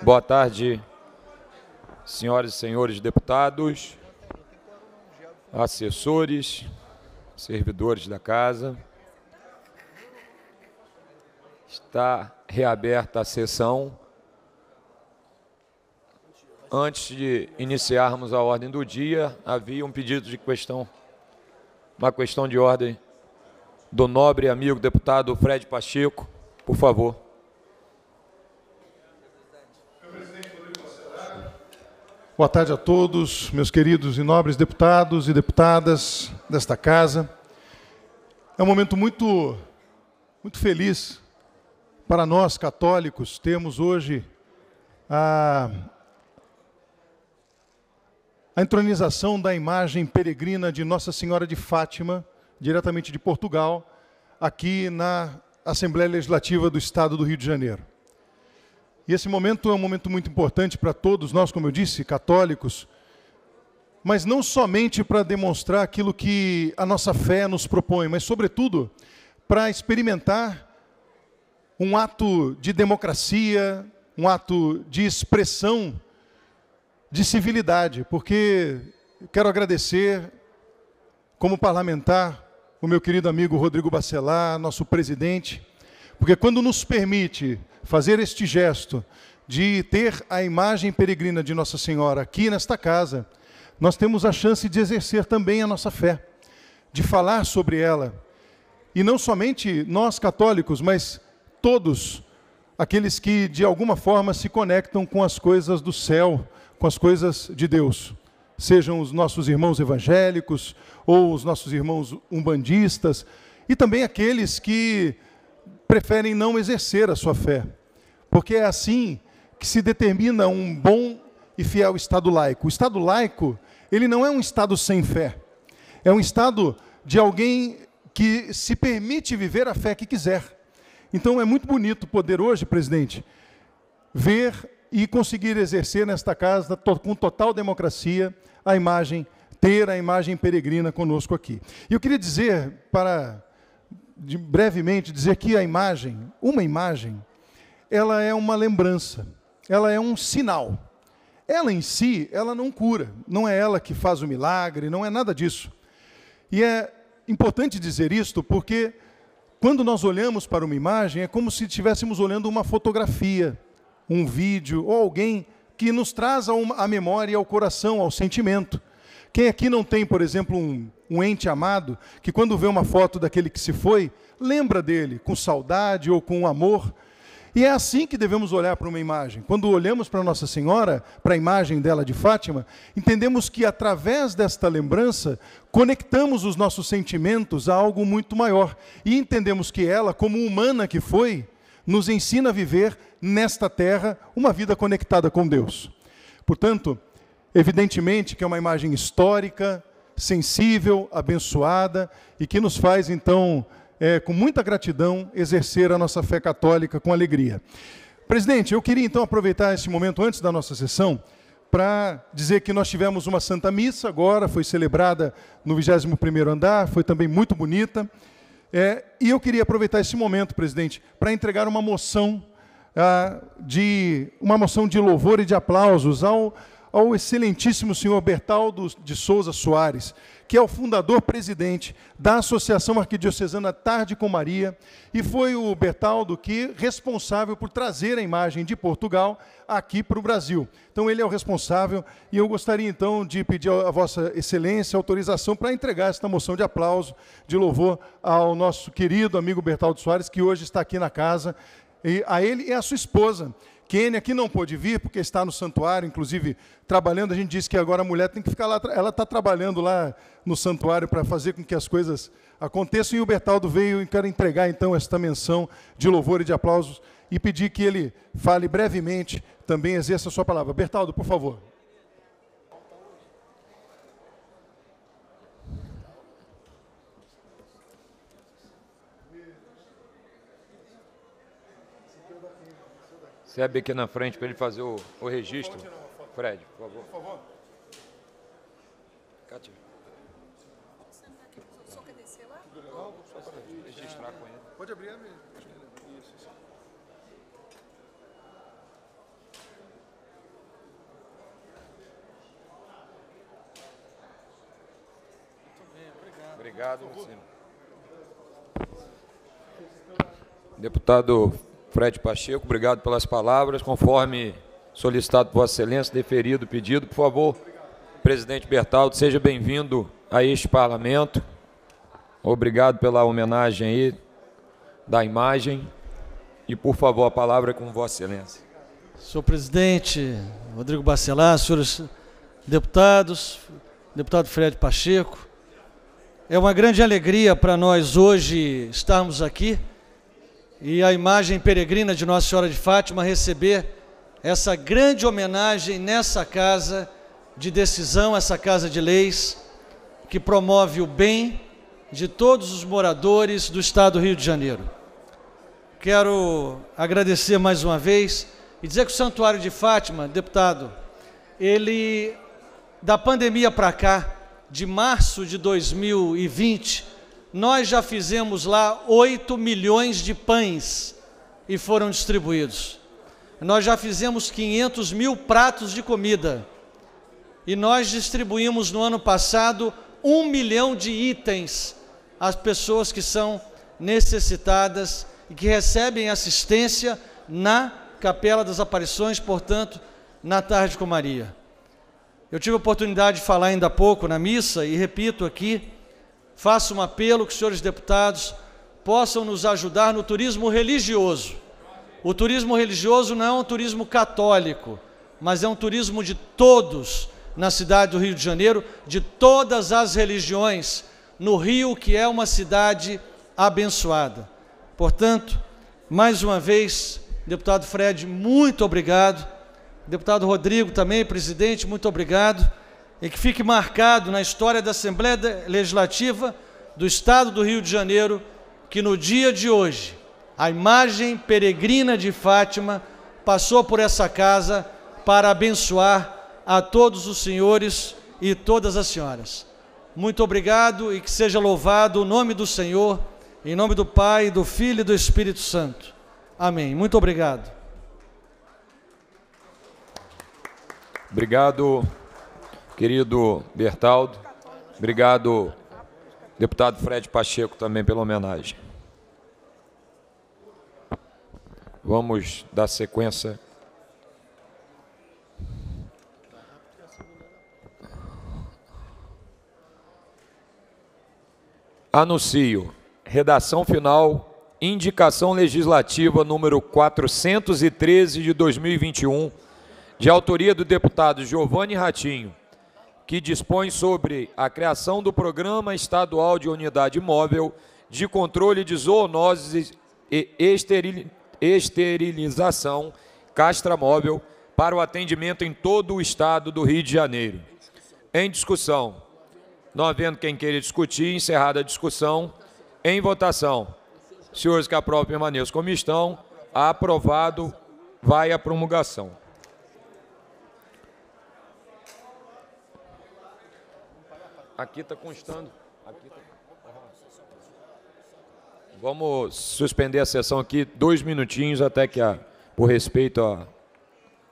Boa tarde, senhoras e senhores deputados, assessores, servidores da casa. Está reaberta a sessão. Antes de iniciarmos a ordem do dia, havia um pedido de questão, uma questão de ordem do nobre amigo deputado Fred Pacheco, por favor. Boa tarde a todos, meus queridos e nobres deputados e deputadas desta casa. É um momento muito, muito feliz para nós católicos. Temos hoje a, a entronização da imagem peregrina de Nossa Senhora de Fátima, diretamente de Portugal, aqui na Assembleia Legislativa do Estado do Rio de Janeiro. E esse momento é um momento muito importante para todos nós, como eu disse, católicos, mas não somente para demonstrar aquilo que a nossa fé nos propõe, mas, sobretudo, para experimentar um ato de democracia, um ato de expressão de civilidade, porque quero agradecer, como parlamentar, o meu querido amigo Rodrigo Bacelar, nosso presidente, porque quando nos permite fazer este gesto de ter a imagem peregrina de Nossa Senhora aqui nesta casa, nós temos a chance de exercer também a nossa fé, de falar sobre ela. E não somente nós católicos, mas todos aqueles que de alguma forma se conectam com as coisas do céu, com as coisas de Deus. Sejam os nossos irmãos evangélicos ou os nossos irmãos umbandistas, e também aqueles que preferem não exercer a sua fé, porque é assim que se determina um bom e fiel Estado laico. O Estado laico, ele não é um Estado sem fé, é um Estado de alguém que se permite viver a fé que quiser. Então é muito bonito poder hoje, presidente, ver e conseguir exercer nesta casa, com total democracia, a imagem, ter a imagem peregrina conosco aqui. E eu queria dizer para de, brevemente dizer que a imagem, uma imagem, ela é uma lembrança, ela é um sinal. Ela em si, ela não cura, não é ela que faz o milagre, não é nada disso. E é importante dizer isto porque quando nós olhamos para uma imagem é como se estivéssemos olhando uma fotografia, um vídeo ou alguém que nos traz a, uma, a memória, ao coração, ao sentimento. Quem aqui não tem, por exemplo, um, um ente amado que, quando vê uma foto daquele que se foi, lembra dele com saudade ou com amor? E é assim que devemos olhar para uma imagem. Quando olhamos para Nossa Senhora, para a imagem dela de Fátima, entendemos que através desta lembrança conectamos os nossos sentimentos a algo muito maior e entendemos que ela, como humana que foi, nos ensina a viver nesta terra uma vida conectada com Deus. Portanto, Evidentemente que é uma imagem histórica, sensível, abençoada e que nos faz, então, é, com muita gratidão, exercer a nossa fé católica com alegria. Presidente, eu queria então aproveitar este momento antes da nossa sessão para dizer que nós tivemos uma Santa Missa agora, foi celebrada no 21º andar, foi também muito bonita. É, e eu queria aproveitar esse momento, presidente, para entregar uma moção ah, de uma moção de louvor e de aplausos ao ao excelentíssimo senhor Bertaldo de Souza Soares, que é o fundador presidente da Associação Arquidiocesana Tarde com Maria, e foi o Bertaldo que responsável por trazer a imagem de Portugal aqui para o Brasil. Então ele é o responsável e eu gostaria então de pedir a vossa excelência autorização para entregar esta moção de aplauso, de louvor ao nosso querido amigo Bertaldo Soares, que hoje está aqui na casa, e a ele e à sua esposa Kênia, que não pôde vir porque está no santuário, inclusive trabalhando. A gente disse que agora a mulher tem que ficar lá. Ela está trabalhando lá no santuário para fazer com que as coisas aconteçam. E o Bertaldo veio e quero entregar então esta menção de louvor e de aplausos e pedir que ele fale brevemente, também exerça a sua palavra. Bertaldo, por favor. Recebe aqui na frente para ele fazer o, o registro. Fred, por favor. Por favor. Cátia. quer descer lá? vou Registrar com ele. Pode abrir a minha. Obrigado, Luciano. Deputado Fred Pacheco, obrigado pelas palavras. Conforme solicitado por Vossa Excelência, deferido o pedido, por favor, presidente Bertaldo, seja bem-vindo a este parlamento. Obrigado pela homenagem aí da imagem. E, por favor, a palavra é com Vossa Excelência. Senhor presidente Rodrigo Bacelar, senhores deputados, deputado Fred Pacheco, é uma grande alegria para nós hoje estarmos aqui e a imagem peregrina de Nossa Senhora de Fátima receber essa grande homenagem nessa casa de decisão, essa casa de leis que promove o bem de todos os moradores do estado do Rio de Janeiro. Quero agradecer mais uma vez e dizer que o Santuário de Fátima, deputado, ele da pandemia para cá, de março de 2020, nós já fizemos lá 8 milhões de pães e foram distribuídos. Nós já fizemos 500 mil pratos de comida. E nós distribuímos no ano passado um milhão de itens às pessoas que são necessitadas e que recebem assistência na Capela das Aparições, portanto, na Tarde com Maria. Eu tive a oportunidade de falar ainda há pouco na missa e repito aqui faço um apelo que os senhores deputados possam nos ajudar no turismo religioso. O turismo religioso não é um turismo católico, mas é um turismo de todos na cidade do Rio de Janeiro, de todas as religiões, no Rio, que é uma cidade abençoada. Portanto, mais uma vez, deputado Fred, muito obrigado. Deputado Rodrigo também, presidente, muito obrigado e que fique marcado na história da Assembleia Legislativa do Estado do Rio de Janeiro que no dia de hoje a imagem peregrina de Fátima passou por essa casa para abençoar a todos os senhores e todas as senhoras. Muito obrigado e que seja louvado o nome do Senhor, em nome do Pai, do Filho e do Espírito Santo. Amém. Muito obrigado. Obrigado, Querido Bertaldo, obrigado, deputado Fred Pacheco, também pela homenagem. Vamos dar sequência. Anuncio. Redação final, indicação legislativa número 413 de 2021, de autoria do deputado Giovanni Ratinho que dispõe sobre a criação do Programa Estadual de Unidade Móvel de Controle de Zoonoses e Esterilização Castramóvel para o atendimento em todo o Estado do Rio de Janeiro. Em discussão. Não havendo quem queira discutir, encerrada a discussão. Em votação. Senhores que aprovam permaneçam como estão. Aprovado, vai à promulgação. Aqui está constando. Aqui tá... Vamos suspender a sessão aqui dois minutinhos até que, a, por respeito à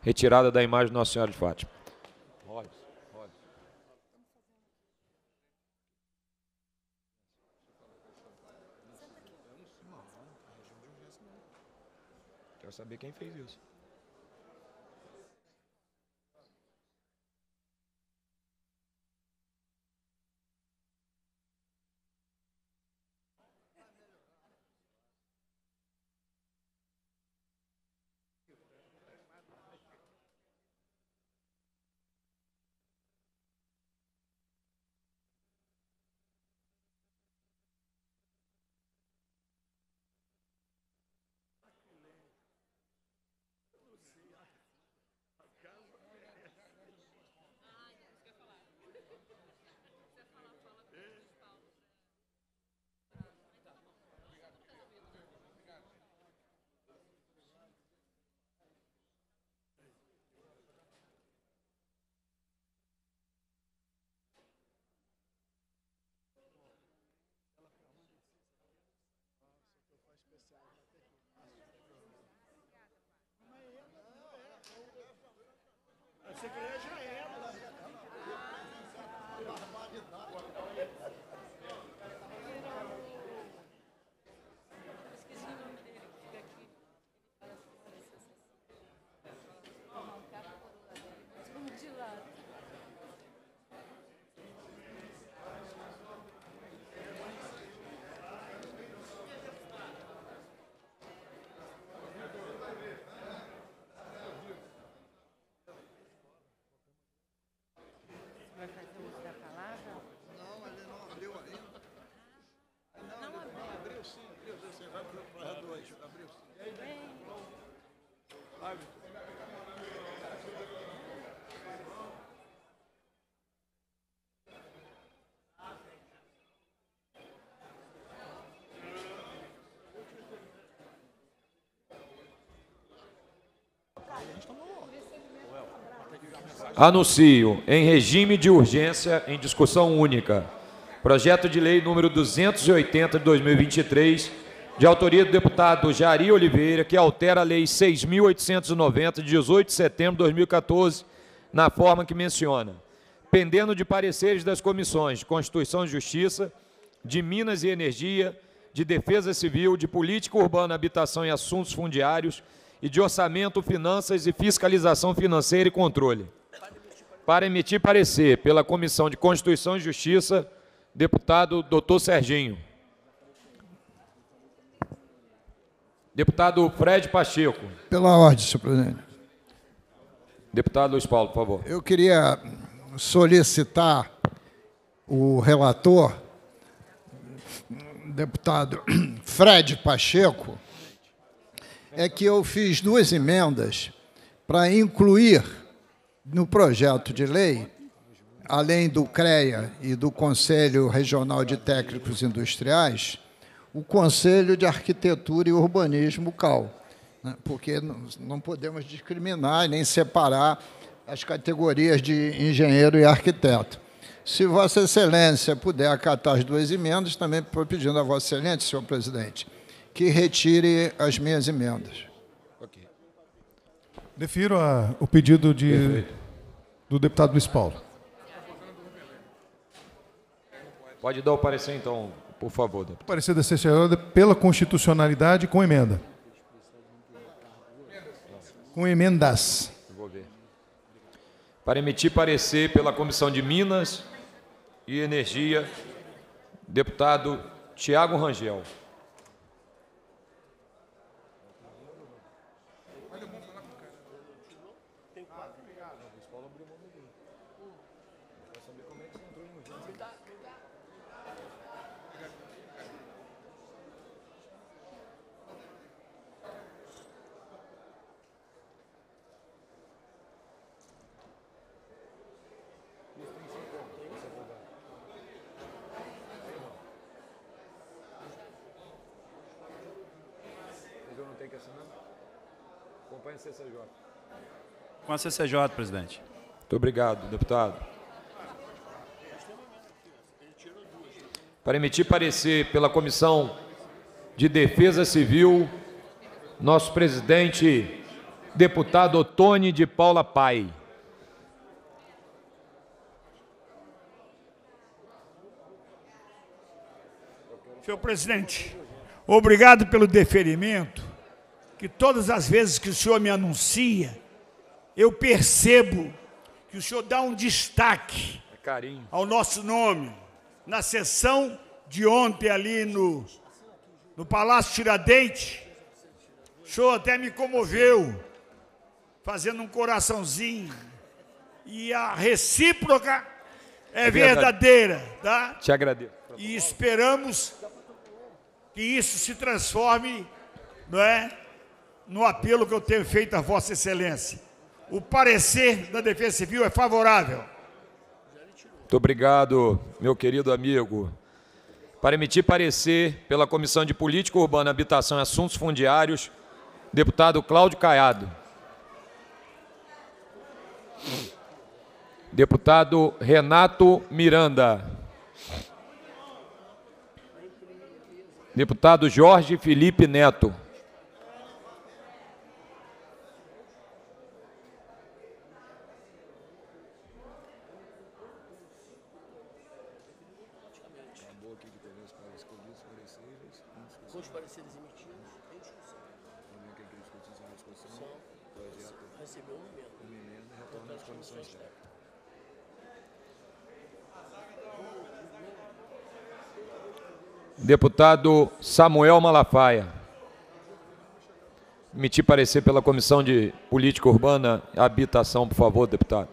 retirada da imagem de Nossa Senhora de Fátima. Quero saber quem fez isso. Anuncio, em regime de urgência, em discussão única, projeto de lei número 280 de 2023, de autoria do deputado Jari Oliveira, que altera a Lei 6.890, de 18 de setembro de 2014, na forma que menciona. Pendendo de pareceres das comissões de Constituição e Justiça, de Minas e Energia, de Defesa Civil, de Política Urbana, Habitação e Assuntos Fundiários e de Orçamento, Finanças e Fiscalização Financeira e Controle para emitir parecer pela Comissão de Constituição e Justiça, deputado doutor Serginho. Deputado Fred Pacheco. Pela ordem, senhor presidente. Deputado Luiz Paulo, por favor. Eu queria solicitar o relator, deputado Fred Pacheco, é que eu fiz duas emendas para incluir no projeto de lei, além do CREA e do Conselho Regional de Técnicos Industriais, o Conselho de Arquitetura e Urbanismo, CAL, né? porque não podemos discriminar nem separar as categorias de engenheiro e arquiteto. Se Vossa Excelência puder acatar as duas emendas, também estou pedindo a Vossa Excelência, senhor presidente, que retire as minhas emendas. Defiro a, o pedido de, do deputado Luiz Paulo. Pode dar o parecer, então, por favor. Deputado. O parecer da CCJ é pela constitucionalidade com emenda. Com emendas. Vou ver. Para emitir parecer pela Comissão de Minas e Energia, deputado Tiago Rangel. Com a CCJ, presidente. Muito obrigado, deputado. Para emitir parecer pela Comissão de Defesa Civil, nosso presidente, deputado Otone de Paula Pai. Senhor presidente, obrigado pelo deferimento, que todas as vezes que o senhor me anuncia eu percebo que o senhor dá um destaque é ao nosso nome na sessão de ontem ali no, no Palácio Tiradentes. O senhor até me comoveu, fazendo um coraçãozinho. E a recíproca é, é verdadeira, tá? Te agradeço. Tá e esperamos que isso se transforme, não é? No apelo que eu tenho feito a Vossa Excelência. O parecer da Defesa Civil é favorável. Muito obrigado, meu querido amigo. Para emitir parecer pela Comissão de Política Urbana, Habitação e Assuntos Fundiários, deputado Cláudio Caiado. Deputado Renato Miranda. Deputado Jorge Felipe Neto. Deputado Samuel Malafaia. Emitir parecer pela Comissão de Política Urbana e Habitação, por favor, deputado.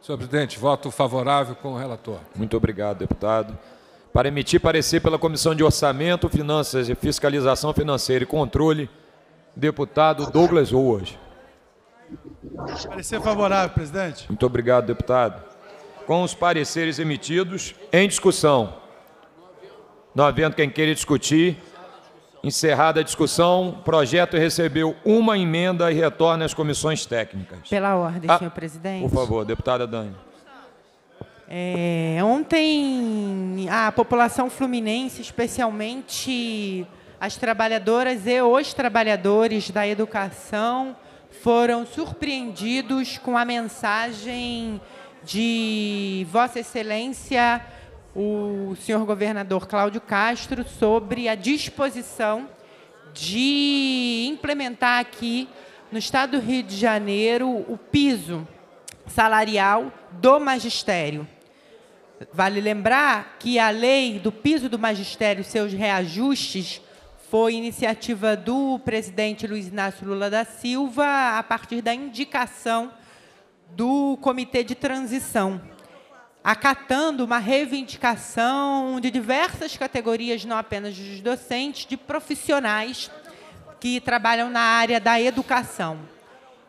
Senhor presidente, voto favorável com o relator. Muito obrigado, deputado. Para emitir parecer pela Comissão de Orçamento, Finanças e Fiscalização Financeira e Controle, deputado Douglas Ruas. Parecer favorável, presidente. Muito obrigado, deputado. Com os pareceres emitidos, em discussão. Não havendo quem queira discutir, encerrada a discussão, o projeto recebeu uma emenda e retorna às comissões técnicas. Pela ordem, ah, senhor presidente. Por favor, deputada Dani. É, ontem, a população fluminense, especialmente as trabalhadoras e os trabalhadores da educação, foram surpreendidos com a mensagem de Vossa Excelência, o senhor governador Cláudio Castro, sobre a disposição de implementar aqui no estado do Rio de Janeiro o piso salarial do magistério. Vale lembrar que a lei do piso do magistério, seus reajustes, foi iniciativa do presidente Luiz Inácio Lula da Silva a partir da indicação do Comitê de Transição, acatando uma reivindicação de diversas categorias, não apenas dos docentes, de profissionais que trabalham na área da educação.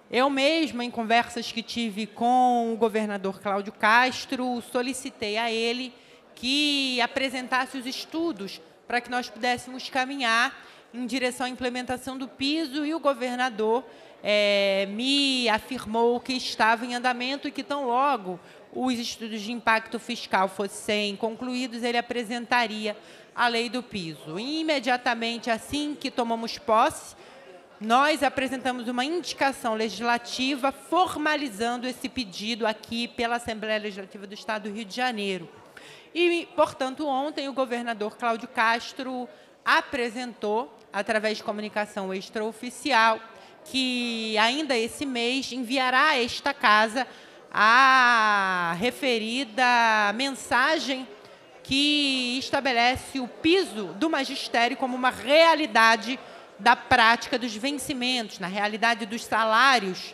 Eu mesma, em conversas que tive com o governador Cláudio Castro, solicitei a ele que apresentasse os estudos para que nós pudéssemos caminhar em direção à implementação do piso e o governador é, me afirmou que estava em andamento e que tão logo os estudos de impacto fiscal fossem concluídos, ele apresentaria a lei do piso. E, imediatamente assim que tomamos posse, nós apresentamos uma indicação legislativa formalizando esse pedido aqui pela Assembleia Legislativa do Estado do Rio de Janeiro. E, portanto, ontem o governador Cláudio Castro apresentou, através de comunicação extraoficial, que ainda esse mês enviará a esta casa a referida mensagem que estabelece o piso do magistério como uma realidade da prática dos vencimentos, na realidade dos salários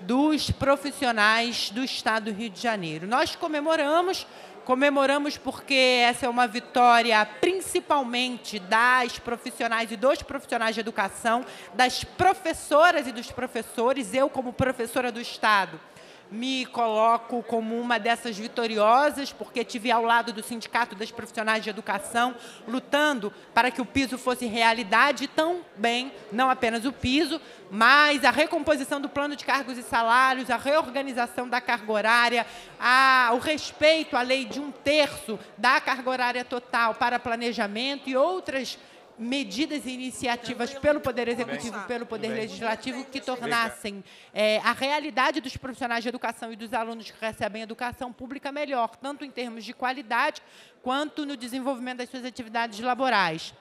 dos profissionais do Estado do Rio de Janeiro. Nós comemoramos Comemoramos porque essa é uma vitória principalmente das profissionais e dos profissionais de educação, das professoras e dos professores, eu como professora do Estado me coloco como uma dessas vitoriosas, porque tive ao lado do Sindicato das Profissionais de Educação, lutando para que o piso fosse realidade e também, não apenas o piso, mas a recomposição do plano de cargos e salários, a reorganização da carga horária, a, o respeito à lei de um terço da carga horária total para planejamento e outras medidas e iniciativas pelo Poder Executivo, pelo Poder Legislativo, que tornassem é, a realidade dos profissionais de educação e dos alunos que recebem educação pública melhor, tanto em termos de qualidade quanto no desenvolvimento das suas atividades laborais.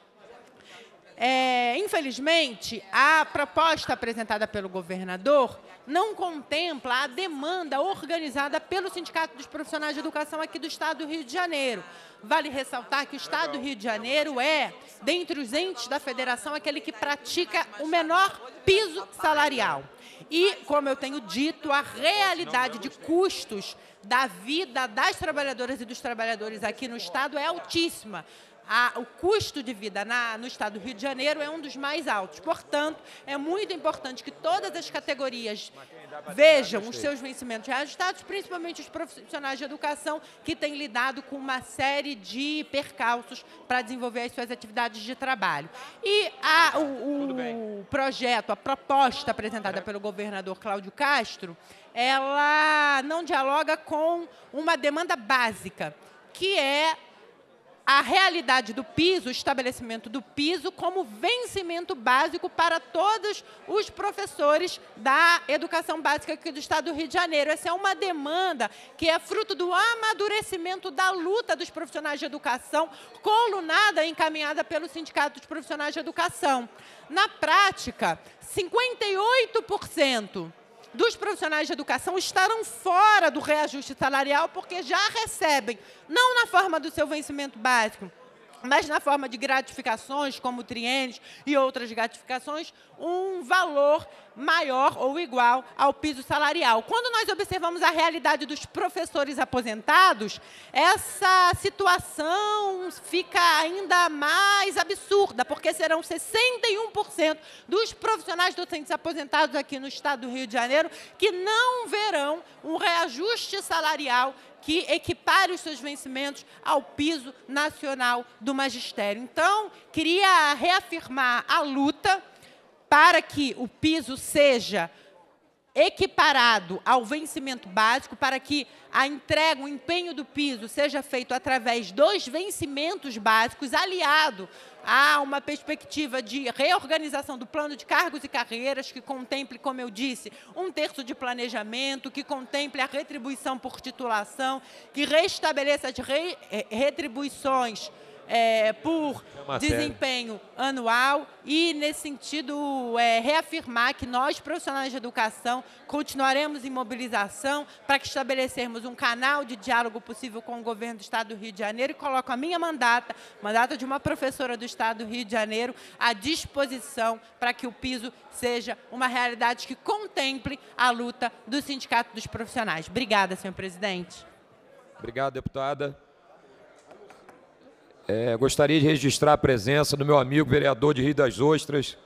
É, infelizmente, a proposta apresentada pelo governador não contempla a demanda organizada pelo Sindicato dos Profissionais de Educação aqui do Estado do Rio de Janeiro. Vale ressaltar que o Estado do Rio de Janeiro é, dentre os entes da federação, aquele que pratica o menor piso salarial. E, como eu tenho dito, a realidade de custos da vida das trabalhadoras e dos trabalhadores aqui no Estado é altíssima a, o custo de vida na, no estado do Rio de Janeiro é um dos mais altos. Portanto, é muito importante que todas as categorias vejam os seus vencimentos reajustados, principalmente os profissionais de educação que têm lidado com uma série de percalços para desenvolver as suas atividades de trabalho. E a, o, o projeto, a proposta apresentada pelo governador Cláudio Castro, ela não dialoga com uma demanda básica, que é a realidade do piso, o estabelecimento do piso como vencimento básico para todos os professores da educação básica aqui do Estado do Rio de Janeiro. Essa é uma demanda que é fruto do amadurecimento da luta dos profissionais de educação, colunada e encaminhada pelo Sindicato dos Profissionais de Educação. Na prática, 58% dos profissionais de educação estarão fora do reajuste salarial porque já recebem, não na forma do seu vencimento básico, mas na forma de gratificações, como triênios e outras gratificações, um valor maior ou igual ao piso salarial. Quando nós observamos a realidade dos professores aposentados, essa situação fica ainda mais absurda, porque serão 61% dos profissionais docentes aposentados aqui no estado do Rio de Janeiro que não verão um reajuste salarial que equipare os seus vencimentos ao piso nacional do magistério. Então, queria reafirmar a luta para que o piso seja equiparado ao vencimento básico para que a entrega, o empenho do piso seja feito através dos vencimentos básicos, aliado há uma perspectiva de reorganização do plano de cargos e carreiras que contemple, como eu disse, um terço de planejamento, que contemple a retribuição por titulação, que restabeleça as re eh, retribuições é, por é desempenho anual e, nesse sentido, é, reafirmar que nós, profissionais de educação, continuaremos em mobilização para que estabelecermos um canal de diálogo possível com o governo do Estado do Rio de Janeiro e coloco a minha mandata, mandata de uma professora do Estado do Rio de Janeiro, à disposição para que o piso seja uma realidade que contemple a luta do Sindicato dos Profissionais. Obrigada, senhor presidente. Obrigado, deputada. É, gostaria de registrar a presença do meu amigo vereador de Rio das Ostras,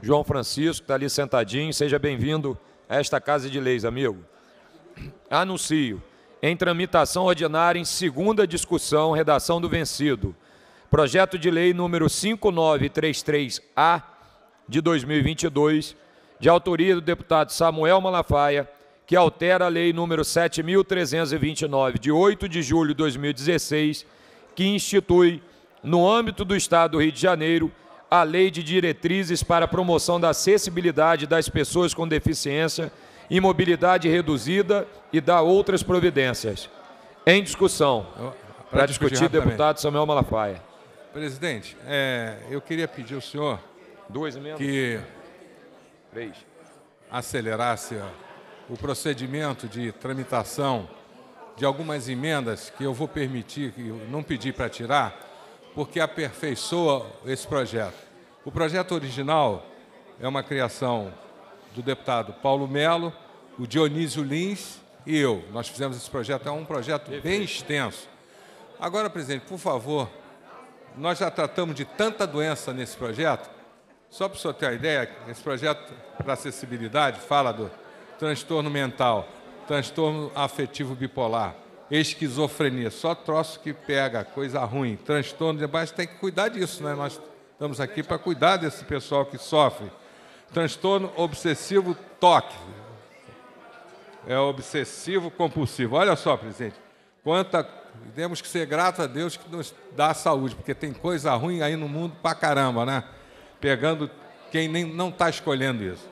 João Francisco, que está ali sentadinho. Seja bem-vindo a esta Casa de Leis, amigo. Anuncio, em tramitação ordinária, em segunda discussão, redação do vencido. Projeto de Lei número 5933-A, de 2022, de autoria do deputado Samuel Malafaia, que altera a Lei número 7.329, de 8 de julho de 2016, que institui, no âmbito do Estado do Rio de Janeiro, a Lei de Diretrizes para a Promoção da Acessibilidade das Pessoas com Deficiência e Mobilidade Reduzida e da outras providências. Em discussão. Para discutir, deputado Samuel Malafaia. Presidente, é, eu queria pedir ao senhor Dois que Três. acelerasse o procedimento de tramitação de algumas emendas que eu vou permitir, que não pedi para tirar, porque aperfeiçoa esse projeto. O projeto original é uma criação do deputado Paulo Melo, o Dionísio Lins e eu. Nós fizemos esse projeto, é um projeto bem extenso. Agora, presidente, por favor, nós já tratamos de tanta doença nesse projeto, só para o senhor ter a ideia, esse projeto para acessibilidade fala do transtorno mental transtorno afetivo bipolar, esquizofrenia, só troço que pega, coisa ruim, transtorno de baixo, tem que cuidar disso, né? Nós estamos aqui para cuidar desse pessoal que sofre. Transtorno obsessivo toque. É obsessivo compulsivo. Olha só, presidente, quanta temos que ser grato a Deus que nos dá saúde, porque tem coisa ruim aí no mundo pra caramba, né? Pegando quem nem não está escolhendo isso.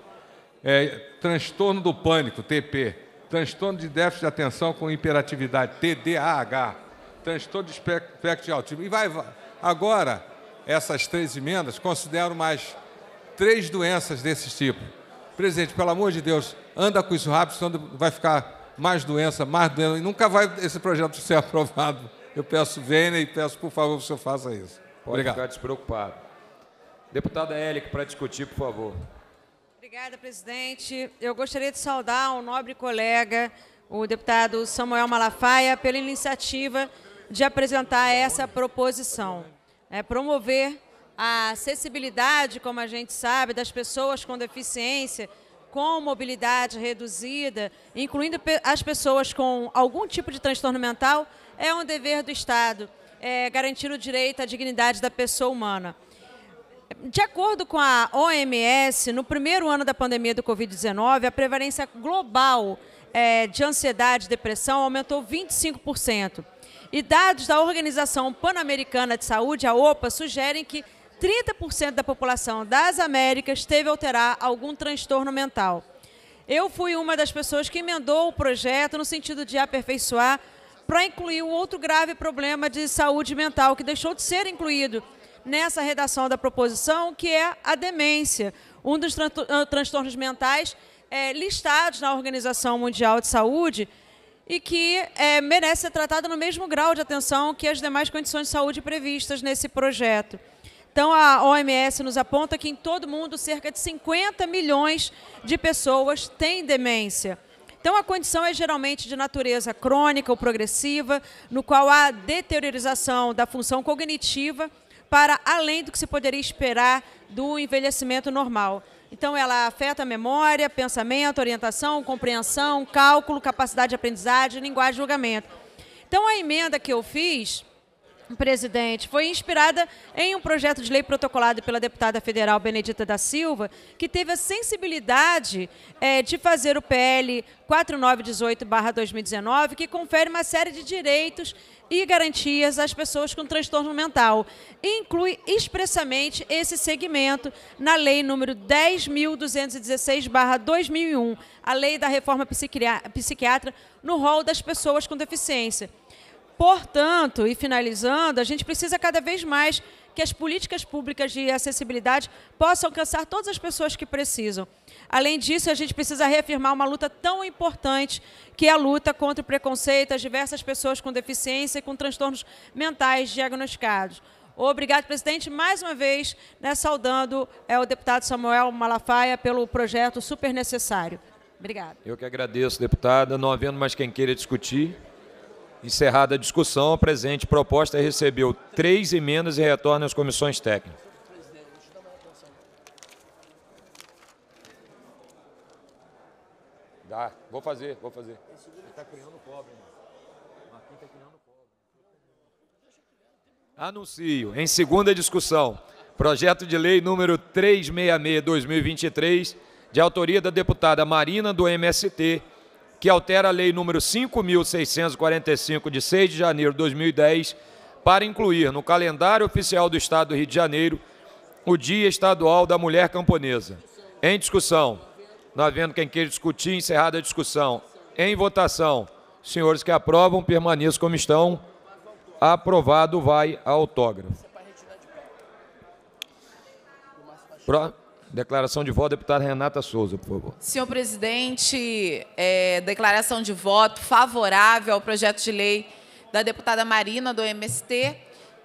É, transtorno do pânico, TP transtorno de déficit de atenção com hiperatividade, TDAH, transtorno de espectro de autismo. E vai, vai. Agora, essas três emendas consideram mais três doenças desse tipo. Presidente, pelo amor de Deus, anda com isso rápido, senão vai ficar mais doença, mais doença, e nunca vai esse projeto ser aprovado. Eu peço venha e peço, por favor, que o senhor faça isso. Pode Obrigado. ficar despreocupado. Deputada Élica, para discutir, por favor. Obrigada, presidente. Eu gostaria de saudar um nobre colega, o deputado Samuel Malafaia, pela iniciativa de apresentar essa proposição. É promover a acessibilidade, como a gente sabe, das pessoas com deficiência, com mobilidade reduzida, incluindo as pessoas com algum tipo de transtorno mental, é um dever do Estado é, garantir o direito à dignidade da pessoa humana. De acordo com a OMS, no primeiro ano da pandemia do Covid-19, a prevalência global é, de ansiedade e depressão aumentou 25%. E dados da Organização Pan-Americana de Saúde, a OPA, sugerem que 30% da população das Américas teve alterar algum transtorno mental. Eu fui uma das pessoas que emendou o projeto no sentido de aperfeiçoar para incluir o outro grave problema de saúde mental que deixou de ser incluído nessa redação da proposição, que é a demência, um dos tran transtornos mentais é, listados na Organização Mundial de Saúde e que é, merece ser tratada no mesmo grau de atenção que as demais condições de saúde previstas nesse projeto. Então, a OMS nos aponta que em todo mundo cerca de 50 milhões de pessoas têm demência. Então, a condição é geralmente de natureza crônica ou progressiva, no qual há deteriorização da função cognitiva para além do que se poderia esperar do envelhecimento normal. Então, ela afeta a memória, pensamento, orientação, compreensão, cálculo, capacidade de aprendizagem, linguagem e julgamento. Então, a emenda que eu fiz presidente, foi inspirada em um projeto de lei protocolado pela deputada federal Benedita da Silva, que teve a sensibilidade é, de fazer o PL 4918-2019, que confere uma série de direitos e garantias às pessoas com transtorno mental. E inclui expressamente esse segmento na Lei número 10.216-2001, a Lei da Reforma Psiquiatra no rol das pessoas com deficiência Portanto, e finalizando, a gente precisa cada vez mais que as políticas públicas de acessibilidade possam alcançar todas as pessoas que precisam. Além disso, a gente precisa reafirmar uma luta tão importante que é a luta contra o preconceito às diversas pessoas com deficiência e com transtornos mentais diagnosticados. Obrigado, presidente. Mais uma vez, né, saudando é, o deputado Samuel Malafaia pelo projeto super necessário. Obrigado. Eu que agradeço, deputada. Não havendo mais quem queira discutir, Encerrada a discussão, a presente proposta é recebeu três emendas e retorna às comissões técnicas. Dá, vou fazer, vou fazer. Está criando pobre, Marquinhos está criando pobre. Anuncio, em segunda discussão, projeto de lei número 366-2023, de autoria da deputada Marina do MST, que altera a Lei Número 5.645, de 6 de janeiro de 2010, para incluir no calendário oficial do Estado do Rio de Janeiro o Dia Estadual da Mulher Camponesa. Em discussão. Não tá havendo quem queira discutir, encerrada a discussão. Em votação. Senhores que aprovam, permaneçam como estão. Aprovado vai a autógrafo. Pró. Declaração de voto, deputada Renata Souza, por favor. Senhor presidente, é, declaração de voto favorável ao projeto de lei da deputada Marina, do MST,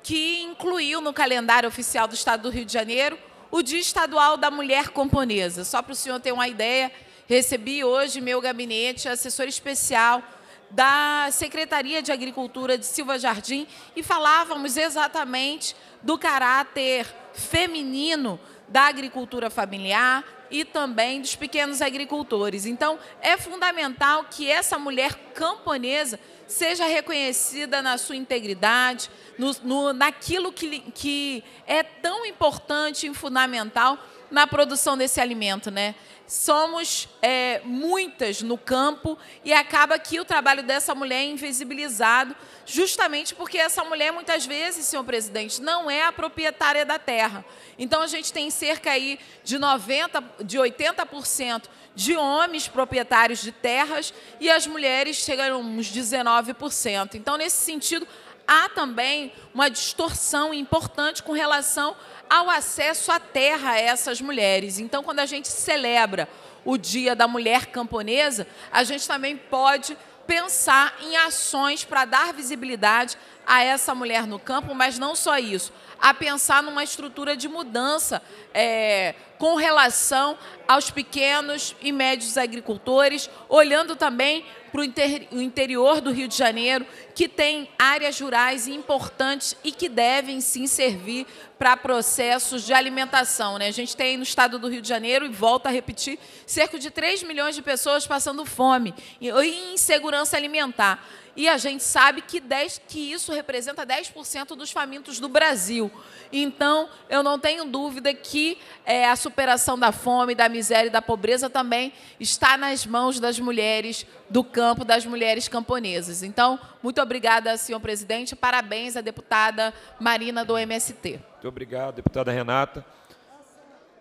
que incluiu no calendário oficial do Estado do Rio de Janeiro o Dia Estadual da Mulher Componesa. Só para o senhor ter uma ideia, recebi hoje meu gabinete a especial da Secretaria de Agricultura de Silva Jardim e falávamos exatamente do caráter feminino da agricultura familiar e também dos pequenos agricultores. Então, é fundamental que essa mulher camponesa seja reconhecida na sua integridade, no, no, naquilo que, que é tão importante e fundamental na produção desse alimento, né? Somos é, muitas no campo e acaba que o trabalho dessa mulher é invisibilizado justamente porque essa mulher, muitas vezes, senhor presidente, não é a proprietária da terra. Então, a gente tem cerca aí de 90%, de 80% de homens proprietários de terras e as mulheres chegam a uns 19%. Então, nesse sentido, há também uma distorção importante com relação ao acesso à terra a essas mulheres. Então, quando a gente celebra o Dia da Mulher Camponesa, a gente também pode pensar em ações para dar visibilidade a essa mulher no campo, mas não só isso, a pensar numa estrutura de mudança é, com relação aos pequenos e médios agricultores, olhando também para o inter, interior do Rio de Janeiro, que tem áreas rurais importantes e que devem sim servir para processos de alimentação. Né? A gente tem no estado do Rio de Janeiro, e volta a repetir, cerca de 3 milhões de pessoas passando fome e insegurança alimentar. E a gente sabe que, 10, que isso representa 10% dos famintos do Brasil. Então, eu não tenho dúvida que é, a superação da fome, da miséria e da pobreza também está nas mãos das mulheres do campo, das mulheres camponesas. Então, muito obrigada, senhor presidente. Parabéns à deputada Marina do MST. Muito obrigado, deputada Renata.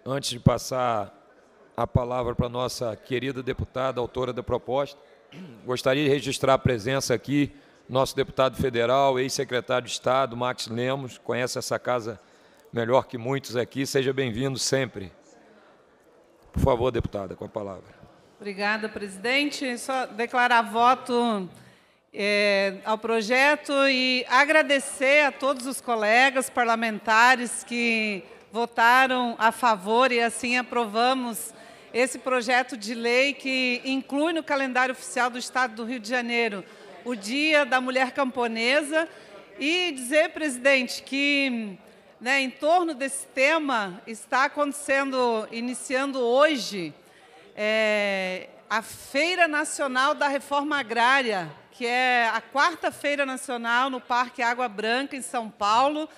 Antes de passar a palavra para a nossa querida deputada, autora da proposta, Gostaria de registrar a presença aqui nosso deputado federal, ex-secretário de Estado, Max Lemos, conhece essa casa melhor que muitos aqui. Seja bem-vindo sempre. Por favor, deputada, com a palavra. Obrigada, presidente. Só declarar voto é, ao projeto e agradecer a todos os colegas parlamentares que votaram a favor e assim aprovamos esse projeto de lei que inclui no calendário oficial do Estado do Rio de Janeiro o Dia da Mulher Camponesa. E dizer, presidente, que né, em torno desse tema está acontecendo, iniciando hoje, é, a Feira Nacional da Reforma Agrária, que é a quarta feira nacional no Parque Água Branca, em São Paulo,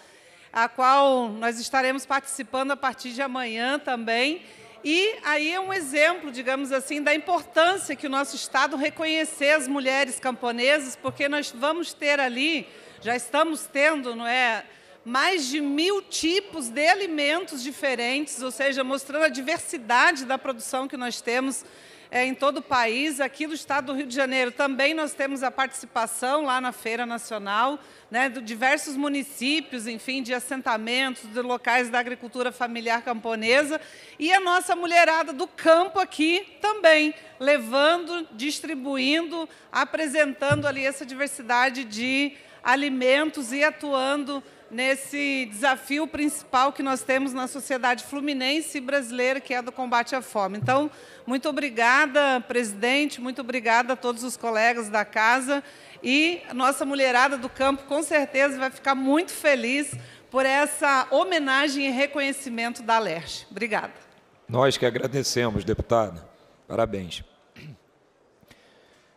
a qual nós estaremos participando a partir de amanhã também. E aí é um exemplo, digamos assim, da importância que o nosso Estado reconhecer as mulheres camponesas, porque nós vamos ter ali, já estamos tendo, não é? mais de mil tipos de alimentos diferentes, ou seja, mostrando a diversidade da produção que nós temos é, em todo o país. Aqui do estado do Rio de Janeiro também nós temos a participação lá na Feira Nacional, né, de diversos municípios, enfim, de assentamentos, de locais da agricultura familiar camponesa. E a nossa mulherada do campo aqui também, levando, distribuindo, apresentando ali essa diversidade de alimentos e atuando nesse desafio principal que nós temos na sociedade fluminense e brasileira, que é do combate à fome. Então, muito obrigada, presidente, muito obrigada a todos os colegas da casa e nossa mulherada do campo com certeza vai ficar muito feliz por essa homenagem e reconhecimento da LERJ. Obrigada. Nós que agradecemos, deputada. Parabéns.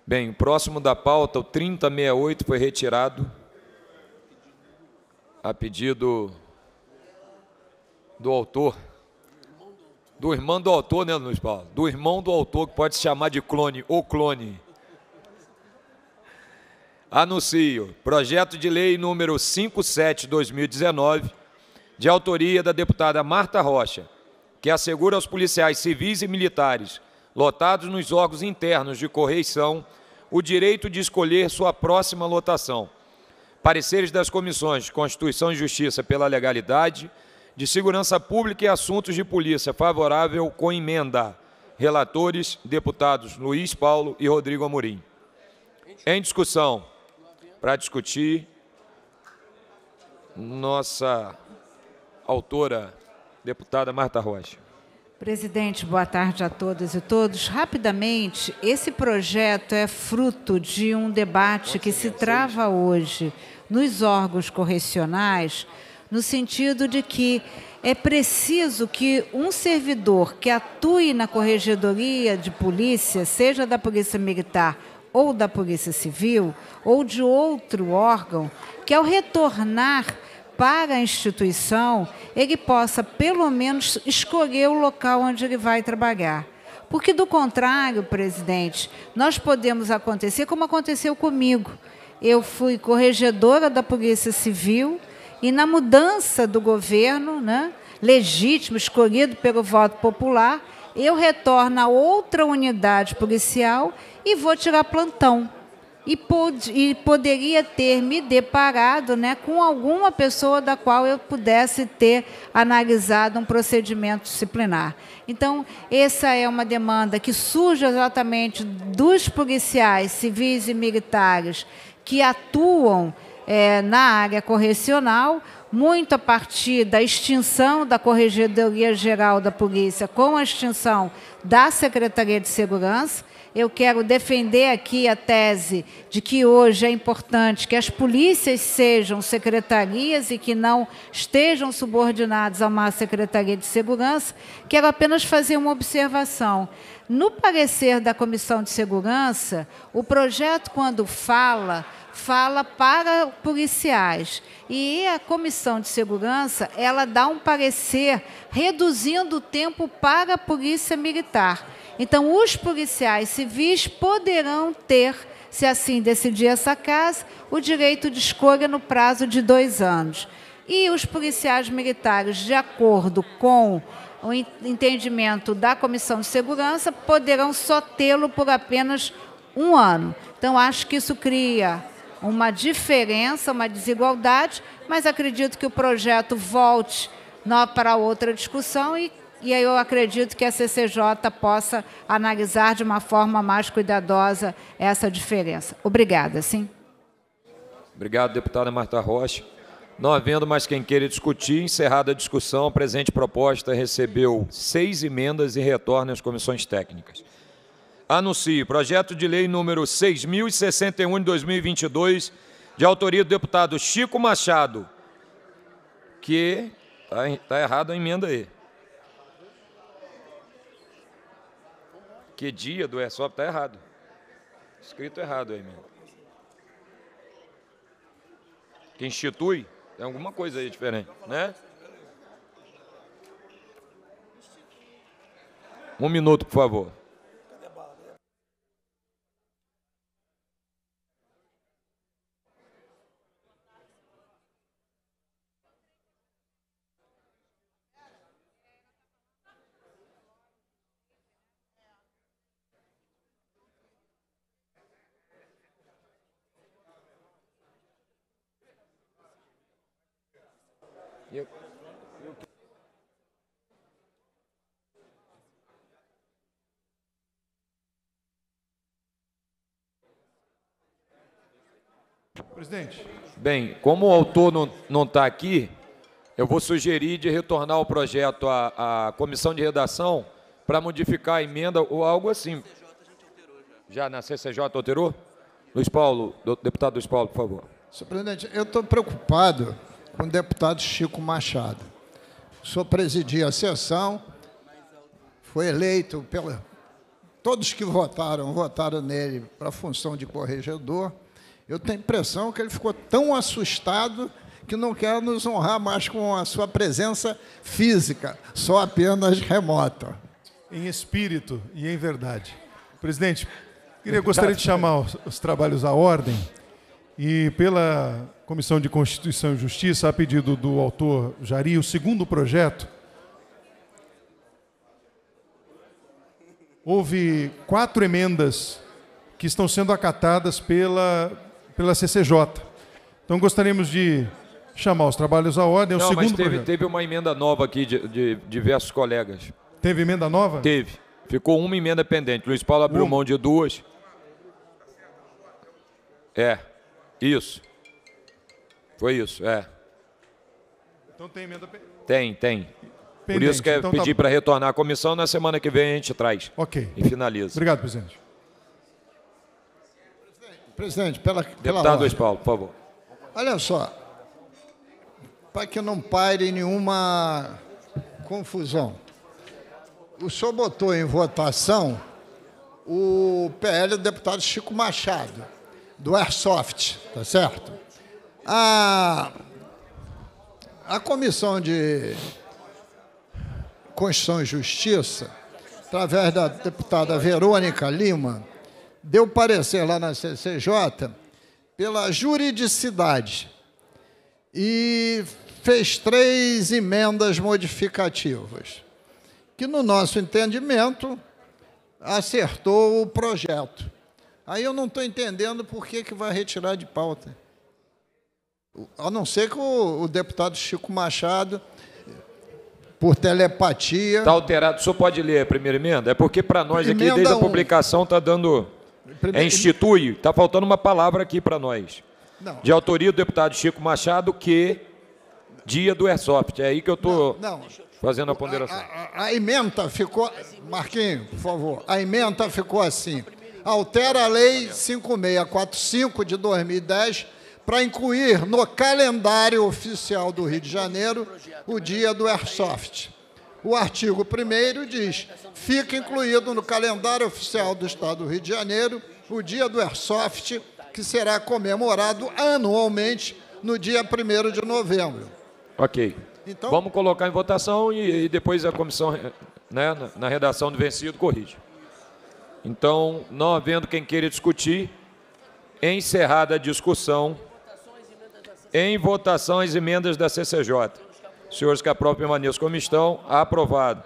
Bem, o próximo da pauta, o 3068, foi retirado a pedido do autor. Do irmão do autor, né, Luiz Paulo? Do irmão do autor, que pode se chamar de clone ou clone. Anuncio projeto de lei número 57-2019, de autoria da deputada Marta Rocha, que assegura aos policiais civis e militares lotados nos órgãos internos de correição o direito de escolher sua próxima lotação Pareceres das comissões Constituição e Justiça pela legalidade, de Segurança Pública e Assuntos de Polícia, favorável com emenda. Relatores, deputados Luiz Paulo e Rodrigo Amorim. Em discussão, para discutir, nossa autora, deputada Marta Rocha. Presidente, boa tarde a todas e todos. Rapidamente, esse projeto é fruto de um debate que se trava hoje nos órgãos correcionais, no sentido de que é preciso que um servidor que atue na corregedoria de polícia, seja da Polícia Militar ou da Polícia Civil, ou de outro órgão, que ao retornar para a instituição, ele possa pelo menos escolher o local onde ele vai trabalhar. Porque, do contrário, presidente, nós podemos acontecer como aconteceu comigo eu fui corregedora da Polícia Civil e na mudança do governo, né, legítimo, escolhido pelo voto popular, eu retorno a outra unidade policial e vou tirar plantão. E, pod e poderia ter me deparado né, com alguma pessoa da qual eu pudesse ter analisado um procedimento disciplinar. Então, essa é uma demanda que surge exatamente dos policiais civis e militares que atuam é, na área correcional, muito a partir da extinção da Corregedoria Geral da Polícia com a extinção da Secretaria de Segurança eu quero defender aqui a tese de que hoje é importante que as polícias sejam secretarias e que não estejam subordinadas a uma secretaria de segurança, quero apenas fazer uma observação. No parecer da Comissão de Segurança, o projeto, quando fala, fala para policiais. E a Comissão de Segurança, ela dá um parecer reduzindo o tempo para a Polícia Militar. Então, os policiais civis poderão ter, se assim decidir essa casa, o direito de escolha no prazo de dois anos. E os policiais militares, de acordo com o entendimento da Comissão de Segurança, poderão só tê-lo por apenas um ano. Então, acho que isso cria uma diferença, uma desigualdade, mas acredito que o projeto volte para outra discussão e e aí eu acredito que a CCJ possa analisar de uma forma mais cuidadosa essa diferença. Obrigada, sim. Obrigado, deputada Marta Rocha. Não havendo mais quem queira discutir, encerrada a discussão, a presente proposta recebeu seis emendas e retorna às comissões técnicas. Anuncio projeto de lei número 6.061 de 2022, de autoria do deputado Chico Machado, que está tá errada a emenda aí. Que dia do ESOP está errado. Escrito errado aí, mesmo. Que institui, tem alguma coisa aí diferente, né? Um minuto, por favor. Presidente. Bem, como o autor não está aqui, eu vou sugerir de retornar o projeto à, à comissão de redação para modificar a emenda ou algo assim. Já na CCJ alterou? Luiz Paulo, deputado Luiz Paulo, por favor. Senhor presidente, eu estou preocupado com o deputado Chico Machado. O senhor presidia a sessão, foi eleito pela. Todos que votaram, votaram nele para a função de corregedor. Eu tenho a impressão que ele ficou tão assustado que não quer nos honrar mais com a sua presença física, só apenas remota. Em espírito e em verdade. Presidente, eu gostaria de chamar os, os trabalhos à ordem e pela Comissão de Constituição e Justiça, a pedido do autor Jari, o segundo projeto, houve quatro emendas que estão sendo acatadas pela, pela CCJ. Então gostaríamos de chamar os trabalhos à ordem. É Não, o segundo mas teve, projeto. teve uma emenda nova aqui de, de, diversos colegas. Teve emenda nova? Teve. Ficou uma emenda pendente. Luiz Paulo abriu um. mão de duas. É, isso. Foi isso, é. Então tem emenda Tem, tem. Pendente. Por isso que é então, tá pedir tá... para retornar à comissão, na semana que vem a gente traz. Ok. E finaliza. Obrigado, presidente. Presidente, pela. pela Deputado Luiz Paulo, por favor. Olha só. Para que não pare nenhuma confusão. O senhor botou em votação o PL do deputado Chico Machado, do Airsoft, tá certo? A, a Comissão de Constituição e Justiça, através da deputada Verônica Lima, deu parecer lá na CCJ pela juridicidade e fez três emendas modificativas, que, no nosso entendimento, acertou o projeto. Aí eu não estou entendendo por que, que vai retirar de pauta. A não ser que o, o deputado Chico Machado, por telepatia. Está alterado. O senhor pode ler a primeira emenda? É porque para nós aqui, desde a publicação, está dando. É institui, está faltando uma palavra aqui para nós. Não. De autoria do deputado Chico Machado, que dia do Airsoft. É aí que eu estou fazendo a ponderação. A, a, a emenda ficou. Marquinhos, por favor. A emenda ficou assim. Altera a Lei 5645 de 2010 para incluir no calendário oficial do Rio de Janeiro o Dia do Airsoft. O artigo 1 diz: fica incluído no calendário oficial do Estado do Rio de Janeiro o Dia do Airsoft, que será comemorado anualmente no dia 1 de novembro. Ok. Então, Vamos colocar em votação e, e depois a comissão, né, na, na redação do vencido, corrige. Então, não havendo quem queira discutir, encerrada a discussão. Em votação, as emendas da CCJ. Senhores que aprovam, permaneçam como estão. Aprovado.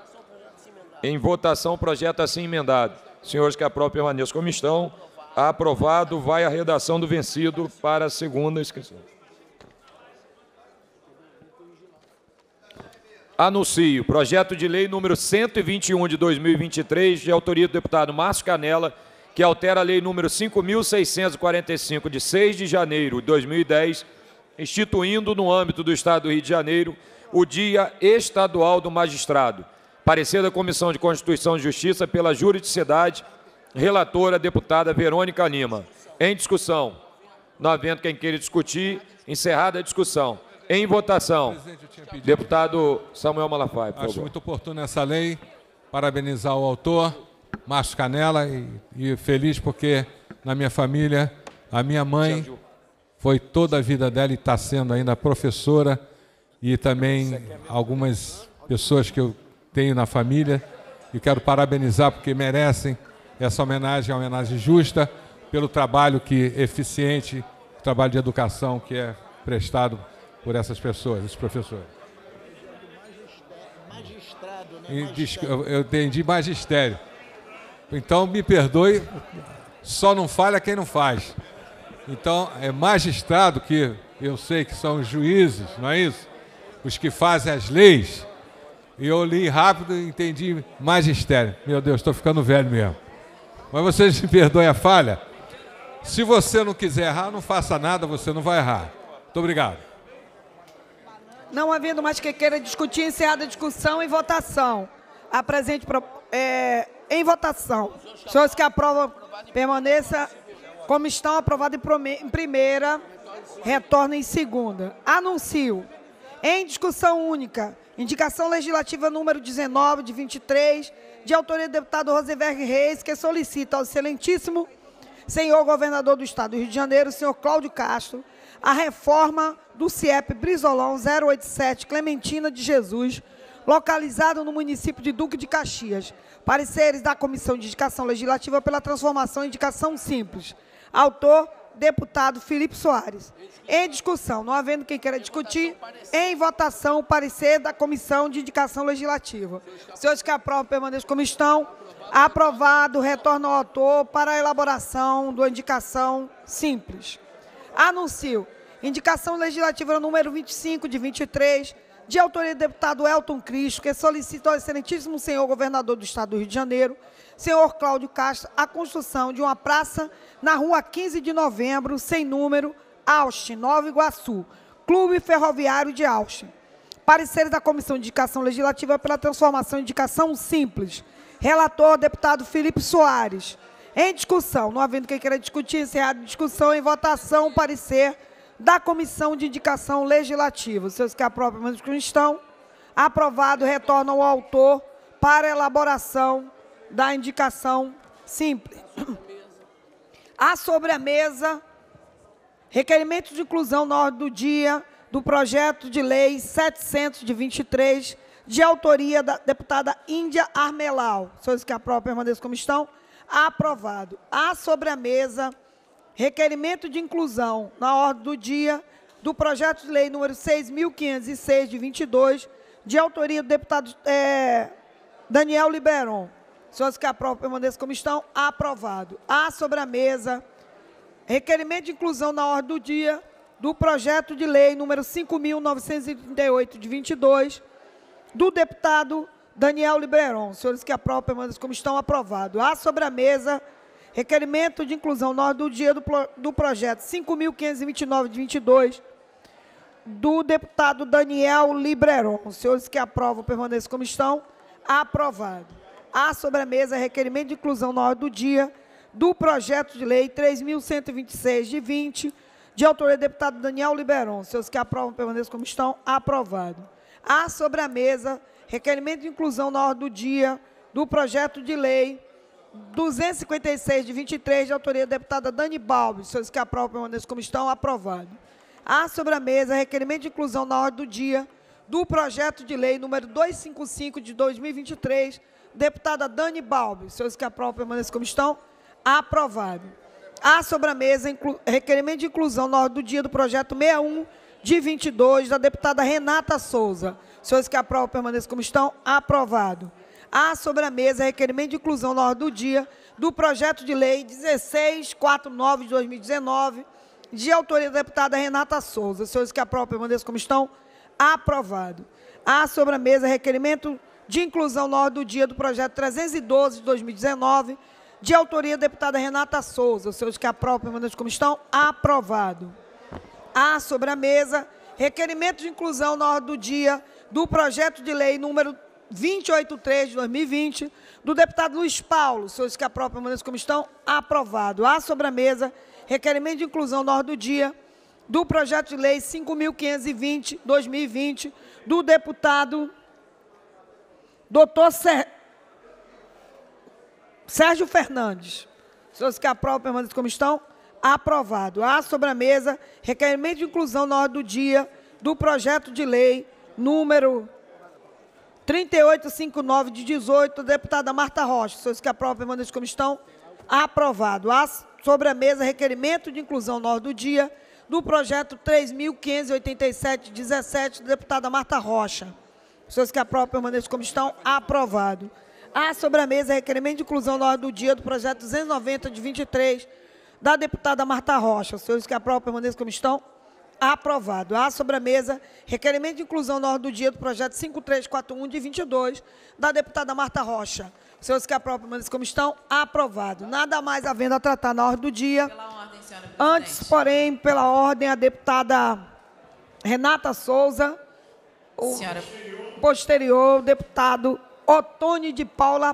Em votação, o projeto assim emendado. Senhores que aprovam, permaneçam como estão. Aprovado. Vai a redação do vencido para a segunda inscrição. Anuncio. Projeto de lei número 121 de 2023, de autoria do deputado Márcio Canela, que altera a lei número 5.645, de 6 de janeiro de 2010, instituindo no âmbito do Estado do Rio de Janeiro o Dia Estadual do Magistrado. Parecer da Comissão de Constituição e Justiça pela juridicidade, relatora deputada Verônica Lima. Em discussão. Não havendo quem queira discutir, encerrada a discussão. Em votação. Deputado Samuel Malafaia, por Acho favor. muito oportuna essa lei. Parabenizar o autor, Márcio Canela, e, e feliz porque na minha família, a minha mãe foi toda a vida dela e está sendo ainda professora e também algumas pessoas que eu tenho na família e quero parabenizar porque merecem essa homenagem, uma homenagem justa pelo trabalho que eficiente, trabalho de educação que é prestado por essas pessoas, esses professores. Magistrado, né? Eu entendi magistério. Então me perdoe, só não falha quem não faz. Então, é magistrado, que eu sei que são os juízes, não é isso? Os que fazem as leis. E eu li rápido e entendi magistério. Meu Deus, estou ficando velho mesmo. Mas vocês me perdoem a falha. Se você não quiser errar, não faça nada, você não vai errar. Muito obrigado. Não havendo mais que queira discutir, encerrada a discussão e votação. A presente é, em votação. Senhores que aprovam, permaneça como estão aprovadas em primeira, retorna em segunda. Anuncio. Em discussão única, indicação legislativa número 19 de 23, de autoria do deputado Rosenberg Reis, que solicita ao excelentíssimo senhor governador do Estado do Rio de Janeiro, senhor Cláudio Castro, a reforma do CIEP Brizolão 087 Clementina de Jesus, localizado no município de Duque de Caxias. Pareceres da Comissão de Indicação Legislativa pela transformação indicação simples. Autor, deputado Felipe Soares. Em discussão, não havendo quem queira discutir, em votação o parecer da Comissão de Indicação Legislativa. Senhores que aprovam, permaneçam como estão. Aprovado, retorno ao autor para a elaboração do indicação simples. Anuncio. Indicação legislativa número 25 de 23, de autoria do deputado Elton Cristo, que solicita ao excelentíssimo senhor governador do Estado do Rio de Janeiro senhor Cláudio Castro, a construção de uma praça na rua 15 de novembro, sem número, Austin, Nova Iguaçu, Clube Ferroviário de Austin. Pareceres da Comissão de Indicação Legislativa pela transformação e indicação simples. Relator, deputado Felipe Soares. Em discussão, não havendo quem queira discutir, encerrado a discussão, em votação, o parecer da Comissão de Indicação Legislativa. Os seus que aprovam, menos que não estão. Aprovado, retornam ao autor para elaboração da indicação simples. Há sobre a mesa requerimento de inclusão na ordem do dia do projeto de lei 723, de autoria da deputada Índia Armelau. Senhores que aprovam, permaneçam como estão. Aprovado. Há sobre a mesa requerimento de inclusão na ordem do dia do projeto de lei número 6.506, de 22, de autoria do deputado é, Daniel Liberon. Senhores, que aprovam permaneçam como estão. Aprovado. Há sobre a mesa requerimento de inclusão na ordem do dia do projeto de lei número 5.938 de 22 do deputado Daniel Liberon. Senhores, que aprovam permaneçam como estão. Aprovado. Há sobre a mesa requerimento de inclusão na ordem do dia do, pro, do projeto 5.529 de 22 do deputado Daniel Libreron. senhores que aprovam permaneçam como estão. Aprovado à mesa requerimento de inclusão na ordem do dia do projeto de lei 3.126 de 20, de autoria do deputado Daniel Liberon. Seus que aprovam permaneçam como estão. Aprovado. Há sobre a mesa requerimento de inclusão na ordem do dia do projeto de lei 256 de 23, de autoria da deputada Dani Balbi. Seus que aprovam permaneçam como estão. Aprovado. Há sobre a mesa requerimento de inclusão na ordem do dia do projeto de lei número 255 de 2023, Deputada Dani Balbi, senhores que aprovam, permaneçam como estão. Aprovado. Há sobre a mesa requerimento de inclusão na ordem do dia do projeto 61 de 22 da deputada Renata Souza. Senhores que aprovam, permaneçam como estão. Aprovado. Há sobre a mesa requerimento de inclusão na ordem do dia do projeto de lei 1649 de 2019, de autoria da deputada Renata Souza. Senhores que aprovam, permaneçam como estão. Aprovado. Há sobre a mesa requerimento de inclusão na ordem do dia do projeto 312 de 2019, de autoria da deputada Renata Souza. Os seus que aprovam permanentes como estão, aprovado. Há sobre a mesa requerimento de inclusão na ordem do dia do projeto de lei número 283 de 2020, do deputado Luiz Paulo. Os seus que aprovam permanentes como estão, aprovado. Há sobre a mesa requerimento de inclusão na ordem do dia do projeto de lei 5.520, 2020, do deputado Doutor Ser... Sérgio Fernandes. senhores que aprovam, permaneçam como estão. Aprovado. Há sobre a mesa requerimento de inclusão na ordem do dia do projeto de lei número 3859 de 18, deputada Marta Rocha. senhores que aprovam, permaneçam como estão. Aprovado. Há sobre a mesa requerimento de inclusão na ordem do dia do projeto 3.587-17, deputada Marta Rocha. Pessoas que aprovam permaneçam como estão. Aprovado. Há sobre a mesa requerimento de inclusão na hora do dia do projeto 290 de 23 da deputada Marta Rocha. senhores que aprovam permaneçam como estão. Aprovado. Há sobre a mesa requerimento de inclusão na hora do dia do projeto 5341 de 22 da deputada Marta Rocha. senhores que aprovam permaneçam como estão. Aprovado. Nada mais havendo a tratar na hora do dia. Pela ordem, senhora presidente. Antes, porém, pela ordem, a deputada Renata Souza. O... Senhora posterior, o deputado Otônio de Paula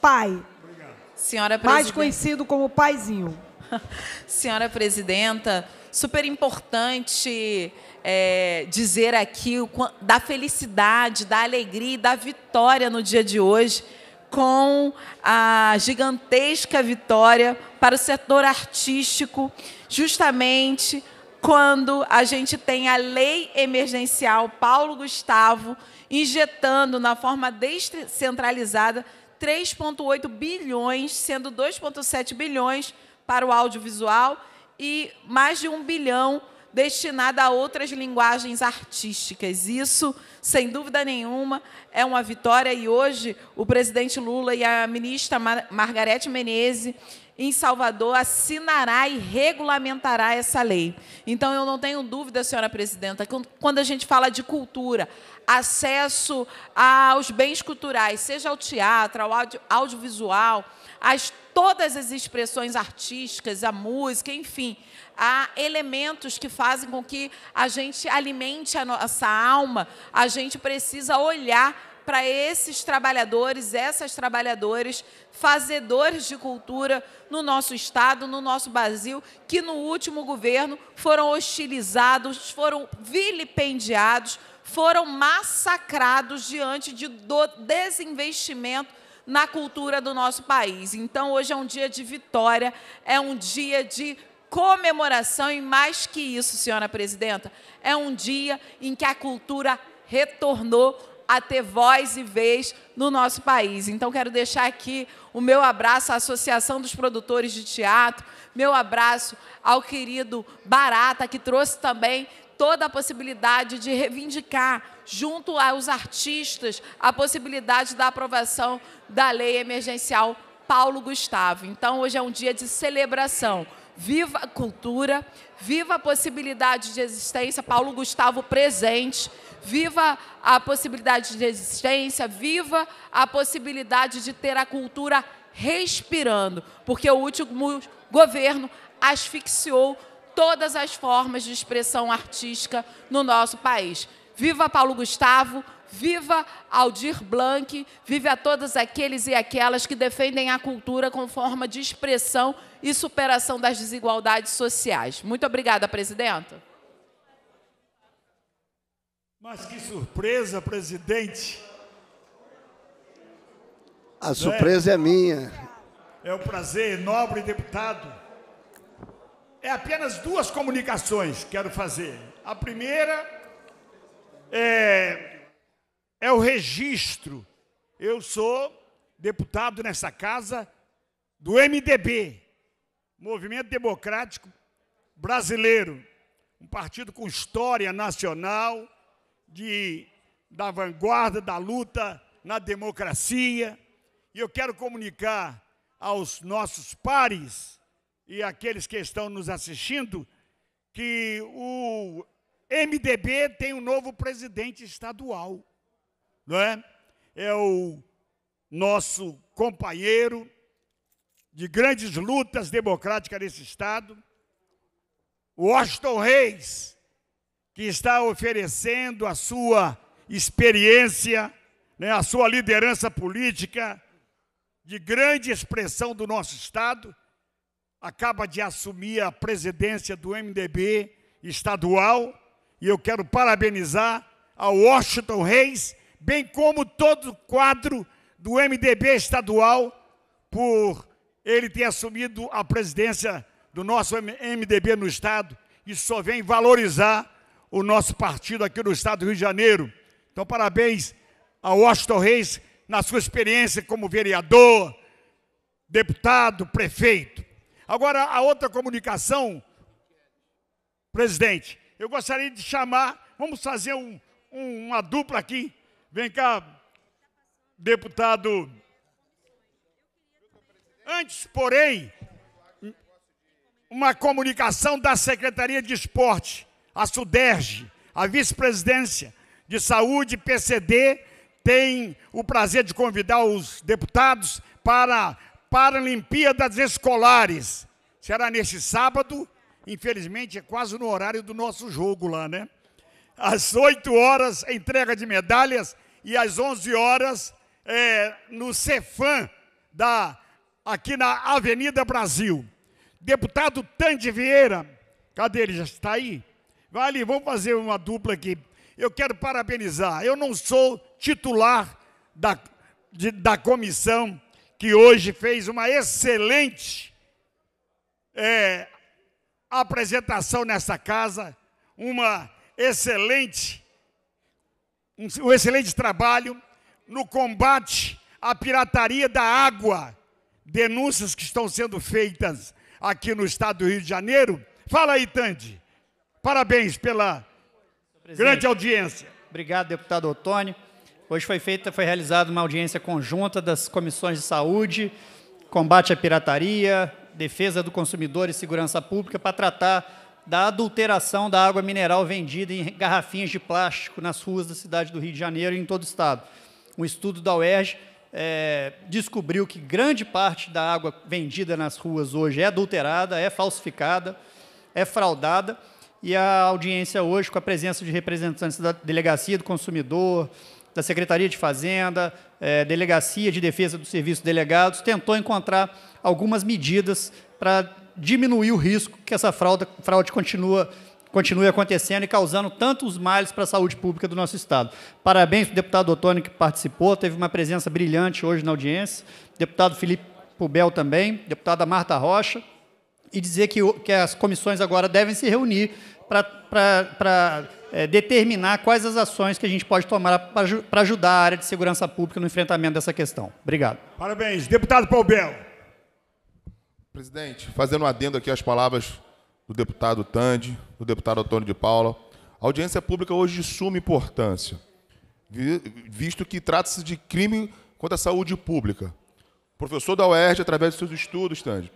Pai. Obrigado. Senhora Presidenta. Mais conhecido como Paizinho. Senhora Presidenta, super importante é, dizer aqui o, da felicidade, da alegria e da vitória no dia de hoje com a gigantesca vitória para o setor artístico, justamente quando a gente tem a lei emergencial Paulo Gustavo injetando na forma descentralizada 3,8 bilhões, sendo 2,7 bilhões para o audiovisual e mais de um bilhão destinado a outras linguagens artísticas. Isso, sem dúvida nenhuma, é uma vitória e hoje o presidente Lula e a ministra Mar Margarete Menezes em Salvador assinará e regulamentará essa lei. Então, eu não tenho dúvida, senhora presidenta, que quando a gente fala de cultura, acesso aos bens culturais, seja ao teatro, ao audio, audiovisual, às todas as expressões artísticas, a música, enfim, há elementos que fazem com que a gente alimente a nossa alma, a gente precisa olhar para esses trabalhadores, essas trabalhadoras, fazedores de cultura no nosso estado, no nosso Brasil, que no último governo foram hostilizados, foram vilipendiados, foram massacrados diante de, do desinvestimento na cultura do nosso país. Então, hoje é um dia de vitória, é um dia de comemoração e mais que isso, senhora presidenta, é um dia em que a cultura retornou a ter voz e vez no nosso país. Então, quero deixar aqui o meu abraço à Associação dos Produtores de Teatro, meu abraço ao querido Barata, que trouxe também toda a possibilidade de reivindicar, junto aos artistas, a possibilidade da aprovação da lei emergencial Paulo Gustavo. Então, hoje é um dia de celebração. Viva a cultura, viva a possibilidade de existência, Paulo Gustavo presente viva a possibilidade de existência. viva a possibilidade de ter a cultura respirando, porque o último governo asfixiou todas as formas de expressão artística no nosso país. Viva Paulo Gustavo, viva Aldir Blanc, vive a todos aqueles e aquelas que defendem a cultura como forma de expressão e superação das desigualdades sociais. Muito obrigada, presidenta. Mas que surpresa, presidente! A né? surpresa é, é minha. É um prazer, nobre deputado. É apenas duas comunicações que quero fazer. A primeira é, é o registro. Eu sou deputado nessa casa do MDB, Movimento Democrático Brasileiro, um partido com história nacional, de, da vanguarda, da luta na democracia. E eu quero comunicar aos nossos pares e aqueles que estão nos assistindo que o MDB tem um novo presidente estadual, não é? É o nosso companheiro de grandes lutas democráticas nesse estado, Washington Reis, que está oferecendo a sua experiência, né, a sua liderança política, de grande expressão do nosso Estado, acaba de assumir a presidência do MDB estadual, e eu quero parabenizar a Washington Reis, bem como todo o quadro do MDB estadual, por ele ter assumido a presidência do nosso MDB no Estado, e só vem valorizar o nosso partido aqui no estado do Rio de Janeiro. Então, parabéns ao Washington Reis na sua experiência como vereador, deputado, prefeito. Agora, a outra comunicação, presidente, eu gostaria de chamar, vamos fazer um, um, uma dupla aqui. Vem cá, deputado. Antes, porém, uma comunicação da Secretaria de Esporte a SUDERJ, a Vice-Presidência de Saúde, PCD, tem o prazer de convidar os deputados para Paralimpíadas Escolares. Será neste sábado, infelizmente é quase no horário do nosso jogo lá, né? Às 8 horas, entrega de medalhas e às 11 horas, é, no Cefan da, aqui na Avenida Brasil. Deputado Tande Vieira, cadê ele? Já está aí? Vale, vamos fazer uma dupla aqui. Eu quero parabenizar. Eu não sou titular da, de, da comissão que hoje fez uma excelente é, apresentação nessa casa, uma excelente, um, um excelente trabalho no combate à pirataria da água. Denúncias que estão sendo feitas aqui no estado do Rio de Janeiro. Fala aí, Tandi. Parabéns pela Presidente. grande audiência. Obrigado, deputado Otônio. Hoje foi feita, foi realizada uma audiência conjunta das comissões de saúde, combate à pirataria, defesa do consumidor e segurança pública para tratar da adulteração da água mineral vendida em garrafinhas de plástico nas ruas da cidade do Rio de Janeiro e em todo o estado. Um estudo da UERJ é, descobriu que grande parte da água vendida nas ruas hoje é adulterada, é falsificada, é fraudada e a audiência hoje com a presença de representantes da Delegacia do Consumidor, da Secretaria de Fazenda, eh, Delegacia de Defesa do Serviço Delegados, tentou encontrar algumas medidas para diminuir o risco que essa fraude, fraude continua continue acontecendo e causando tantos males para a saúde pública do nosso Estado. Parabéns ao deputado Otônio que participou, teve uma presença brilhante hoje na audiência, deputado Felipe Pubel também, deputada Marta Rocha, e dizer que, que as comissões agora devem se reunir para é, determinar quais as ações que a gente pode tomar para ajudar a área de segurança pública no enfrentamento dessa questão. Obrigado. Parabéns. Deputado Paul Bel. Presidente, fazendo um adendo aqui às palavras do deputado Tandi, do deputado Antônio de Paula, a audiência pública hoje de suma importância, visto que trata-se de crime contra a saúde pública. O professor da UERJ, através de seus estudos, Tandi,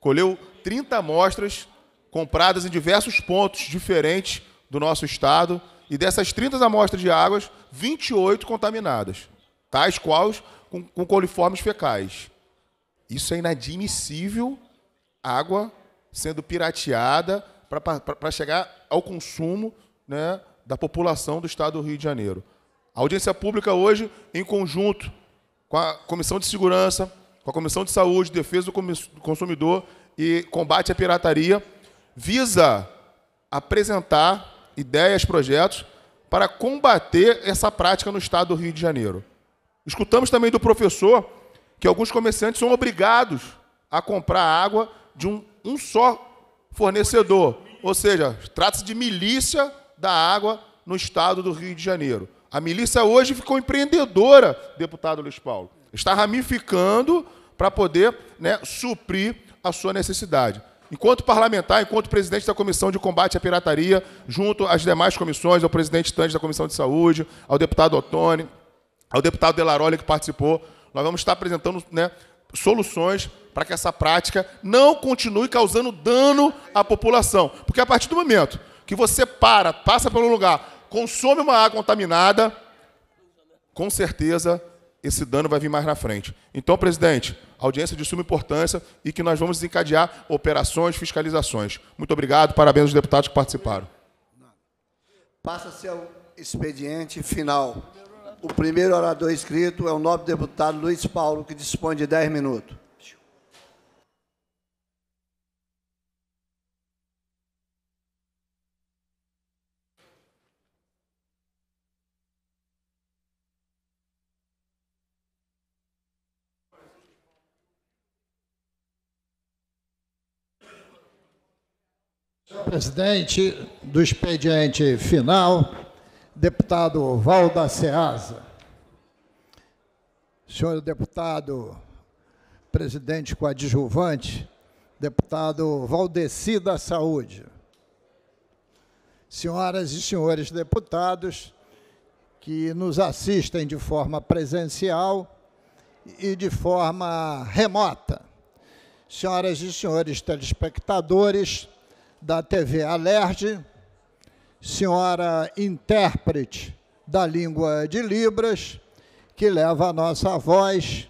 colheu 30 amostras compradas em diversos pontos diferentes do nosso estado, e dessas 30 amostras de águas, 28 contaminadas, tais quais com, com coliformes fecais. Isso é inadmissível, água sendo pirateada para chegar ao consumo né, da população do estado do Rio de Janeiro. A audiência pública hoje, em conjunto com a Comissão de Segurança, com a Comissão de Saúde, Defesa do Consumidor e Combate à Pirataria, visa apresentar ideias, projetos para combater essa prática no estado do Rio de Janeiro. Escutamos também do professor que alguns comerciantes são obrigados a comprar água de um, um só fornecedor, ou seja, trata-se de milícia da água no estado do Rio de Janeiro. A milícia hoje ficou empreendedora, deputado Luiz Paulo. Está ramificando para poder né, suprir a sua necessidade. Enquanto parlamentar, enquanto presidente da Comissão de Combate à Pirataria, junto às demais comissões, ao presidente Tange da Comissão de Saúde, ao deputado Ottoni, ao deputado Delaroli que participou, nós vamos estar apresentando né, soluções para que essa prática não continue causando dano à população. Porque a partir do momento que você para, passa pelo lugar, consome uma água contaminada, com certeza esse dano vai vir mais na frente. Então, presidente, audiência de suma importância e que nós vamos desencadear operações, fiscalizações. Muito obrigado, parabéns aos deputados que participaram. Passa-se ao expediente final. O primeiro orador inscrito é o nobre deputado Luiz Paulo, que dispõe de 10 minutos. presidente do expediente final, deputado Valda Ceasa. Senhor deputado presidente coadjuvante, deputado Valdeci da Saúde. Senhoras e senhores deputados que nos assistem de forma presencial e de forma remota. Senhoras e senhores telespectadores, da TV Alerj, senhora intérprete da língua de Libras, que leva a nossa voz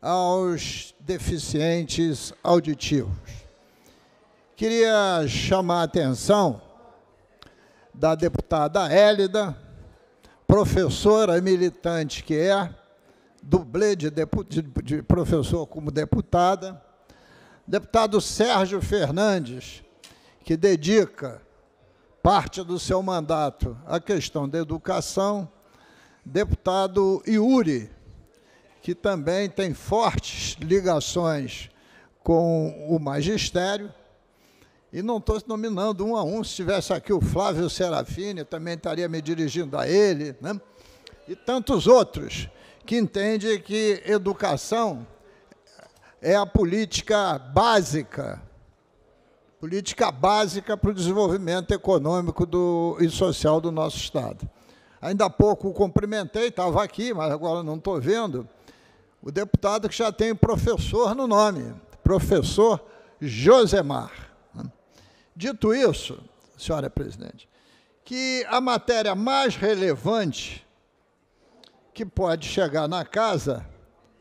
aos deficientes auditivos. Queria chamar a atenção da deputada Hélida, professora militante que é, dublê de, de, de professor como deputada, deputado Sérgio Fernandes, que dedica parte do seu mandato à questão da educação, deputado Iuri, que também tem fortes ligações com o magistério. E não estou nominando um a um, se tivesse aqui o Flávio Serafini, também estaria me dirigindo a ele, né? e tantos outros, que entendem que educação é a política básica política básica para o desenvolvimento econômico do, e social do nosso Estado. Ainda há pouco o cumprimentei, estava aqui, mas agora não estou vendo, o deputado que já tem professor no nome, professor Josemar. Dito isso, senhora presidente, que a matéria mais relevante que pode chegar na casa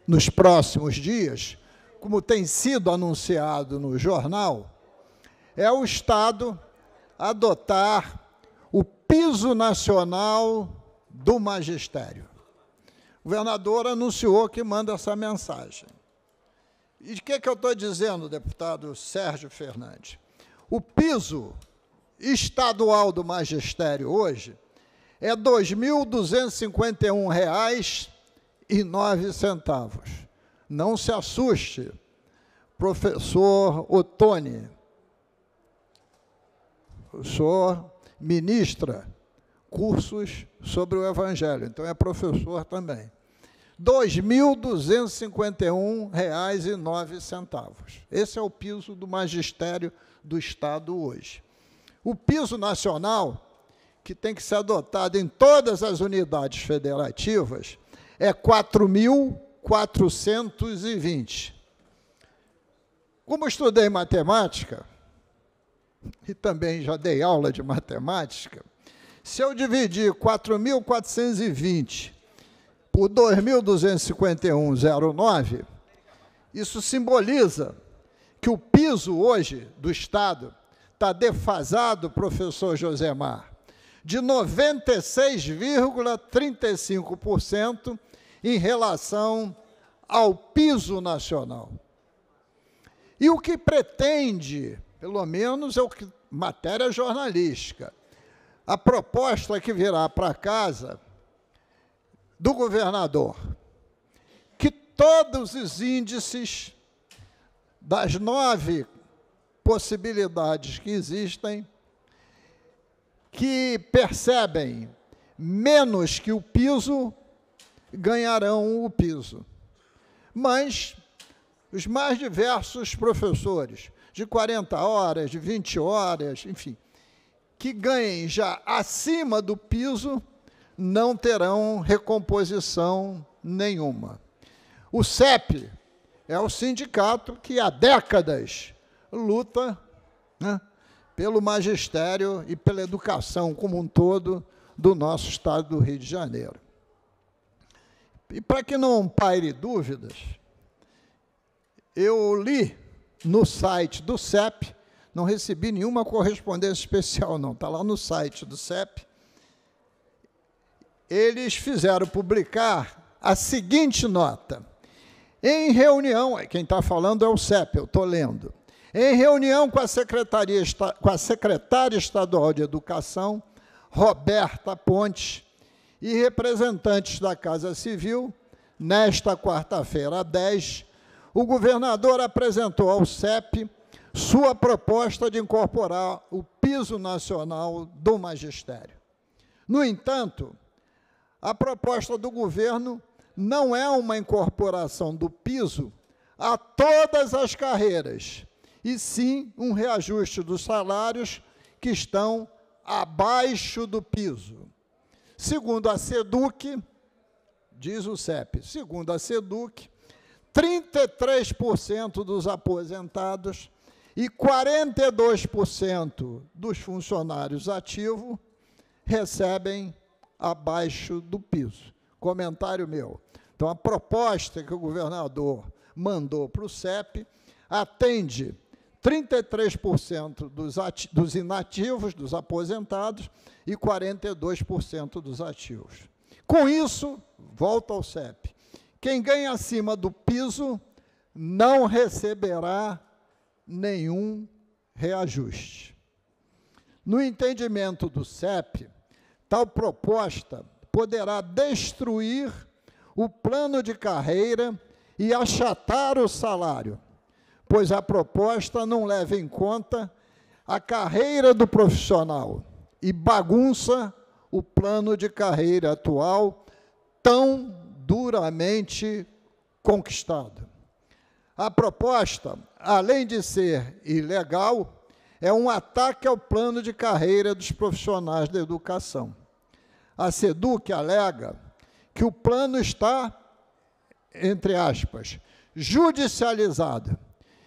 nos próximos dias, como tem sido anunciado no jornal, é o Estado adotar o piso nacional do magistério. O governador anunciou que manda essa mensagem. E o que, é que eu estou dizendo, deputado Sérgio Fernandes? O piso estadual do magistério hoje é R$ 2.251,09. Não se assuste, professor Otone. Só ministra cursos sobre o Evangelho, então é professor também. R$ 2.251,09. Esse é o piso do magistério do Estado hoje. O piso nacional, que tem que ser adotado em todas as unidades federativas, é 4.420. Como estudei matemática, e também já dei aula de matemática, se eu dividir 4.420 por 2.251,09, isso simboliza que o piso hoje do Estado está defasado, professor Josemar, de 96,35% em relação ao piso nacional. E o que pretende pelo menos é o que matéria jornalística. A proposta que virá para casa do governador, que todos os índices das nove possibilidades que existem, que percebem menos que o piso, ganharão o piso. Mas os mais diversos professores, de 40 horas, de 20 horas, enfim, que ganhem já acima do piso, não terão recomposição nenhuma. O CEP é o sindicato que há décadas luta né, pelo magistério e pela educação como um todo do nosso estado do Rio de Janeiro. E para que não paire dúvidas, eu li no site do CEP, não recebi nenhuma correspondência especial, não, está lá no site do CEP. Eles fizeram publicar a seguinte nota. Em reunião, é, quem está falando é o CEP, eu estou lendo. Em reunião com a, Secretaria, com a Secretária Estadual de Educação, Roberta Pontes, e representantes da Casa Civil, nesta quarta-feira, 10, o governador apresentou ao CEP sua proposta de incorporar o piso nacional do magistério. No entanto, a proposta do governo não é uma incorporação do piso a todas as carreiras, e sim um reajuste dos salários que estão abaixo do piso. Segundo a SEDUC, diz o CEP, segundo a SEDUC, 33% dos aposentados e 42% dos funcionários ativos recebem abaixo do piso. Comentário meu. Então, a proposta que o governador mandou para o CEP atende 33% dos, inativos, dos aposentados, e 42% dos ativos. Com isso, volta ao CEP. Quem ganha acima do piso não receberá nenhum reajuste. No entendimento do CEP, tal proposta poderá destruir o plano de carreira e achatar o salário, pois a proposta não leva em conta a carreira do profissional e bagunça o plano de carreira atual, tão duramente conquistado. A proposta, além de ser ilegal, é um ataque ao plano de carreira dos profissionais da educação. A SEDUC alega que o plano está, entre aspas, judicializado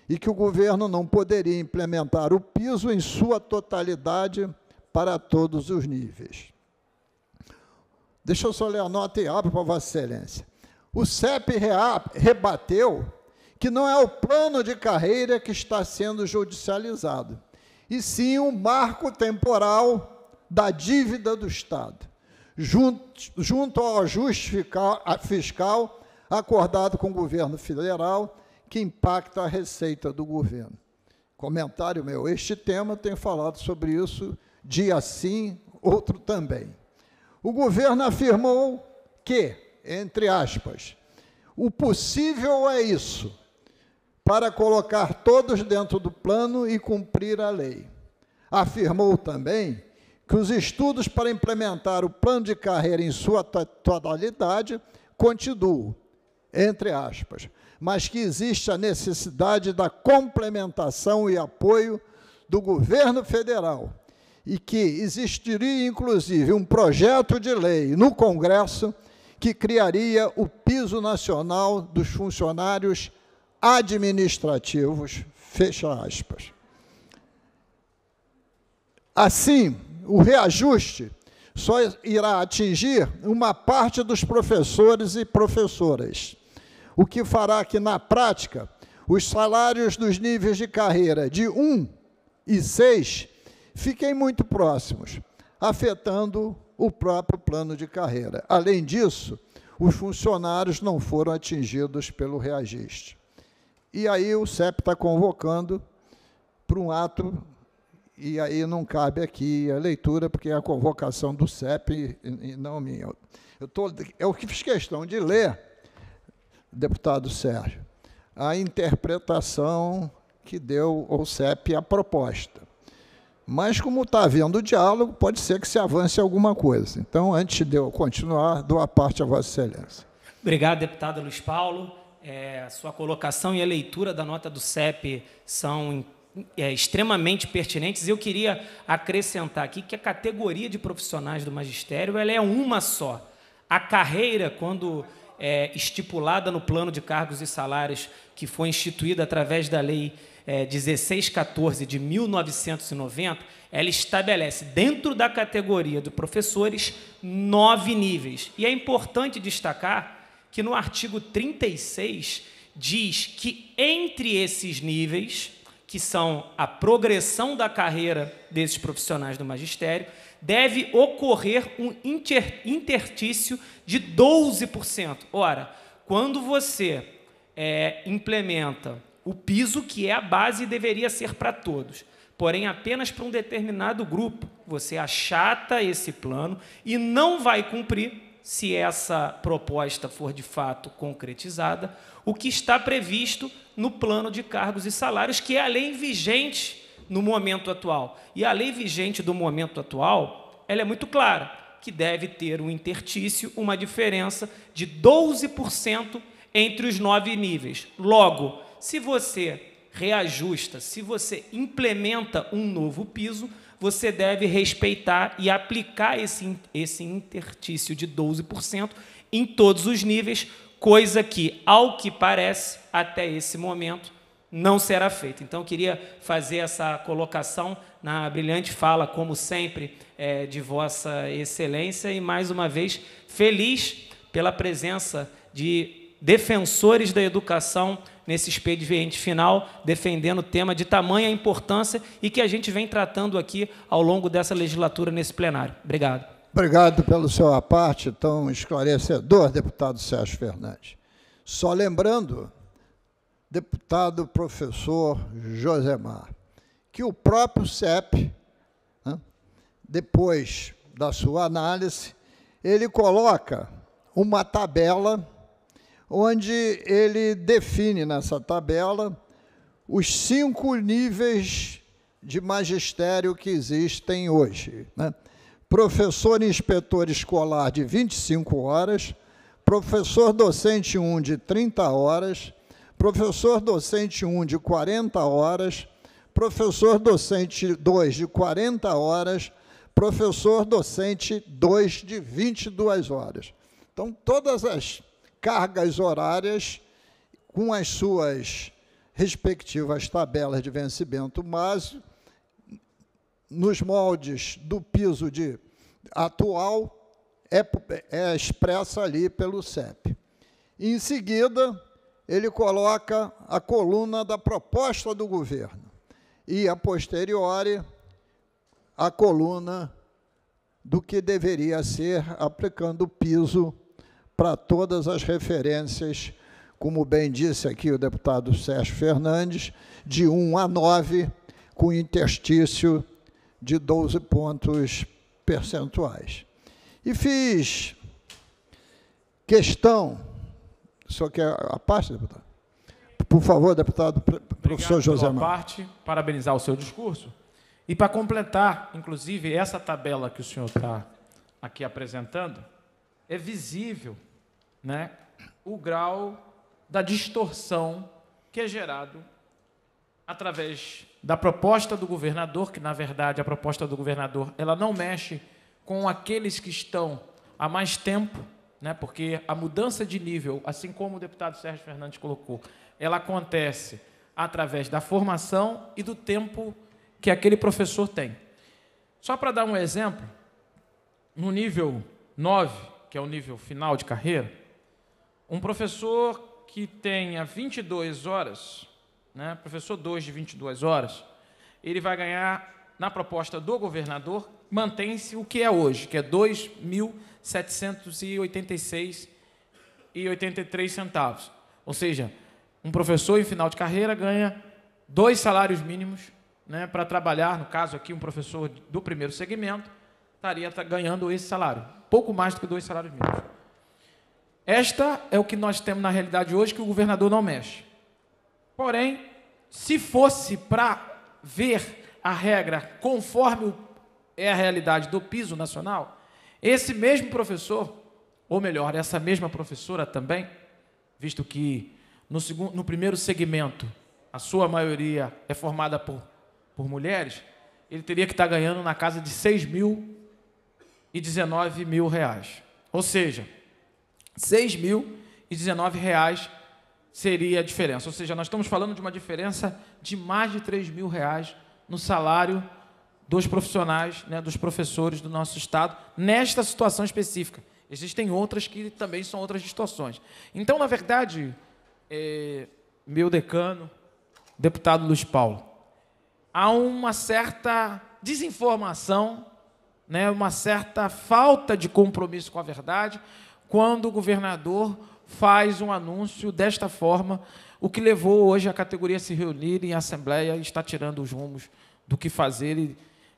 e que o governo não poderia implementar o piso em sua totalidade para todos os níveis. Deixa eu só ler a nota e abro para Vossa Excelência. O CEP rebateu que não é o plano de carreira que está sendo judicializado, e sim o um marco temporal da dívida do Estado, junto, junto ao ajuste fiscal, fiscal acordado com o governo federal, que impacta a receita do governo. Comentário meu: este tema tem falado sobre isso dia sim, outro também. O governo afirmou que, entre aspas, o possível é isso, para colocar todos dentro do plano e cumprir a lei. Afirmou também que os estudos para implementar o plano de carreira em sua totalidade continuam, entre aspas, mas que existe a necessidade da complementação e apoio do governo federal e que existiria inclusive um projeto de lei no Congresso que criaria o piso nacional dos funcionários administrativos, fecha aspas. Assim, o reajuste só irá atingir uma parte dos professores e professoras, o que fará que, na prática, os salários dos níveis de carreira de 1 e 6 fiquem muito próximos, afetando o próprio plano de carreira. Além disso, os funcionários não foram atingidos pelo reajuste. E aí o CEP está convocando para um ato, e aí não cabe aqui a leitura, porque é a convocação do CEP e, não minha. Eu, tô, é eu fiz questão de ler, deputado Sérgio, a interpretação que deu ao CEP a proposta. Mas, como está havendo diálogo, pode ser que se avance alguma coisa. Então, antes de eu continuar, dou a parte a Vossa Excelência. Obrigado, deputado Luiz Paulo. É, sua colocação e a leitura da nota do CEP são é, extremamente pertinentes. Eu queria acrescentar aqui que a categoria de profissionais do magistério ela é uma só. A carreira, quando é, estipulada no plano de cargos e salários que foi instituída através da lei é, 1614 de 1990, ela estabelece, dentro da categoria de professores, nove níveis. E é importante destacar que no artigo 36 diz que entre esses níveis, que são a progressão da carreira desses profissionais do magistério, deve ocorrer um interstício de 12%. Ora, quando você é, implementa o piso que é a base deveria ser para todos, porém apenas para um determinado grupo. Você achata esse plano e não vai cumprir, se essa proposta for de fato concretizada, o que está previsto no plano de cargos e salários, que é a lei vigente no momento atual. E a lei vigente do momento atual, ela é muito clara, que deve ter um intertício, uma diferença de 12% entre os nove níveis. Logo, se você reajusta, se você implementa um novo piso, você deve respeitar e aplicar esse, esse intertício de 12% em todos os níveis, coisa que, ao que parece, até esse momento não será feita. Então, eu queria fazer essa colocação na brilhante fala, como sempre, é, de Vossa Excelência, e mais uma vez, feliz pela presença de defensores da educação nesse expediente final, defendendo o tema de tamanha importância e que a gente vem tratando aqui ao longo dessa legislatura nesse plenário. Obrigado. Obrigado pelo seu aparte tão esclarecedor, deputado Sérgio Fernandes. Só lembrando, deputado professor Josemar, que o próprio CEP, né, depois da sua análise, ele coloca uma tabela onde ele define nessa tabela os cinco níveis de magistério que existem hoje. Né? Professor e inspetor escolar de 25 horas, professor docente 1 de 30 horas, professor docente 1 de 40 horas, professor docente 2 de 40 horas, professor docente 2 de 22 horas. Então, todas as cargas horárias com as suas respectivas tabelas de vencimento mas nos moldes do piso de atual, é, é expressa ali pelo CEP. Em seguida, ele coloca a coluna da proposta do governo e, a posteriori, a coluna do que deveria ser aplicando o piso para todas as referências, como bem disse aqui o deputado Sérgio Fernandes, de 1 a 9, com interstício de 12 pontos percentuais. E fiz questão, só que é a parte, deputado. Por favor, deputado Obrigado professor José Manuel. parte, parabenizar o seu discurso. E para completar, inclusive, essa tabela que o senhor está aqui apresentando, é visível né, o grau da distorção que é gerado através da proposta do governador, que na verdade a proposta do governador ela não mexe com aqueles que estão há mais tempo, né, porque a mudança de nível, assim como o deputado Sérgio Fernandes colocou, ela acontece através da formação e do tempo que aquele professor tem. Só para dar um exemplo, no nível 9, que é o nível final de carreira, um professor que tenha 22 horas, né, professor 2 de 22 horas, ele vai ganhar, na proposta do governador, mantém-se o que é hoje, que é R$ 2.786,83 centavos. Ou seja, um professor em final de carreira ganha dois salários mínimos né, para trabalhar, no caso aqui, um professor do primeiro segmento estaria ganhando esse salário, pouco mais do que dois salários mínimos. Esta é o que nós temos na realidade hoje que o governador não mexe. Porém, se fosse para ver a regra conforme é a realidade do piso nacional, esse mesmo professor, ou melhor, essa mesma professora também, visto que no, segundo, no primeiro segmento a sua maioria é formada por, por mulheres, ele teria que estar tá ganhando na casa de 6 mil e 19 mil reais. Ou seja, 6 mil e 19 reais seria a diferença. Ou seja, nós estamos falando de uma diferença de mais de 3 mil reais no salário dos profissionais, né, dos professores do nosso estado, nesta situação específica. Existem outras que também são outras distorções. Então, na verdade, é, meu decano, deputado Luiz Paulo, há uma certa desinformação né, uma certa falta de compromisso com a verdade quando o governador faz um anúncio desta forma, o que levou hoje a categoria a se reunir em assembleia e está tirando os rumos do que fazer e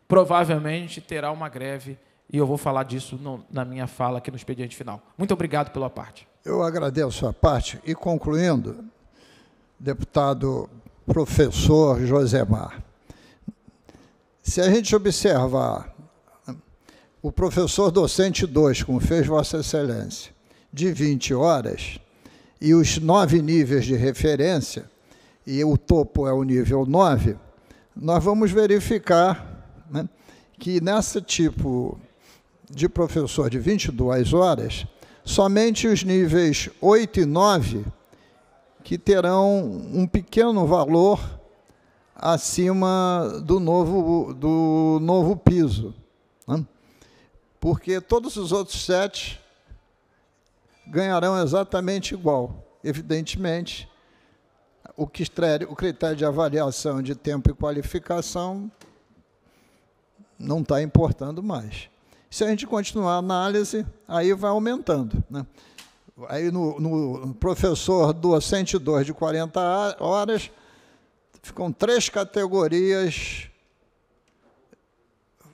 provavelmente terá uma greve e eu vou falar disso no, na minha fala aqui no expediente final. Muito obrigado pela parte. Eu agradeço a parte. E concluindo, deputado professor Josemar, se a gente observar o professor docente 2, como fez Vossa Excelência, de 20 horas, e os nove níveis de referência, e o topo é o nível 9, nós vamos verificar né, que nesse tipo de professor de 22 horas, somente os níveis 8 e 9 que terão um pequeno valor acima do novo, do novo piso. Né? porque todos os outros sete ganharão exatamente igual. Evidentemente, o critério de avaliação de tempo e qualificação não está importando mais. Se a gente continuar a análise, aí vai aumentando. Né? Aí no, no professor docente 2 de 40 horas, ficam três categorias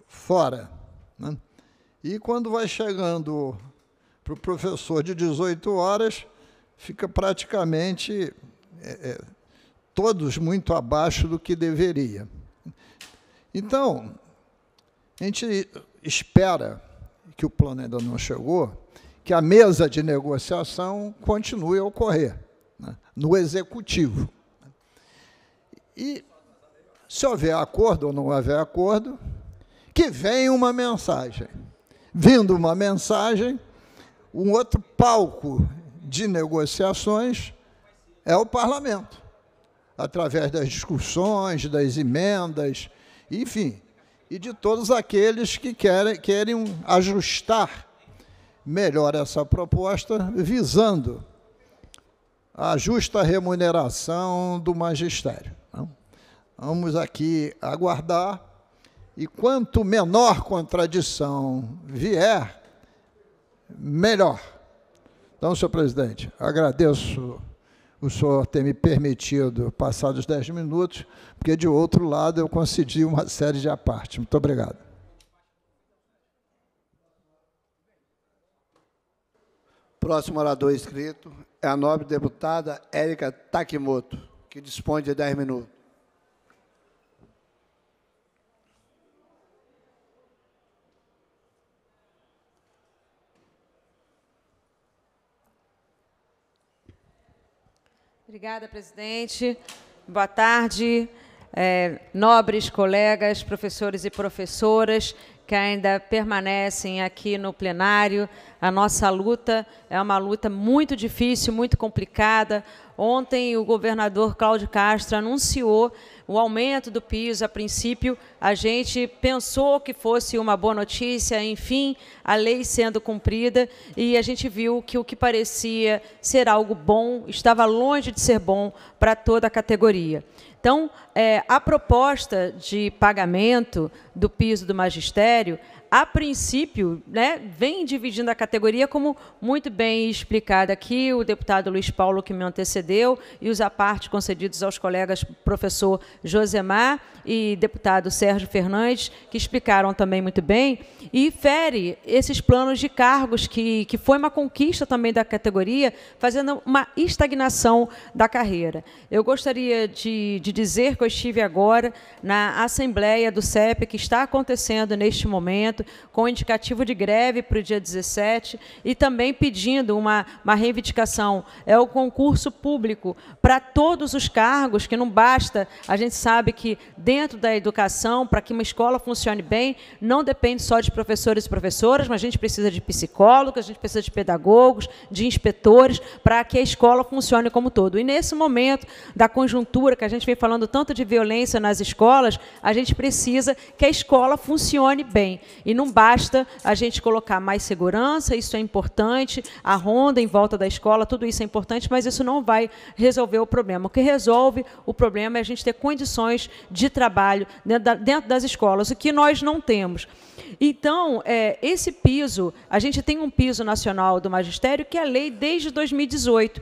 fora. Né? E quando vai chegando para o professor de 18 horas, fica praticamente é, é, todos muito abaixo do que deveria. Então, a gente espera que o plano ainda não chegou, que a mesa de negociação continue a ocorrer né, no executivo. E se houver acordo ou não houver acordo, que venha uma mensagem vindo uma mensagem, um outro palco de negociações é o parlamento, através das discussões, das emendas, enfim, e de todos aqueles que querem, querem ajustar melhor essa proposta, visando a justa remuneração do magistério. Então, vamos aqui aguardar e quanto menor contradição vier, melhor. Então, senhor presidente, agradeço o senhor ter me permitido passar os dez minutos, porque de outro lado eu concedi uma série de aparte. Muito obrigado. Próximo orador inscrito é a nobre deputada Érica Takimoto, que dispõe de 10 minutos. Obrigada, presidente. Boa tarde, é, nobres colegas, professores e professoras que ainda permanecem aqui no plenário. A nossa luta é uma luta muito difícil, muito complicada. Ontem o governador Cláudio Castro anunciou o aumento do piso. A princípio, a gente pensou que fosse uma boa notícia, enfim, a lei sendo cumprida, e a gente viu que o que parecia ser algo bom estava longe de ser bom para toda a categoria. Então, é, a proposta de pagamento do piso do magistério a princípio, né, vem dividindo a categoria, como muito bem explicado aqui o deputado Luiz Paulo, que me antecedeu, e os apartes concedidos aos colegas professor Josemar e deputado Sérgio Fernandes, que explicaram também muito bem, e fere esses planos de cargos, que, que foi uma conquista também da categoria, fazendo uma estagnação da carreira. Eu gostaria de, de dizer que eu estive agora na Assembleia do CEP, que está acontecendo neste momento, movimento com indicativo de greve para o dia 17 e também pedindo uma, uma reivindicação, é o concurso público para todos os cargos, que não basta, a gente sabe que dentro da educação, para que uma escola funcione bem, não depende só de professores e professoras, mas a gente precisa de psicólogos, a gente precisa de pedagogos, de inspetores, para que a escola funcione como todo. E nesse momento da conjuntura, que a gente vem falando tanto de violência nas escolas, a gente precisa que a escola funcione bem. E não basta a gente colocar mais segurança, isso é importante, a ronda em volta da escola, tudo isso é importante, mas isso não vai resolver o problema. O que resolve o problema é a gente ter condições de trabalho né, dentro, das escolas, o que nós não temos. Então, é, esse piso, a gente tem um piso nacional do magistério que é a lei desde 2018.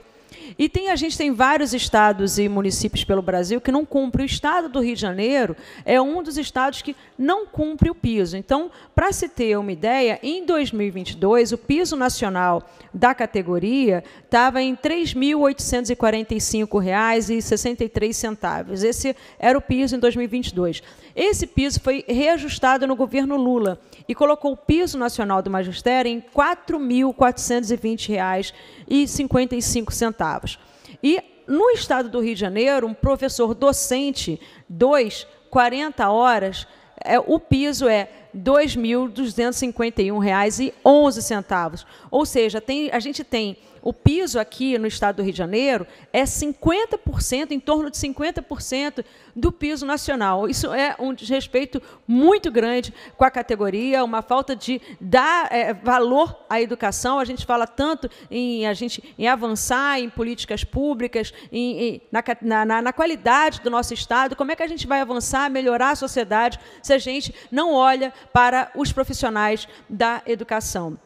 E tem a gente tem vários estados e municípios pelo Brasil que não cumprem. O estado do Rio de Janeiro é um dos estados que não cumpre o piso. Então, para se ter uma ideia, em 2022 o piso nacional da categoria estava em R$ 3.845,63. Esse era o piso em 2022. Esse piso foi reajustado no governo Lula e colocou o piso nacional do magistério em R$ 4.420,55 centavos. E no estado do Rio de Janeiro, um professor docente, 2, 40 horas, é, o piso é R$ 2.251,11. Ou seja, tem, a gente tem o piso aqui no estado do Rio de Janeiro é 50%, em torno de 50% do piso nacional. Isso é um desrespeito muito grande com a categoria, uma falta de dar é, valor à educação. A gente fala tanto em, a gente, em avançar em políticas públicas, em, em, na, na, na qualidade do nosso Estado. Como é que a gente vai avançar, melhorar a sociedade, se a gente não olha para os profissionais da educação?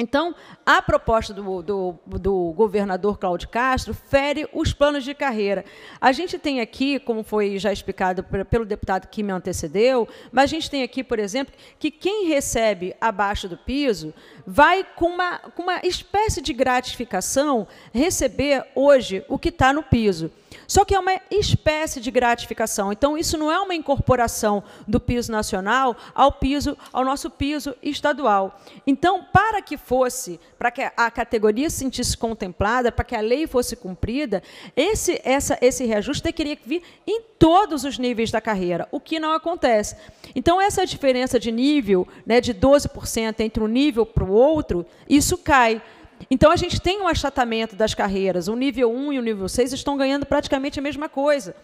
Então, a proposta do, do, do, governador Cláudio Castro fere os planos de carreira. A gente tem aqui, como foi já explicado pelo deputado que me antecedeu, mas a gente tem aqui, por exemplo, que quem recebe abaixo do piso vai, com uma, com uma espécie de gratificação, receber hoje o que está no piso. Só que é uma espécie de gratificação. Então, isso não é uma incorporação do piso nacional ao piso, ao nosso piso estadual. Então, para que fosse, para que a categoria se sentisse contemplada, para que a lei fosse cumprida, esse, essa, esse reajuste teria que vir em todos os níveis da carreira, o que não acontece. Então, essa diferença de nível, né, de 12% entre um nível para o outro, isso cai. Então a gente tem um achatamento das carreiras. O nível 1 e o nível 6 estão ganhando praticamente a mesma coisa.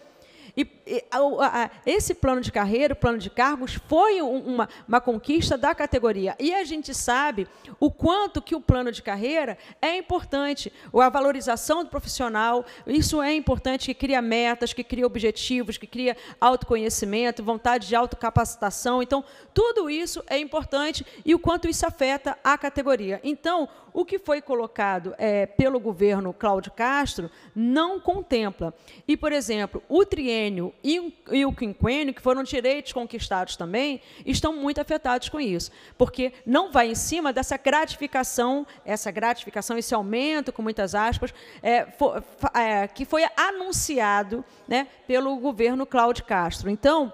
E, e a, a, esse plano de carreira, o plano de cargos, foi uma, uma conquista da categoria. E a gente sabe o quanto que o plano de carreira é importante, a valorização do profissional, isso é importante, que cria metas, que cria objetivos, que cria autoconhecimento, vontade de autocapacitação. Então, tudo isso é importante e o quanto isso afeta a categoria. Então, o que foi colocado é, pelo governo Cláudio Castro não contempla. E, por exemplo, o triênio e o quinquênio, que foram direitos conquistados também, estão muito afetados com isso, porque não vai em cima dessa gratificação, essa gratificação, esse aumento, com muitas aspas, é, for, é, que foi anunciado né, pelo governo Cláudio Castro. Então,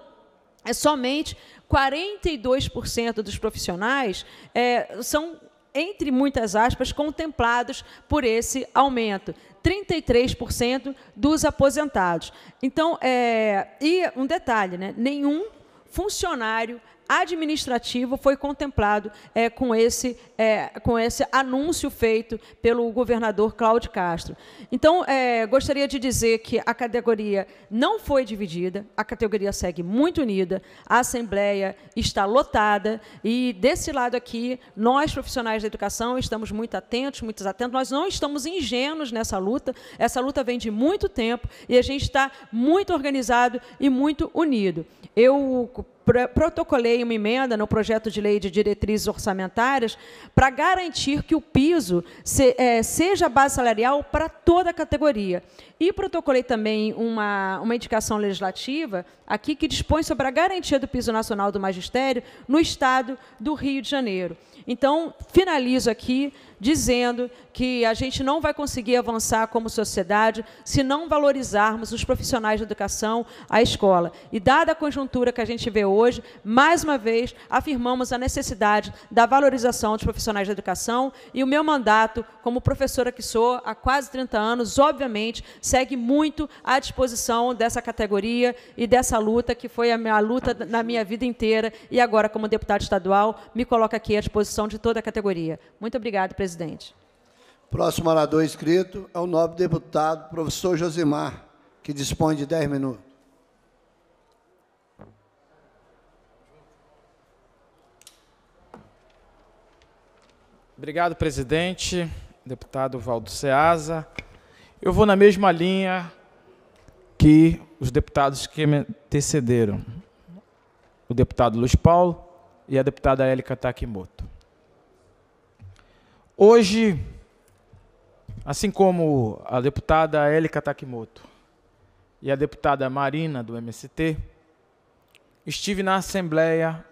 é somente 42% dos profissionais é, são entre muitas aspas, contemplados por esse aumento. 33% dos aposentados. Então, é, e um detalhe, né? nenhum funcionário administrativo foi contemplado é, com, esse, é, com esse anúncio feito pelo governador Cláudio Castro. Então, é, gostaria de dizer que a categoria não foi dividida, a categoria segue muito unida, a Assembleia está lotada e, desse lado aqui, nós, profissionais da educação, estamos muito atentos, muito atentos, nós não estamos ingênuos nessa luta, essa luta vem de muito tempo e a gente está muito organizado e muito unido. Eu protocolei uma emenda no projeto de lei de diretrizes orçamentárias para garantir que o piso se, é, seja base salarial para toda a categoria. E protocolei também uma, uma indicação legislativa aqui que dispõe sobre a garantia do piso nacional do magistério no Estado do Rio de Janeiro. Então, finalizo aqui dizendo que a gente não vai conseguir avançar como sociedade se não valorizarmos os profissionais de educação, a escola. E dada a conjuntura que a gente vê hoje, mais uma vez afirmamos a necessidade da valorização dos profissionais de educação e o meu mandato como professora que sou há quase 30 anos, obviamente, segue muito à disposição dessa categoria e dessa luta que foi a minha luta na minha vida inteira e agora como deputado estadual me coloca aqui à disposição de toda a categoria. Muito obrigado, presidente presidente. Próximo orador inscrito é o nobre deputado professor Josimar, que dispõe de 10 minutos. Obrigado, presidente, deputado Valdo Ceasa. Eu vou na mesma linha que os deputados que me antecederam, o deputado Luiz Paulo e a deputada Élica Takimoto. Hoje, assim como a deputada Élica Takimoto e a deputada Marina do MST, estive na Assembleia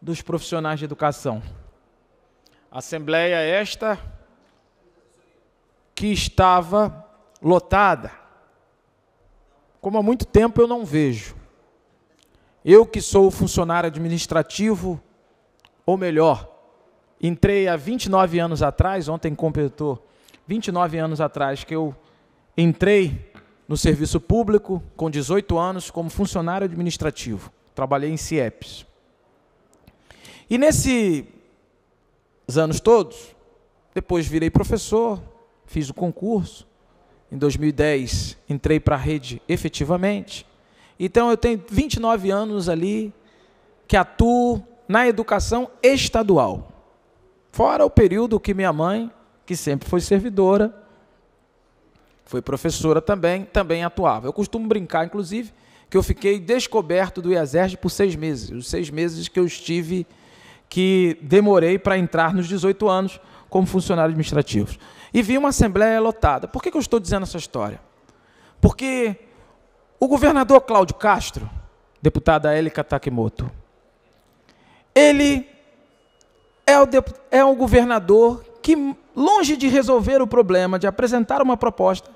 dos Profissionais de Educação. Assembleia esta que estava lotada. Como há muito tempo eu não vejo. Eu que sou funcionário administrativo, ou melhor, entrei há 29 anos atrás, ontem completou 29 anos atrás que eu entrei no serviço público com 18 anos como funcionário administrativo. Trabalhei em CIEPs. E nesses anos todos, depois virei professor, fiz o concurso. Em 2010 entrei para a rede efetivamente. Então eu tenho 29 anos ali que atuo na educação estadual. Fora o período que minha mãe, que sempre foi servidora, foi professora também, também atuava. Eu costumo brincar, inclusive, que eu fiquei descoberto do IASERG por seis meses. Os seis meses que eu estive, que demorei para entrar nos 18 anos como funcionário administrativo. E vi uma assembleia lotada. Por que, que eu estou dizendo essa história? Porque o governador Cláudio Castro, deputada Élica Takimoto, ele é o, é o governador que, longe de resolver o problema, de apresentar uma proposta,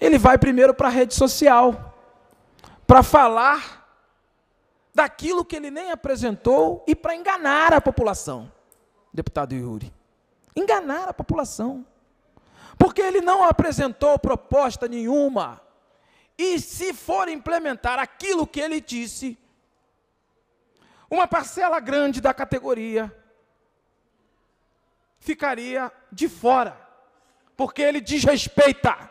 ele vai primeiro para a rede social para falar daquilo que ele nem apresentou e para enganar a população, deputado Yuri. Enganar a população. Porque ele não apresentou proposta nenhuma. E se for implementar aquilo que ele disse, uma parcela grande da categoria ficaria de fora, porque ele desrespeita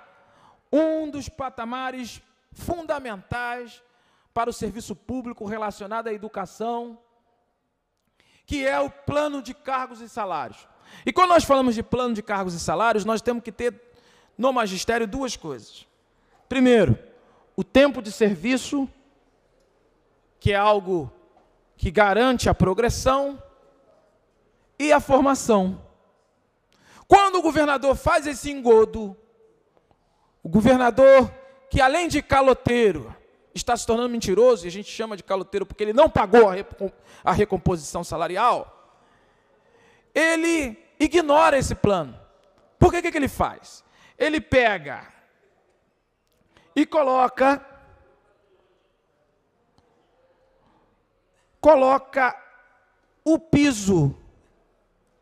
um dos patamares fundamentais para o serviço público relacionado à educação, que é o plano de cargos e salários. E quando nós falamos de plano de cargos e salários, nós temos que ter no magistério duas coisas. Primeiro, o tempo de serviço, que é algo que garante a progressão e a formação, o governador faz esse engodo, o governador, que além de caloteiro, está se tornando mentiroso, e a gente chama de caloteiro porque ele não pagou a recomposição salarial, ele ignora esse plano. Por que, que ele faz? Ele pega e coloca. Coloca o piso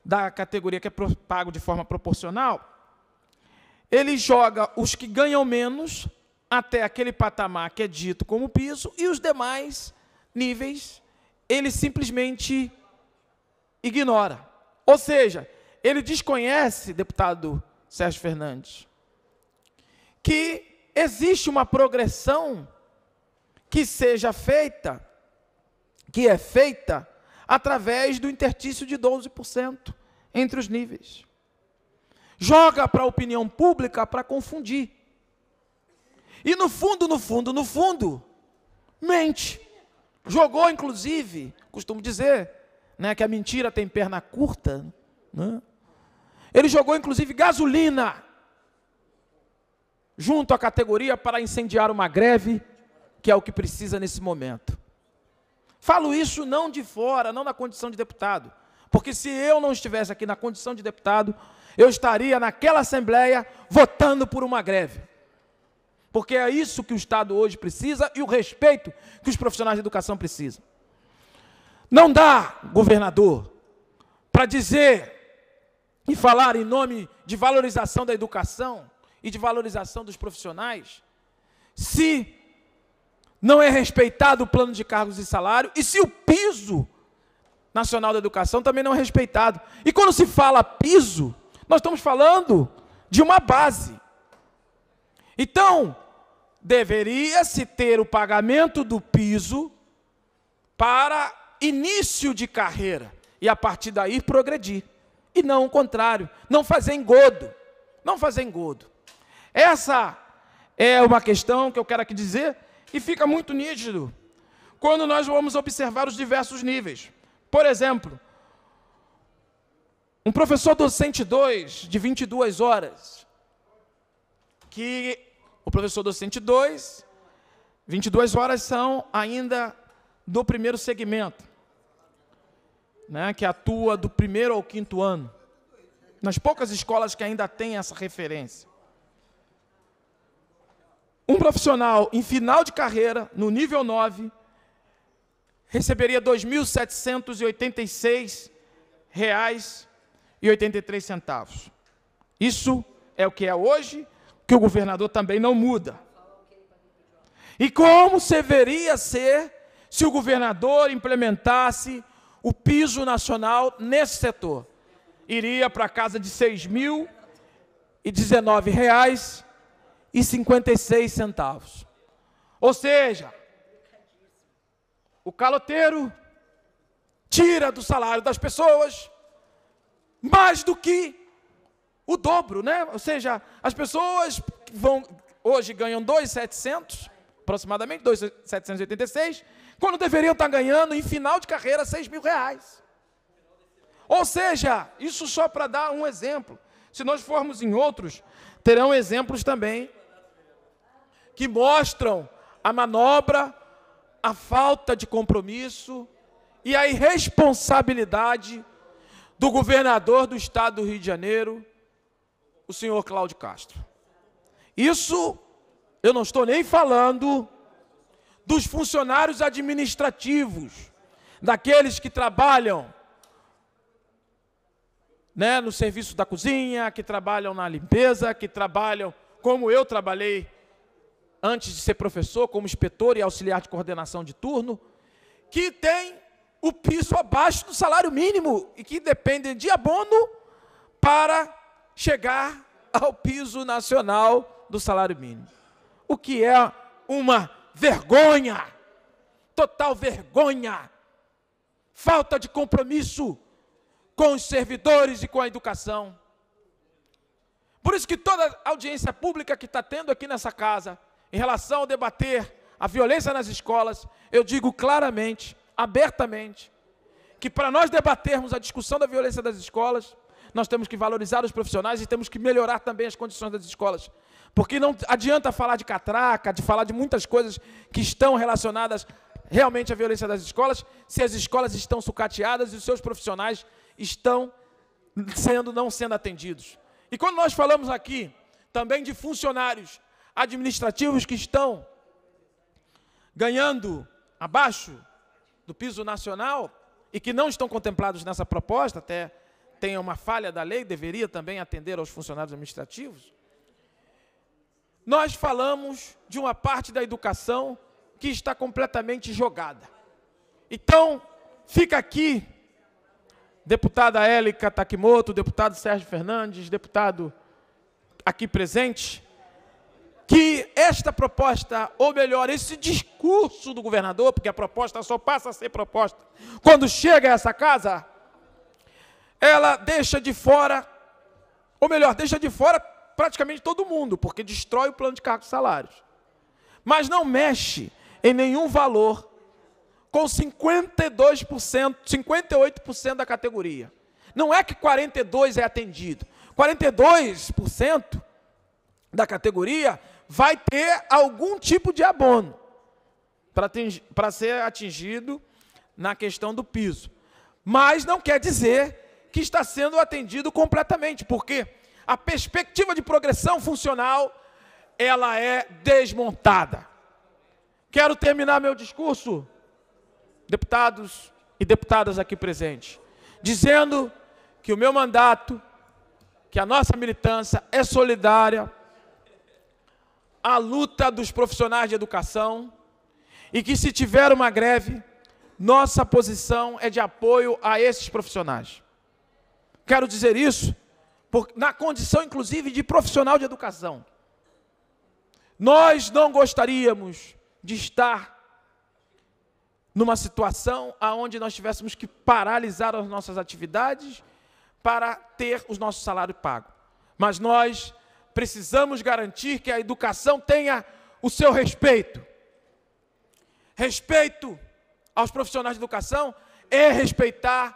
da categoria que é pago de forma proporcional, ele joga os que ganham menos até aquele patamar que é dito como piso e os demais níveis ele simplesmente ignora. Ou seja, ele desconhece, deputado Sérgio Fernandes, que existe uma progressão que seja feita, que é feita através do intertício de 12% entre os níveis. Joga para a opinião pública para confundir. E no fundo, no fundo, no fundo, mente. Jogou, inclusive, costumo dizer, né, que a mentira tem perna curta. Né? Ele jogou, inclusive, gasolina junto à categoria para incendiar uma greve, que é o que precisa nesse momento. Falo isso não de fora, não na condição de deputado. Porque se eu não estivesse aqui na condição de deputado, eu estaria naquela Assembleia votando por uma greve. Porque é isso que o Estado hoje precisa e o respeito que os profissionais de educação precisam. Não dá, governador, para dizer e falar em nome de valorização da educação e de valorização dos profissionais, se não é respeitado o plano de cargos e salário, e se o piso nacional da educação também não é respeitado. E quando se fala piso, nós estamos falando de uma base. Então, deveria-se ter o pagamento do piso para início de carreira e a partir daí progredir. E não o contrário, não fazer engodo, não fazer engodo. Essa é uma questão que eu quero aqui dizer, e fica muito nítido quando nós vamos observar os diversos níveis. Por exemplo, um professor docente 2 de 22 horas, que o professor docente 2, 22 horas são ainda do primeiro segmento, né, que atua do primeiro ao quinto ano. Nas poucas escolas que ainda tem essa referência um profissional em final de carreira, no nível 9, receberia R$ 2.786,83. Isso é o que é hoje, que o governador também não muda. E como deveria ser se o governador implementasse o piso nacional nesse setor? Iria para casa de R$ 6.019,00 e 56 centavos. Ou seja, o caloteiro tira do salário das pessoas mais do que o dobro, né? Ou seja, as pessoas vão hoje ganham 2,700, aproximadamente 2,786, quando deveriam estar ganhando em final de carreira 6 mil reais. Ou seja, isso só para dar um exemplo. Se nós formos em outros, terão exemplos também que mostram a manobra, a falta de compromisso e a irresponsabilidade do governador do estado do Rio de Janeiro, o senhor Cláudio Castro. Isso eu não estou nem falando dos funcionários administrativos, daqueles que trabalham né, no serviço da cozinha, que trabalham na limpeza, que trabalham como eu trabalhei antes de ser professor, como inspetor e auxiliar de coordenação de turno, que tem o piso abaixo do salário mínimo e que dependem de abono para chegar ao piso nacional do salário mínimo. O que é uma vergonha, total vergonha, falta de compromisso com os servidores e com a educação. Por isso que toda audiência pública que está tendo aqui nessa casa, em relação ao debater a violência nas escolas, eu digo claramente, abertamente, que para nós debatermos a discussão da violência das escolas, nós temos que valorizar os profissionais e temos que melhorar também as condições das escolas. Porque não adianta falar de catraca, de falar de muitas coisas que estão relacionadas realmente à violência das escolas, se as escolas estão sucateadas e os seus profissionais estão sendo não sendo atendidos. E quando nós falamos aqui também de funcionários administrativos que estão ganhando abaixo do piso nacional e que não estão contemplados nessa proposta, até tem uma falha da lei, deveria também atender aos funcionários administrativos. Nós falamos de uma parte da educação que está completamente jogada. Então, fica aqui, deputada Élica Takimoto, deputado Sérgio Fernandes, deputado aqui presente, que esta proposta, ou melhor, esse discurso do governador, porque a proposta só passa a ser proposta, quando chega a essa casa, ela deixa de fora, ou melhor, deixa de fora praticamente todo mundo, porque destrói o plano de cargos e salários. Mas não mexe em nenhum valor com 52%, 58% da categoria. Não é que 42 é atendido. 42% da categoria vai ter algum tipo de abono para ser atingido na questão do piso. Mas não quer dizer que está sendo atendido completamente, porque a perspectiva de progressão funcional ela é desmontada. Quero terminar meu discurso, deputados e deputadas aqui presentes, dizendo que o meu mandato, que a nossa militância é solidária a luta dos profissionais de educação e que, se tiver uma greve, nossa posição é de apoio a esses profissionais. Quero dizer isso por, na condição, inclusive, de profissional de educação. Nós não gostaríamos de estar numa situação aonde nós tivéssemos que paralisar as nossas atividades para ter os nossos salários pagos. Mas nós precisamos garantir que a educação tenha o seu respeito. Respeito aos profissionais de educação é respeitar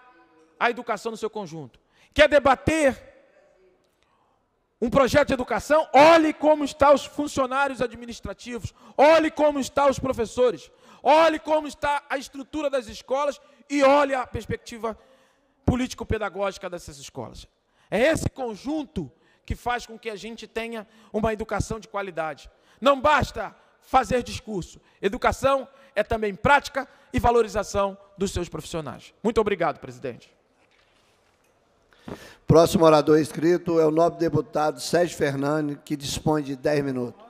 a educação no seu conjunto. Quer debater um projeto de educação? Olhe como estão os funcionários administrativos, olhe como estão os professores, olhe como está a estrutura das escolas e olhe a perspectiva político-pedagógica dessas escolas. É esse conjunto que faz com que a gente tenha uma educação de qualidade. Não basta fazer discurso. Educação é também prática e valorização dos seus profissionais. Muito obrigado, presidente. Próximo orador inscrito é o nobre deputado Sérgio Fernandes, que dispõe de 10 minutos.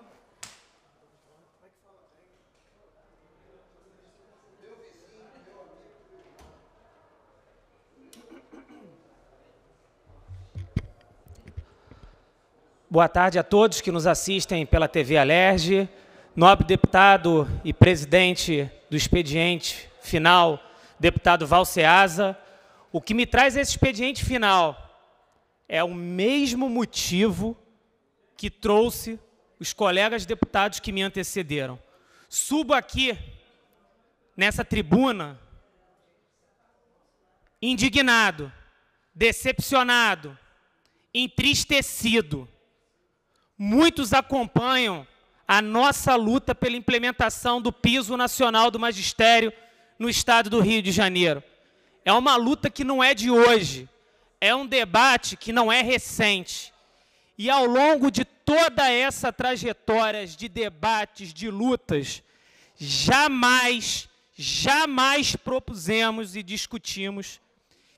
Boa tarde a todos que nos assistem pela TV Alerge, nobre deputado e presidente do expediente final, deputado Valseasa. O que me traz esse expediente final é o mesmo motivo que trouxe os colegas deputados que me antecederam. Subo aqui, nessa tribuna, indignado, decepcionado, entristecido Muitos acompanham a nossa luta pela implementação do piso nacional do magistério no estado do Rio de Janeiro. É uma luta que não é de hoje, é um debate que não é recente. E ao longo de toda essa trajetória de debates, de lutas, jamais, jamais propusemos e discutimos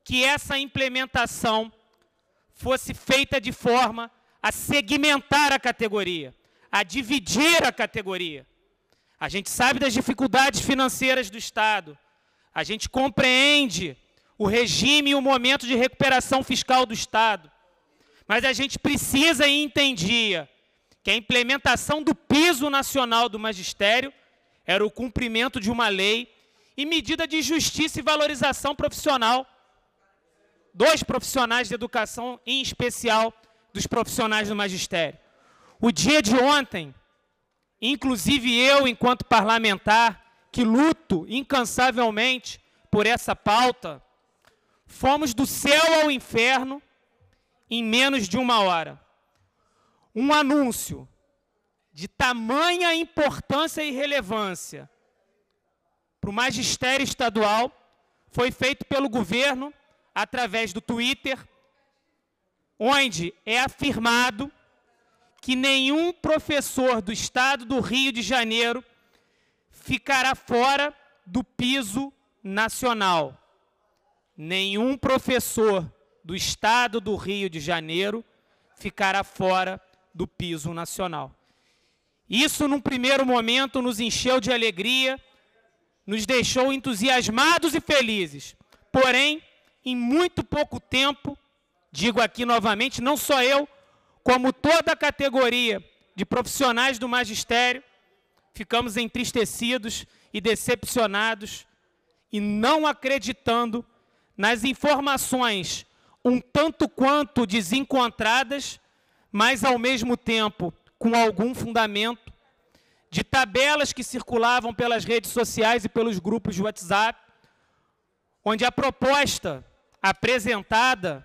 que essa implementação fosse feita de forma a segmentar a categoria, a dividir a categoria. A gente sabe das dificuldades financeiras do Estado, a gente compreende o regime e o momento de recuperação fiscal do Estado, mas a gente precisa e entendia que a implementação do piso nacional do magistério era o cumprimento de uma lei e medida de justiça e valorização profissional. Dois profissionais de educação, em especial, dos profissionais do magistério. O dia de ontem, inclusive eu, enquanto parlamentar, que luto incansavelmente por essa pauta, fomos do céu ao inferno em menos de uma hora. Um anúncio de tamanha importância e relevância para o magistério estadual foi feito pelo governo através do Twitter onde é afirmado que nenhum professor do estado do Rio de Janeiro ficará fora do piso nacional. Nenhum professor do estado do Rio de Janeiro ficará fora do piso nacional. Isso, num primeiro momento, nos encheu de alegria, nos deixou entusiasmados e felizes. Porém, em muito pouco tempo, digo aqui novamente, não só eu, como toda a categoria de profissionais do magistério, ficamos entristecidos e decepcionados e não acreditando nas informações um tanto quanto desencontradas, mas ao mesmo tempo com algum fundamento, de tabelas que circulavam pelas redes sociais e pelos grupos de WhatsApp, onde a proposta apresentada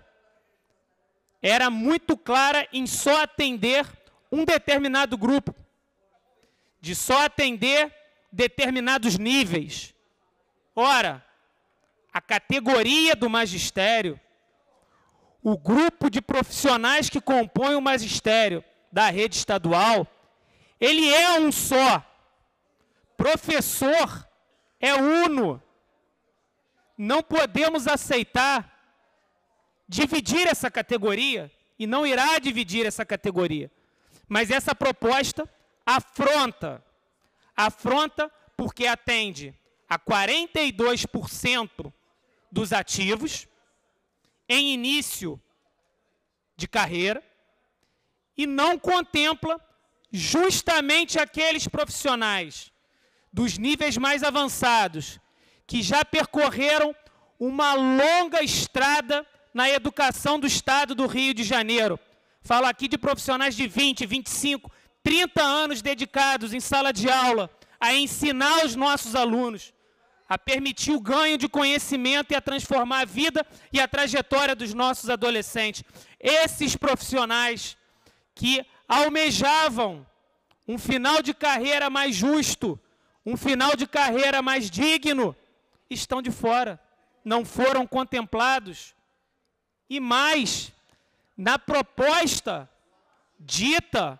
era muito clara em só atender um determinado grupo, de só atender determinados níveis. Ora, a categoria do magistério, o grupo de profissionais que compõe o magistério da rede estadual, ele é um só. Professor é uno. Não podemos aceitar dividir essa categoria e não irá dividir essa categoria. Mas essa proposta afronta, afronta porque atende a 42% dos ativos em início de carreira e não contempla justamente aqueles profissionais dos níveis mais avançados que já percorreram uma longa estrada na educação do Estado do Rio de Janeiro. Falo aqui de profissionais de 20, 25, 30 anos dedicados em sala de aula a ensinar os nossos alunos, a permitir o ganho de conhecimento e a transformar a vida e a trajetória dos nossos adolescentes. Esses profissionais que almejavam um final de carreira mais justo, um final de carreira mais digno, estão de fora, não foram contemplados e mais, na proposta dita,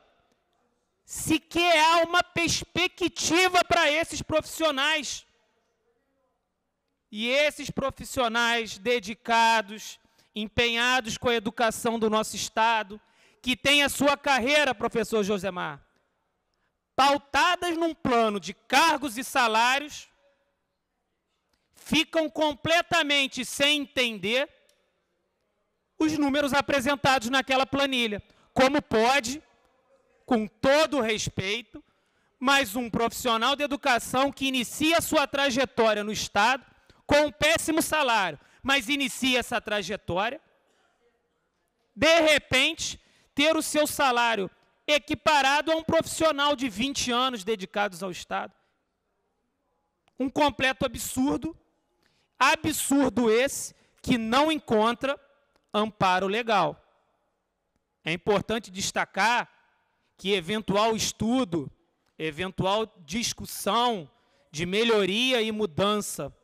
sequer há uma perspectiva para esses profissionais. E esses profissionais dedicados, empenhados com a educação do nosso Estado, que têm a sua carreira, professor Josemar, pautadas num plano de cargos e salários, ficam completamente sem entender os números apresentados naquela planilha. Como pode, com todo respeito, mais um profissional de educação que inicia sua trajetória no Estado com um péssimo salário, mas inicia essa trajetória, de repente, ter o seu salário equiparado a um profissional de 20 anos dedicados ao Estado. Um completo absurdo, absurdo esse, que não encontra amparo legal. É importante destacar que eventual estudo, eventual discussão de melhoria e mudança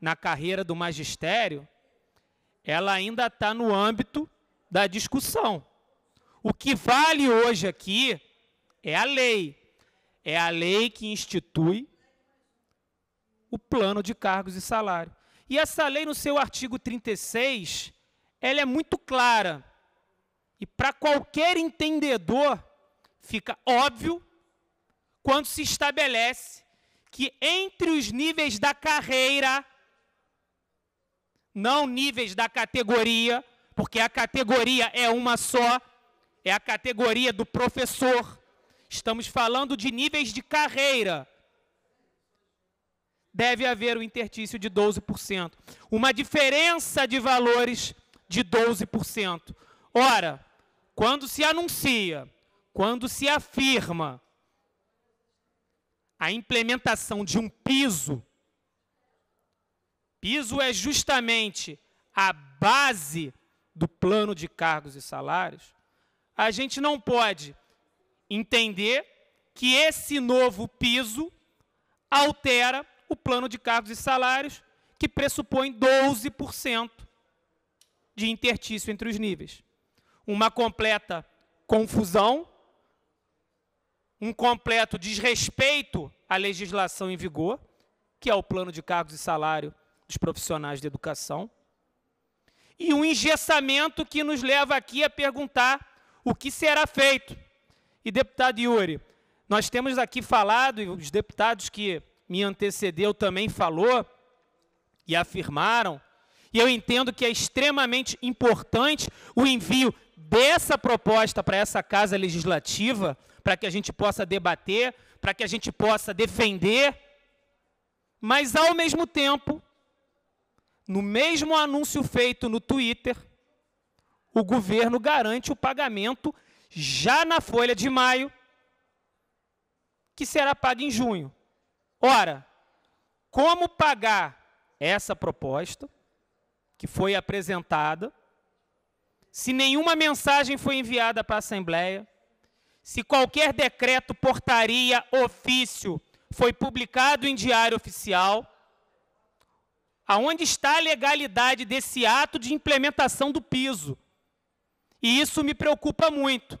na carreira do magistério, ela ainda está no âmbito da discussão. O que vale hoje aqui é a lei. É a lei que institui o plano de cargos e salário. E essa lei, no seu artigo 36, ela é muito clara. E para qualquer entendedor, fica óbvio quando se estabelece que entre os níveis da carreira, não níveis da categoria, porque a categoria é uma só, é a categoria do professor. Estamos falando de níveis de carreira. Deve haver o um intertício de 12%. Uma diferença de valores de 12%. Ora, quando se anuncia, quando se afirma a implementação de um piso, piso é justamente a base do plano de cargos e salários, a gente não pode entender que esse novo piso altera o plano de cargos e salários, que pressupõe 12% de intertício entre os níveis. Uma completa confusão, um completo desrespeito à legislação em vigor, que é o plano de cargos e salário dos profissionais de educação, e um engessamento que nos leva aqui a perguntar o que será feito. E, deputado Yuri, nós temos aqui falado, e os deputados que me antecedeu também falou e afirmaram, e eu entendo que é extremamente importante o envio dessa proposta para essa casa legislativa, para que a gente possa debater, para que a gente possa defender. Mas, ao mesmo tempo, no mesmo anúncio feito no Twitter, o governo garante o pagamento já na folha de maio, que será pago em junho. Ora, como pagar essa proposta? que foi apresentada, se nenhuma mensagem foi enviada para a Assembleia, se qualquer decreto, portaria, ofício foi publicado em diário oficial, aonde está a legalidade desse ato de implementação do piso? E isso me preocupa muito.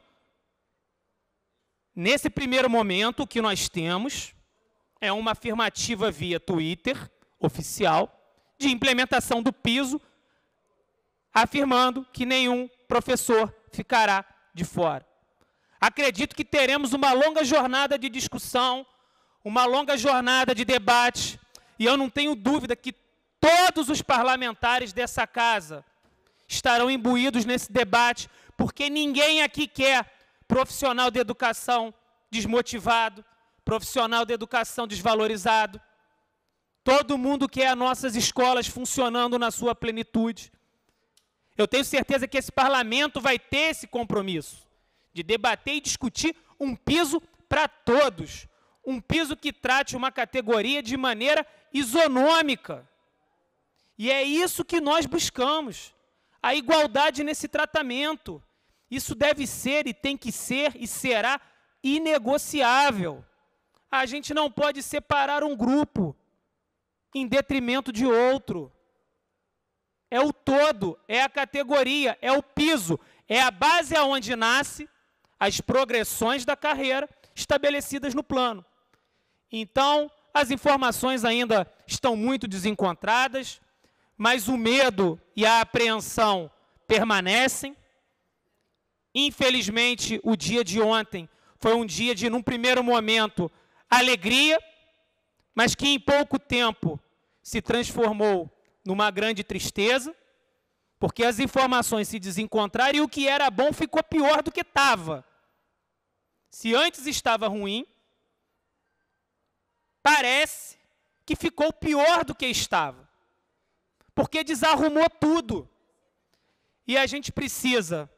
Nesse primeiro momento, o que nós temos é uma afirmativa via Twitter oficial de implementação do piso afirmando que nenhum professor ficará de fora. Acredito que teremos uma longa jornada de discussão, uma longa jornada de debate, e eu não tenho dúvida que todos os parlamentares dessa casa estarão imbuídos nesse debate, porque ninguém aqui quer profissional de educação desmotivado, profissional de educação desvalorizado. Todo mundo quer nossas escolas funcionando na sua plenitude. Eu tenho certeza que esse parlamento vai ter esse compromisso de debater e discutir um piso para todos, um piso que trate uma categoria de maneira isonômica. E é isso que nós buscamos, a igualdade nesse tratamento. Isso deve ser e tem que ser e será inegociável. A gente não pode separar um grupo em detrimento de outro é o todo, é a categoria, é o piso, é a base aonde nasce as progressões da carreira estabelecidas no plano. Então, as informações ainda estão muito desencontradas, mas o medo e a apreensão permanecem. Infelizmente, o dia de ontem foi um dia de, num primeiro momento, alegria, mas que em pouco tempo se transformou numa grande tristeza, porque as informações se desencontraram e o que era bom ficou pior do que estava. Se antes estava ruim, parece que ficou pior do que estava, porque desarrumou tudo. E a gente precisa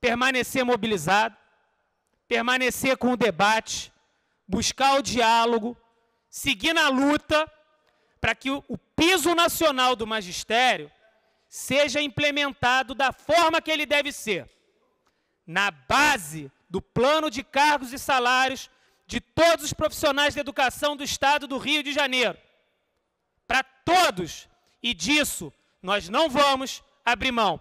permanecer mobilizado, permanecer com o debate, buscar o diálogo, seguir na luta para que o piso nacional do magistério seja implementado da forma que ele deve ser, na base do plano de cargos e salários de todos os profissionais da educação do Estado do Rio de Janeiro. Para todos. E disso nós não vamos abrir mão.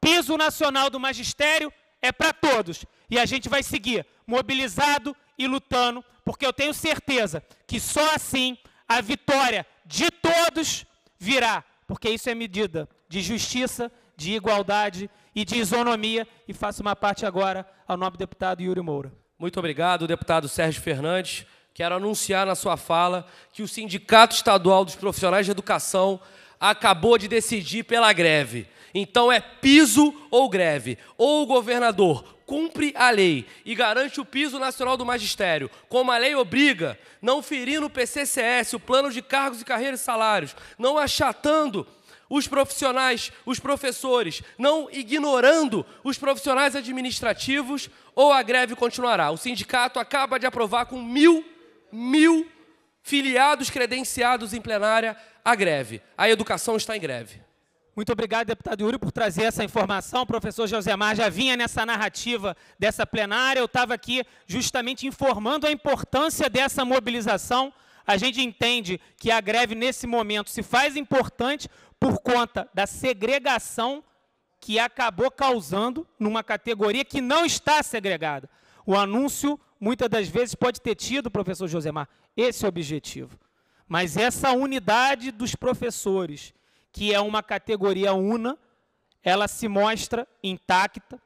Piso nacional do magistério é para todos. E a gente vai seguir mobilizado e lutando, porque eu tenho certeza que só assim a vitória de todos virá, porque isso é medida de justiça, de igualdade e de isonomia. E faço uma parte agora ao nobre deputado Yuri Moura. Muito obrigado, deputado Sérgio Fernandes. Quero anunciar na sua fala que o Sindicato Estadual dos Profissionais de Educação acabou de decidir pela greve. Então é piso ou greve. Ou o governador cumpre a lei e garante o piso nacional do magistério, como a lei obriga, não ferindo o PCCS, o plano de cargos e carreiras e salários, não achatando os profissionais, os professores, não ignorando os profissionais administrativos, ou a greve continuará. O sindicato acaba de aprovar com mil, mil filiados credenciados em plenária a greve. A educação está em greve. Muito obrigado, deputado Yuri, por trazer essa informação. O professor Josemar já vinha nessa narrativa dessa plenária. Eu estava aqui justamente informando a importância dessa mobilização. A gente entende que a greve, nesse momento, se faz importante por conta da segregação que acabou causando numa categoria que não está segregada. O anúncio, muitas das vezes, pode ter tido, professor Josemar, esse objetivo. Mas essa unidade dos professores que é uma categoria una, ela se mostra intacta.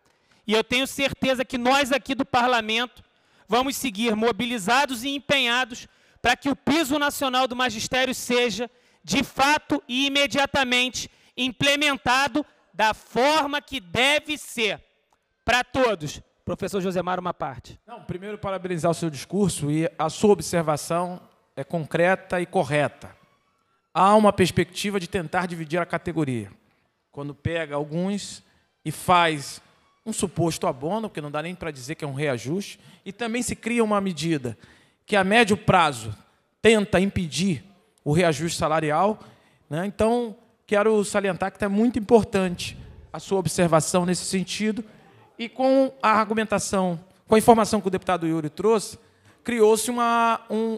E eu tenho certeza que nós aqui do parlamento vamos seguir mobilizados e empenhados para que o piso nacional do magistério seja, de fato e imediatamente, implementado da forma que deve ser para todos. Professor Josemar, uma parte. Não, primeiro parabenizar o seu discurso e a sua observação é concreta e correta há uma perspectiva de tentar dividir a categoria. Quando pega alguns e faz um suposto abono, porque não dá nem para dizer que é um reajuste, e também se cria uma medida que a médio prazo tenta impedir o reajuste salarial. Né? Então, quero salientar que é muito importante a sua observação nesse sentido. E com a argumentação, com a informação que o deputado Yuri trouxe, criou-se um,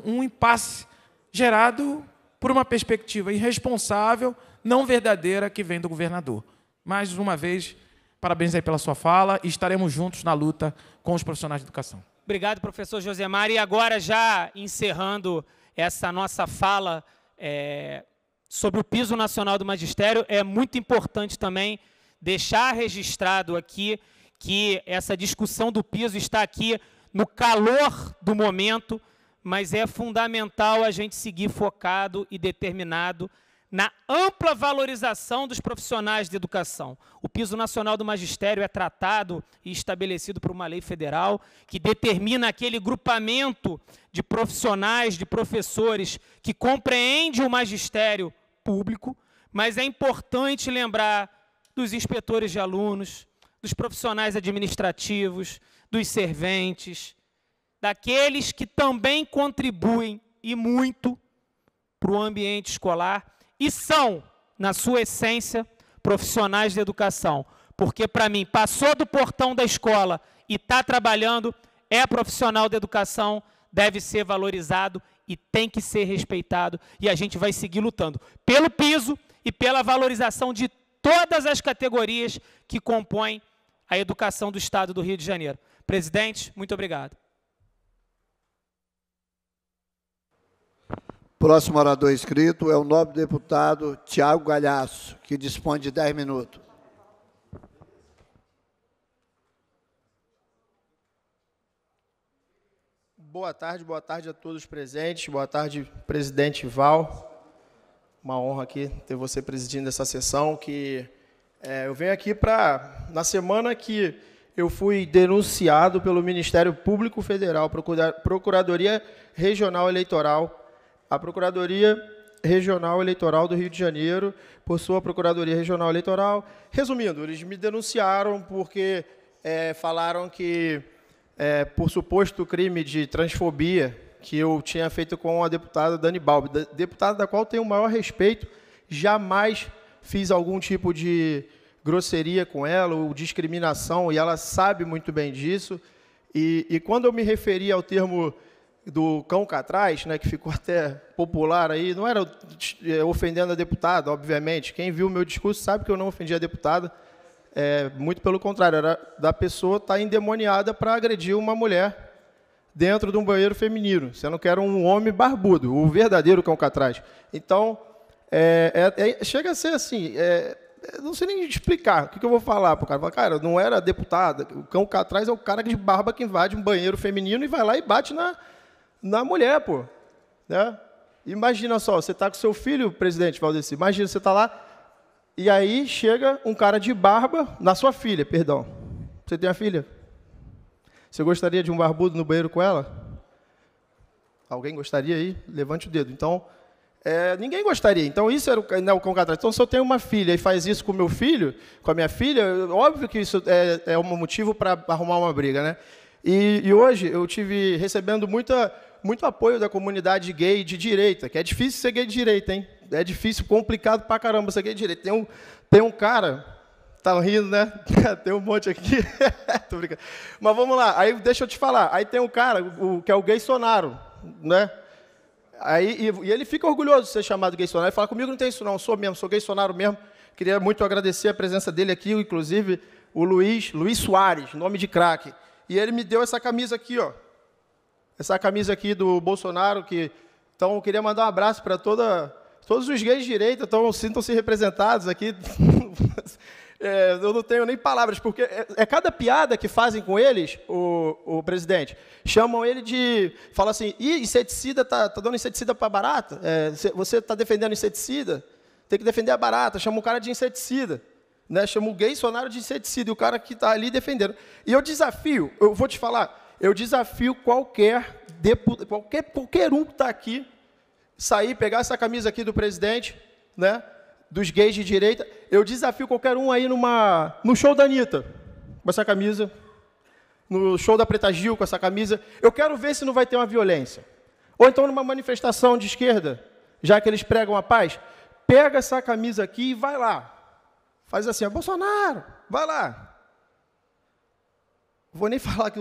um impasse gerado por uma perspectiva irresponsável, não verdadeira, que vem do governador. Mais uma vez, parabéns aí pela sua fala e estaremos juntos na luta com os profissionais de educação. Obrigado, professor Josemar. E agora, já encerrando essa nossa fala é, sobre o piso nacional do magistério, é muito importante também deixar registrado aqui que essa discussão do piso está aqui no calor do momento, mas é fundamental a gente seguir focado e determinado na ampla valorização dos profissionais de educação. O piso nacional do magistério é tratado e estabelecido por uma lei federal que determina aquele grupamento de profissionais, de professores que compreende o magistério público, mas é importante lembrar dos inspetores de alunos, dos profissionais administrativos, dos serventes, daqueles que também contribuem e muito para o ambiente escolar e são, na sua essência, profissionais de educação. Porque, para mim, passou do portão da escola e está trabalhando, é profissional de educação, deve ser valorizado e tem que ser respeitado. E a gente vai seguir lutando pelo piso e pela valorização de todas as categorias que compõem a educação do Estado do Rio de Janeiro. Presidente, muito obrigado. Próximo orador inscrito é o nobre deputado Tiago Galhaço, que dispõe de 10 minutos. Boa tarde, boa tarde a todos presentes, boa tarde, presidente Val. Uma honra aqui ter você presidindo essa sessão, que é, eu venho aqui para, na semana que eu fui denunciado pelo Ministério Público Federal, Procuradoria Regional Eleitoral, a Procuradoria Regional Eleitoral do Rio de Janeiro, por sua Procuradoria Regional Eleitoral, resumindo, eles me denunciaram porque é, falaram que, é, por suposto crime de transfobia que eu tinha feito com a deputada Dani Balbi, deputada da qual tenho o maior respeito, jamais fiz algum tipo de grosseria com ela ou discriminação, e ela sabe muito bem disso. E, e quando eu me referi ao termo do cão Catraz, né, que ficou até popular aí, não era eh, ofendendo a deputada, obviamente. Quem viu o meu discurso sabe que eu não ofendi a deputada. É, muito pelo contrário, era da pessoa estar tá endemoniada para agredir uma mulher dentro de um banheiro feminino, Você não quer um homem barbudo, o verdadeiro cão Catraz. Então, é, é, é, chega a ser assim, é, é, não sei nem explicar o que, que eu vou falar para o cara. cara, não era deputada, o cão Catraz é o cara de barba que invade um banheiro feminino e vai lá e bate na, na mulher, pô. Né? Imagina só, você está com seu filho, presidente Valdeci, imagina, você está lá, e aí chega um cara de barba na sua filha, perdão. Você tem a filha? Você gostaria de um barbudo no banheiro com ela? Alguém gostaria aí? Levante o dedo. Então, é, ninguém gostaria. Então, isso era o, né, o Então, se eu tenho uma filha e faz isso com meu filho, com a minha filha, óbvio que isso é, é um motivo para arrumar uma briga, né? E, e hoje eu tive recebendo muita muito apoio da comunidade gay de direita, que é difícil ser gay de direita, hein? É difícil, complicado pra caramba ser gay de direita. Tem um, tem um cara, tá rindo, né? tem um monte aqui. Tô brincando. Mas vamos lá, aí deixa eu te falar. Aí tem um cara, o, que é o gay Sonaro, né? Aí, e, e ele fica orgulhoso de ser chamado gay Sonaro. Ele fala, comigo não tem isso não, eu sou mesmo, sou gay Sonaro mesmo. Queria muito agradecer a presença dele aqui, inclusive o Luiz, Luiz Soares, nome de craque. E ele me deu essa camisa aqui, ó essa camisa aqui do Bolsonaro, que então eu queria mandar um abraço para toda todos os gays de direita, então sintam-se representados aqui. é, eu não tenho nem palavras, porque é, é, cada piada que fazem com eles, o, o presidente, chamam ele de. Fala assim, Ih, inseticida, tá, tá dando inseticida para barata? É, você está defendendo inseticida? Tem que defender a barata, chama o cara de inseticida. Né? Chama o gay sonário de inseticida, e o cara que está ali defendendo. E eu desafio, eu vou te falar, eu desafio qualquer deputado, qualquer, qualquer um que está aqui, sair, pegar essa camisa aqui do presidente, né? Dos gays de direita. Eu desafio qualquer um aí numa, no show da Anitta, com essa camisa. No show da Preta Gil, com essa camisa. Eu quero ver se não vai ter uma violência. Ou então numa manifestação de esquerda, já que eles pregam a paz. Pega essa camisa aqui e vai lá. Faz assim, é Bolsonaro, vai lá. Vou nem falar que,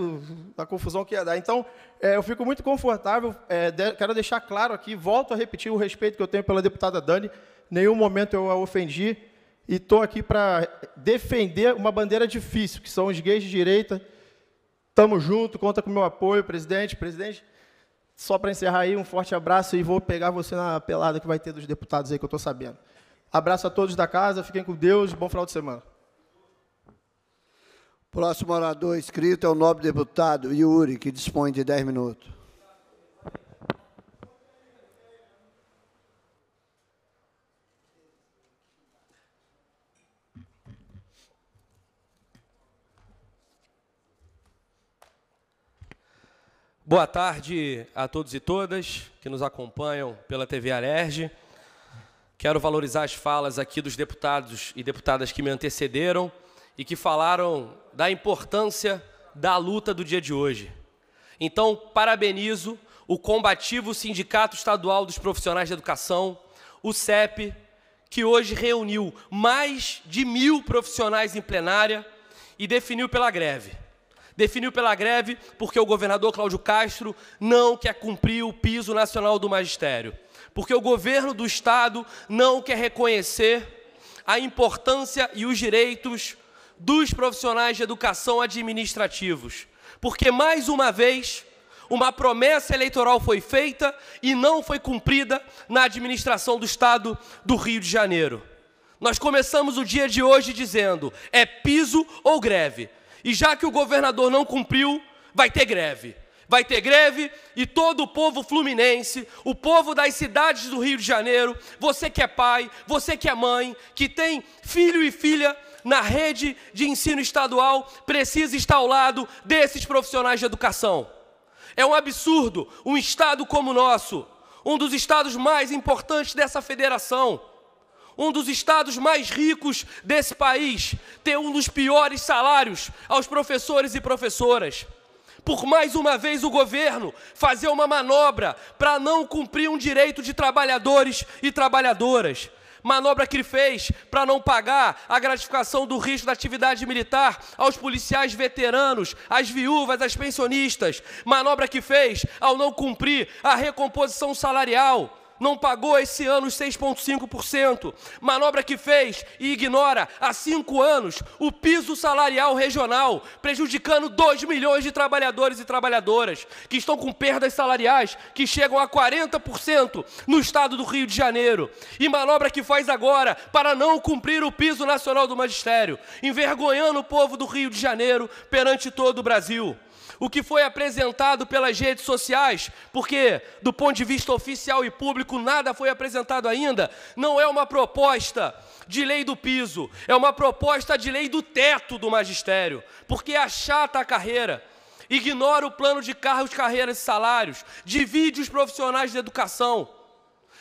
da confusão que ia dar. Então, é, eu fico muito confortável. É, de, quero deixar claro aqui, volto a repetir o respeito que eu tenho pela deputada Dani. Nenhum momento eu a ofendi. E estou aqui para defender uma bandeira difícil, que são os gays de direita. Tamo junto, conta com o meu apoio, presidente. Presidente, só para encerrar aí, um forte abraço e vou pegar você na pelada que vai ter dos deputados aí, que eu estou sabendo. Abraço a todos da casa, fiquem com Deus, bom final de semana. Próximo orador inscrito é o nobre deputado Yuri, que dispõe de 10 minutos. Boa tarde a todos e todas que nos acompanham pela TV Alerj. Quero valorizar as falas aqui dos deputados e deputadas que me antecederam e que falaram da importância da luta do dia de hoje. Então, parabenizo o combativo Sindicato Estadual dos Profissionais da Educação, o CEP, que hoje reuniu mais de mil profissionais em plenária e definiu pela greve. Definiu pela greve porque o governador Cláudio Castro não quer cumprir o piso nacional do magistério, porque o governo do Estado não quer reconhecer a importância e os direitos dos profissionais de educação administrativos. Porque, mais uma vez, uma promessa eleitoral foi feita e não foi cumprida na administração do Estado do Rio de Janeiro. Nós começamos o dia de hoje dizendo: é piso ou greve. E já que o governador não cumpriu, vai ter greve. Vai ter greve e todo o povo fluminense, o povo das cidades do Rio de Janeiro, você que é pai, você que é mãe, que tem filho e filha na rede de ensino estadual precisa estar ao lado desses profissionais de educação. É um absurdo um Estado como o nosso, um dos estados mais importantes dessa federação, um dos estados mais ricos desse país, ter um dos piores salários aos professores e professoras. Por mais uma vez o governo fazer uma manobra para não cumprir um direito de trabalhadores e trabalhadoras manobra que ele fez para não pagar a gratificação do risco da atividade militar aos policiais veteranos, às viúvas, às pensionistas, manobra que fez ao não cumprir a recomposição salarial não pagou esse ano os 6,5%. Manobra que fez e ignora há cinco anos o piso salarial regional, prejudicando 2 milhões de trabalhadores e trabalhadoras que estão com perdas salariais que chegam a 40% no estado do Rio de Janeiro. E manobra que faz agora para não cumprir o piso nacional do magistério, envergonhando o povo do Rio de Janeiro perante todo o Brasil o que foi apresentado pelas redes sociais, porque do ponto de vista oficial e público nada foi apresentado ainda, não é uma proposta de lei do piso, é uma proposta de lei do teto do magistério, porque achata a carreira ignora o plano de carros, carreiras e salários, divide os profissionais de educação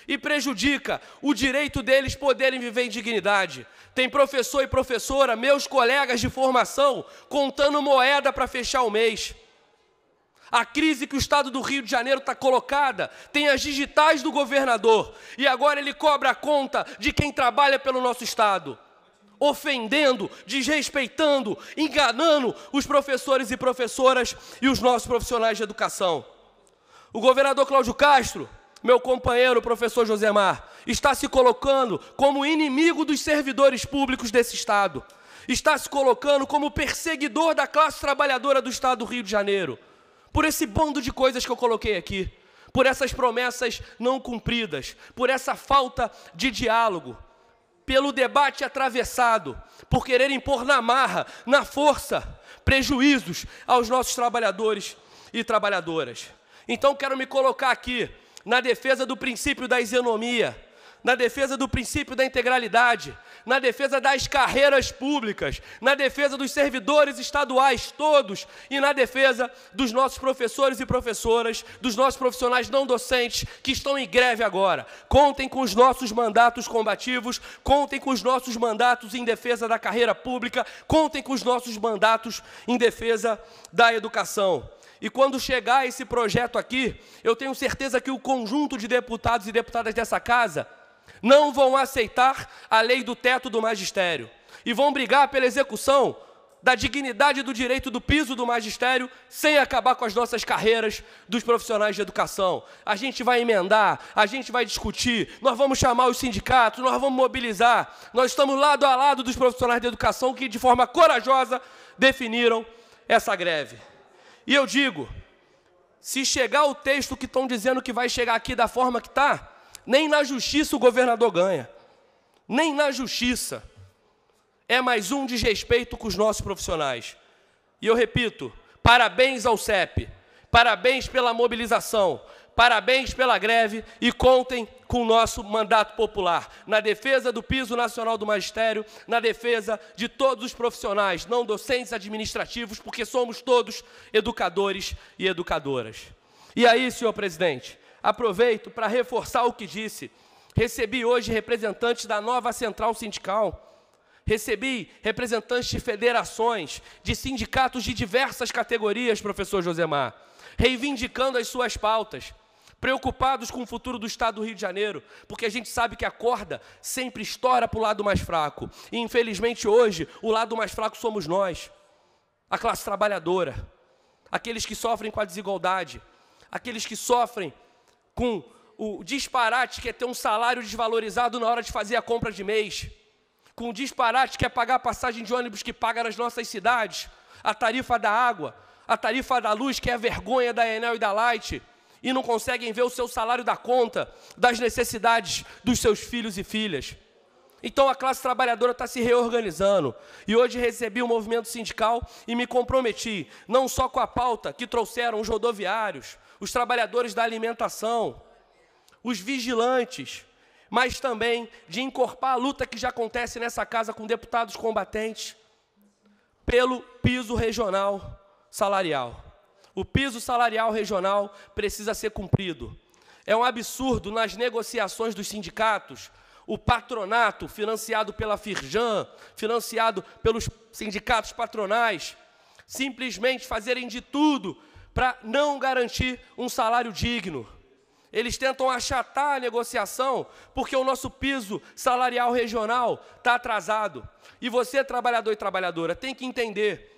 e prejudica o direito deles poderem viver em dignidade. Tem professor e professora, meus colegas de formação, contando moeda para fechar o mês. A crise que o estado do Rio de Janeiro está colocada tem as digitais do governador e agora ele cobra a conta de quem trabalha pelo nosso estado, ofendendo, desrespeitando, enganando os professores e professoras e os nossos profissionais de educação. O governador Cláudio Castro, meu companheiro professor Josemar, está se colocando como inimigo dos servidores públicos desse estado. Está se colocando como perseguidor da classe trabalhadora do estado do Rio de Janeiro por esse bando de coisas que eu coloquei aqui, por essas promessas não cumpridas, por essa falta de diálogo, pelo debate atravessado, por querer impor na marra, na força, prejuízos aos nossos trabalhadores e trabalhadoras. Então quero me colocar aqui na defesa do princípio da isonomia na defesa do princípio da integralidade, na defesa das carreiras públicas, na defesa dos servidores estaduais todos e na defesa dos nossos professores e professoras, dos nossos profissionais não docentes que estão em greve agora. Contem com os nossos mandatos combativos, contem com os nossos mandatos em defesa da carreira pública, contem com os nossos mandatos em defesa da educação. E quando chegar esse projeto aqui, eu tenho certeza que o conjunto de deputados e deputadas dessa casa não vão aceitar a lei do teto do magistério e vão brigar pela execução da dignidade do direito do piso do magistério sem acabar com as nossas carreiras dos profissionais de educação. A gente vai emendar, a gente vai discutir, nós vamos chamar os sindicatos, nós vamos mobilizar. Nós estamos lado a lado dos profissionais de educação que, de forma corajosa, definiram essa greve. E eu digo: se chegar o texto que estão dizendo que vai chegar aqui da forma que está, nem na justiça o governador ganha. Nem na justiça. É mais um desrespeito com os nossos profissionais. E eu repito, parabéns ao CEP, parabéns pela mobilização, parabéns pela greve e contem com o nosso mandato popular na defesa do piso nacional do magistério, na defesa de todos os profissionais, não docentes administrativos, porque somos todos educadores e educadoras. E aí, senhor presidente, aproveito para reforçar o que disse. Recebi hoje representantes da nova central sindical. Recebi representantes de federações, de sindicatos de diversas categorias, professor Josemar, reivindicando as suas pautas, preocupados com o futuro do Estado do Rio de Janeiro, porque a gente sabe que a corda sempre estoura para o lado mais fraco. E infelizmente hoje, o lado mais fraco somos nós, a classe trabalhadora, aqueles que sofrem com a desigualdade, aqueles que sofrem com o disparate que é ter um salário desvalorizado na hora de fazer a compra de mês, com o disparate que é pagar a passagem de ônibus que paga nas nossas cidades, a tarifa da água, a tarifa da luz, que é a vergonha da Enel e da Light, e não conseguem ver o seu salário da conta, das necessidades dos seus filhos e filhas. Então a classe trabalhadora está se reorganizando. E hoje recebi o um movimento sindical e me comprometi, não só com a pauta que trouxeram os rodoviários, os trabalhadores da alimentação, os vigilantes, mas também de encorpar a luta que já acontece nessa casa com deputados combatentes pelo piso regional salarial. O piso salarial regional precisa ser cumprido. É um absurdo nas negociações dos sindicatos o patronato financiado pela Firjan, financiado pelos sindicatos patronais, simplesmente fazerem de tudo para não garantir um salário digno. Eles tentam achatar a negociação porque o nosso piso salarial regional está atrasado. E você, trabalhador e trabalhadora, tem que entender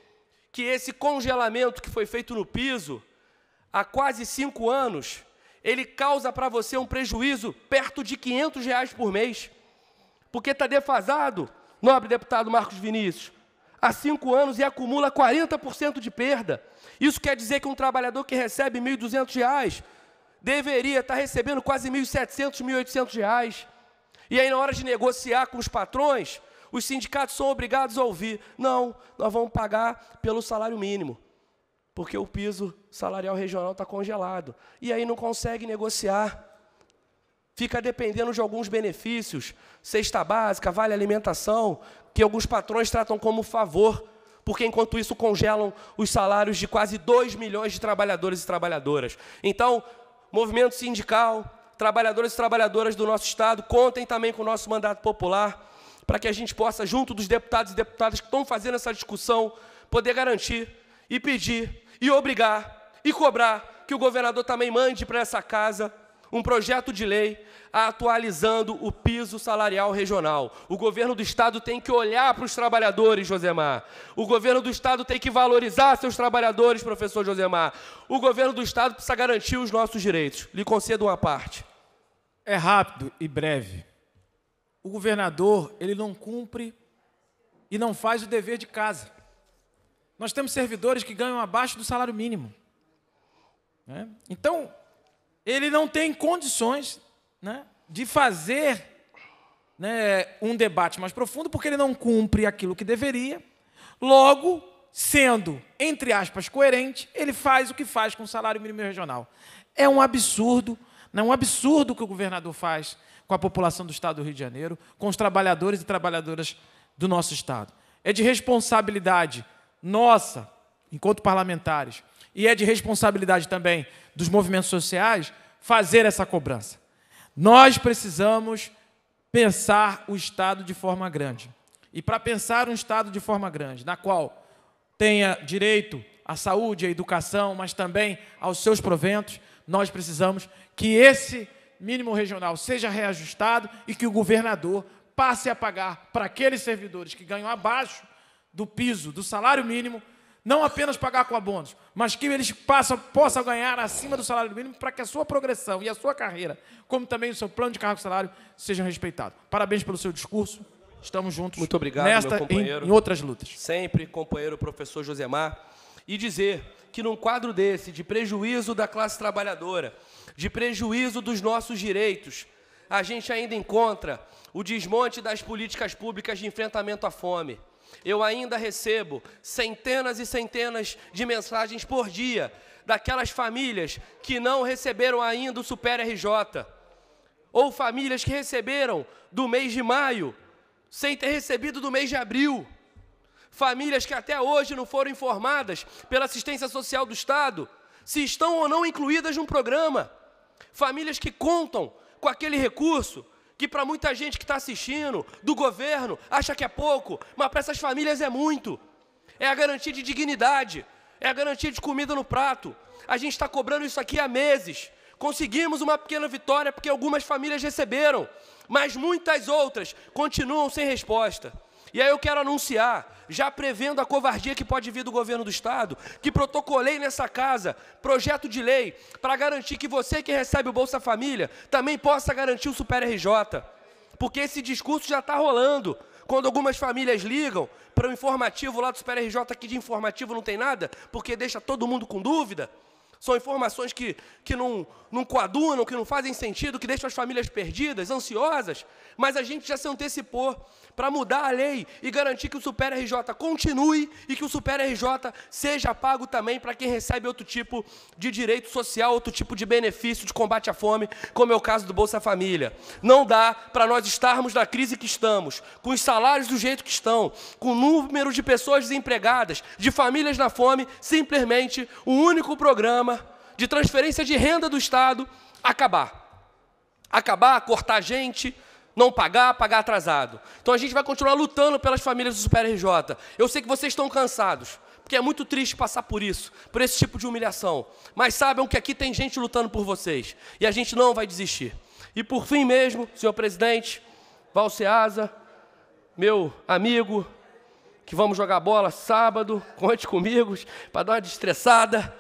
que esse congelamento que foi feito no piso há quase cinco anos, ele causa para você um prejuízo perto de 500 reais por mês, porque está defasado, nobre deputado Marcos Vinícius há cinco anos e acumula 40% de perda. Isso quer dizer que um trabalhador que recebe R$ 1.200 deveria estar recebendo quase R$ 1.700, R$ 1.800. E aí, na hora de negociar com os patrões, os sindicatos são obrigados a ouvir: não, nós vamos pagar pelo salário mínimo, porque o piso salarial regional está congelado. E aí não consegue negociar fica dependendo de alguns benefícios, cesta básica, vale alimentação, que alguns patrões tratam como favor, porque enquanto isso congelam os salários de quase 2 milhões de trabalhadores e trabalhadoras. Então, movimento sindical, trabalhadores e trabalhadoras do nosso Estado, contem também com o nosso mandato popular, para que a gente possa, junto dos deputados e deputadas que estão fazendo essa discussão, poder garantir e pedir e obrigar e cobrar que o governador também mande para essa casa um projeto de lei atualizando o piso salarial regional. O governo do estado tem que olhar para os trabalhadores, Josemar. O governo do estado tem que valorizar seus trabalhadores, professor Josemar. O governo do estado precisa garantir os nossos direitos. Lhe concedo uma parte. É rápido e breve. O governador, ele não cumpre e não faz o dever de casa. Nós temos servidores que ganham abaixo do salário mínimo. Né? Então, ele não tem condições né, de fazer né, um debate mais profundo, porque ele não cumpre aquilo que deveria. Logo, sendo, entre aspas, coerente, ele faz o que faz com o salário mínimo regional. É um absurdo, não né, um absurdo que o governador faz com a população do estado do Rio de Janeiro, com os trabalhadores e trabalhadoras do nosso estado. É de responsabilidade nossa, enquanto parlamentares, e é de responsabilidade também dos movimentos sociais fazer essa cobrança. Nós precisamos pensar o Estado de forma grande. E para pensar um Estado de forma grande, na qual tenha direito à saúde, à educação, mas também aos seus proventos, nós precisamos que esse mínimo regional seja reajustado e que o governador passe a pagar para aqueles servidores que ganham abaixo do piso do salário mínimo não apenas pagar com abonos, mas que eles passam, possam ganhar acima do salário mínimo para que a sua progressão e a sua carreira, como também o seu plano de cargo e salário, sejam respeitados. Parabéns pelo seu discurso. Estamos juntos. Muito obrigado, nesta, meu companheiro. Em, em outras lutas. Sempre, companheiro professor Josemar. E dizer que num quadro desse, de prejuízo da classe trabalhadora, de prejuízo dos nossos direitos, a gente ainda encontra o desmonte das políticas públicas de enfrentamento à fome eu ainda recebo centenas e centenas de mensagens por dia daquelas famílias que não receberam ainda o Super RJ, ou famílias que receberam do mês de maio, sem ter recebido do mês de abril. Famílias que até hoje não foram informadas pela assistência social do Estado se estão ou não incluídas num programa. Famílias que contam com aquele recurso que para muita gente que está assistindo, do governo, acha que é pouco, mas para essas famílias é muito. É a garantia de dignidade, é a garantia de comida no prato. A gente está cobrando isso aqui há meses. Conseguimos uma pequena vitória porque algumas famílias receberam, mas muitas outras continuam sem resposta. E aí eu quero anunciar já prevendo a covardia que pode vir do governo do Estado, que protocolei nessa casa projeto de lei para garantir que você que recebe o Bolsa Família também possa garantir o Super RJ. Porque esse discurso já está rolando. Quando algumas famílias ligam para o informativo lá do Super RJ, que de informativo não tem nada, porque deixa todo mundo com dúvida. São informações que, que não, não coadunam, que não fazem sentido, que deixam as famílias perdidas, ansiosas, mas a gente já se antecipou para mudar a lei e garantir que o Super RJ continue e que o Super RJ seja pago também para quem recebe outro tipo de direito social, outro tipo de benefício de combate à fome, como é o caso do Bolsa Família. Não dá para nós estarmos na crise que estamos, com os salários do jeito que estão, com o número de pessoas desempregadas, de famílias na fome, simplesmente o único programa de transferência de renda do Estado acabar. Acabar, cortar gente, não pagar, pagar atrasado. Então a gente vai continuar lutando pelas famílias do Super RJ. Eu sei que vocês estão cansados, porque é muito triste passar por isso, por esse tipo de humilhação. Mas saibam que aqui tem gente lutando por vocês e a gente não vai desistir. E por fim mesmo, senhor presidente, Valceasa, meu amigo, que vamos jogar bola sábado, conte comigo para dar uma destressada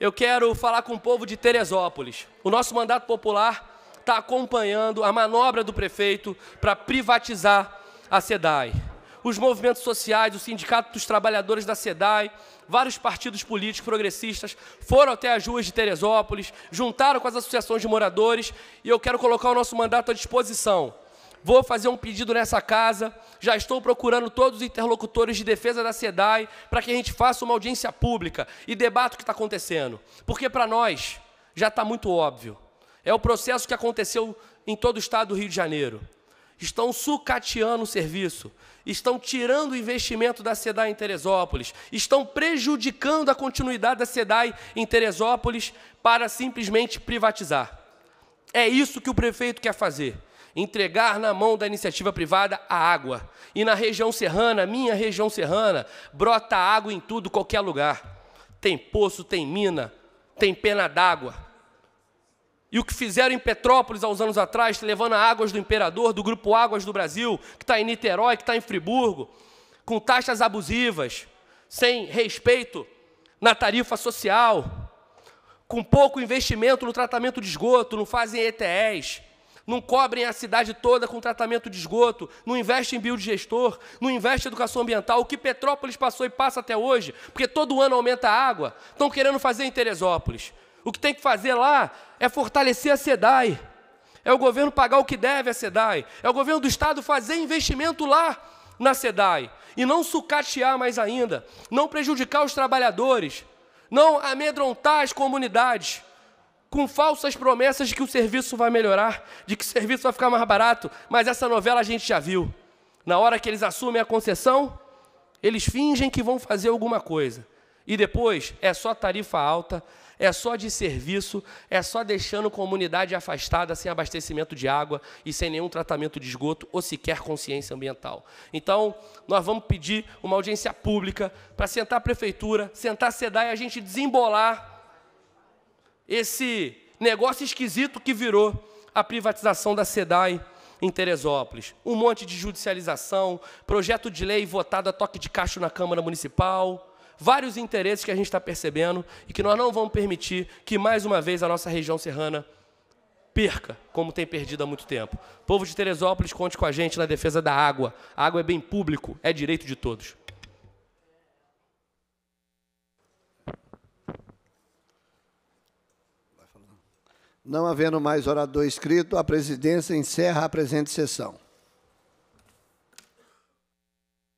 eu quero falar com o povo de Teresópolis. O nosso mandato popular está acompanhando a manobra do prefeito para privatizar a SEDAI. Os movimentos sociais, o Sindicato dos Trabalhadores da SEDAI, vários partidos políticos progressistas foram até as ruas de Teresópolis, juntaram com as associações de moradores e eu quero colocar o nosso mandato à disposição vou fazer um pedido nessa casa, já estou procurando todos os interlocutores de defesa da SEDAI para que a gente faça uma audiência pública e debata o que está acontecendo. Porque para nós já está muito óbvio. É o processo que aconteceu em todo o estado do Rio de Janeiro. Estão sucateando o serviço, estão tirando o investimento da SEDAI em Teresópolis, estão prejudicando a continuidade da SEDAI em Teresópolis para simplesmente privatizar. É isso que o prefeito quer fazer entregar na mão da iniciativa privada a água. E na região serrana, minha região serrana, brota água em tudo, qualquer lugar. Tem poço, tem mina, tem pena d'água. E o que fizeram em Petrópolis há uns anos atrás, levando a Águas do Imperador, do Grupo Águas do Brasil, que está em Niterói, que está em Friburgo, com taxas abusivas, sem respeito na tarifa social, com pouco investimento no tratamento de esgoto, não fazem ETS, não cobrem a cidade toda com tratamento de esgoto, não investem em biodigestor, não investem em educação ambiental, o que Petrópolis passou e passa até hoje, porque todo ano aumenta a água, estão querendo fazer em Teresópolis. O que tem que fazer lá é fortalecer a SEDAI, é o governo pagar o que deve à SEDAI, é o governo do Estado fazer investimento lá na SEDAI, e não sucatear mais ainda, não prejudicar os trabalhadores, não amedrontar as comunidades, com falsas promessas de que o serviço vai melhorar, de que o serviço vai ficar mais barato, mas essa novela a gente já viu. Na hora que eles assumem a concessão, eles fingem que vão fazer alguma coisa. E depois é só tarifa alta, é só de serviço, é só deixando comunidade afastada, sem abastecimento de água e sem nenhum tratamento de esgoto ou sequer consciência ambiental. Então, nós vamos pedir uma audiência pública para sentar a prefeitura, sentar a SEDAI e a gente desembolar esse negócio esquisito que virou a privatização da SEDAI em Teresópolis. Um monte de judicialização, projeto de lei votado a toque de cacho na Câmara Municipal, vários interesses que a gente está percebendo e que nós não vamos permitir que, mais uma vez, a nossa região serrana perca, como tem perdido há muito tempo. povo de Teresópolis, conte com a gente na defesa da água. A água é bem público, é direito de todos. Não havendo mais orador inscrito, a presidência encerra a presente sessão.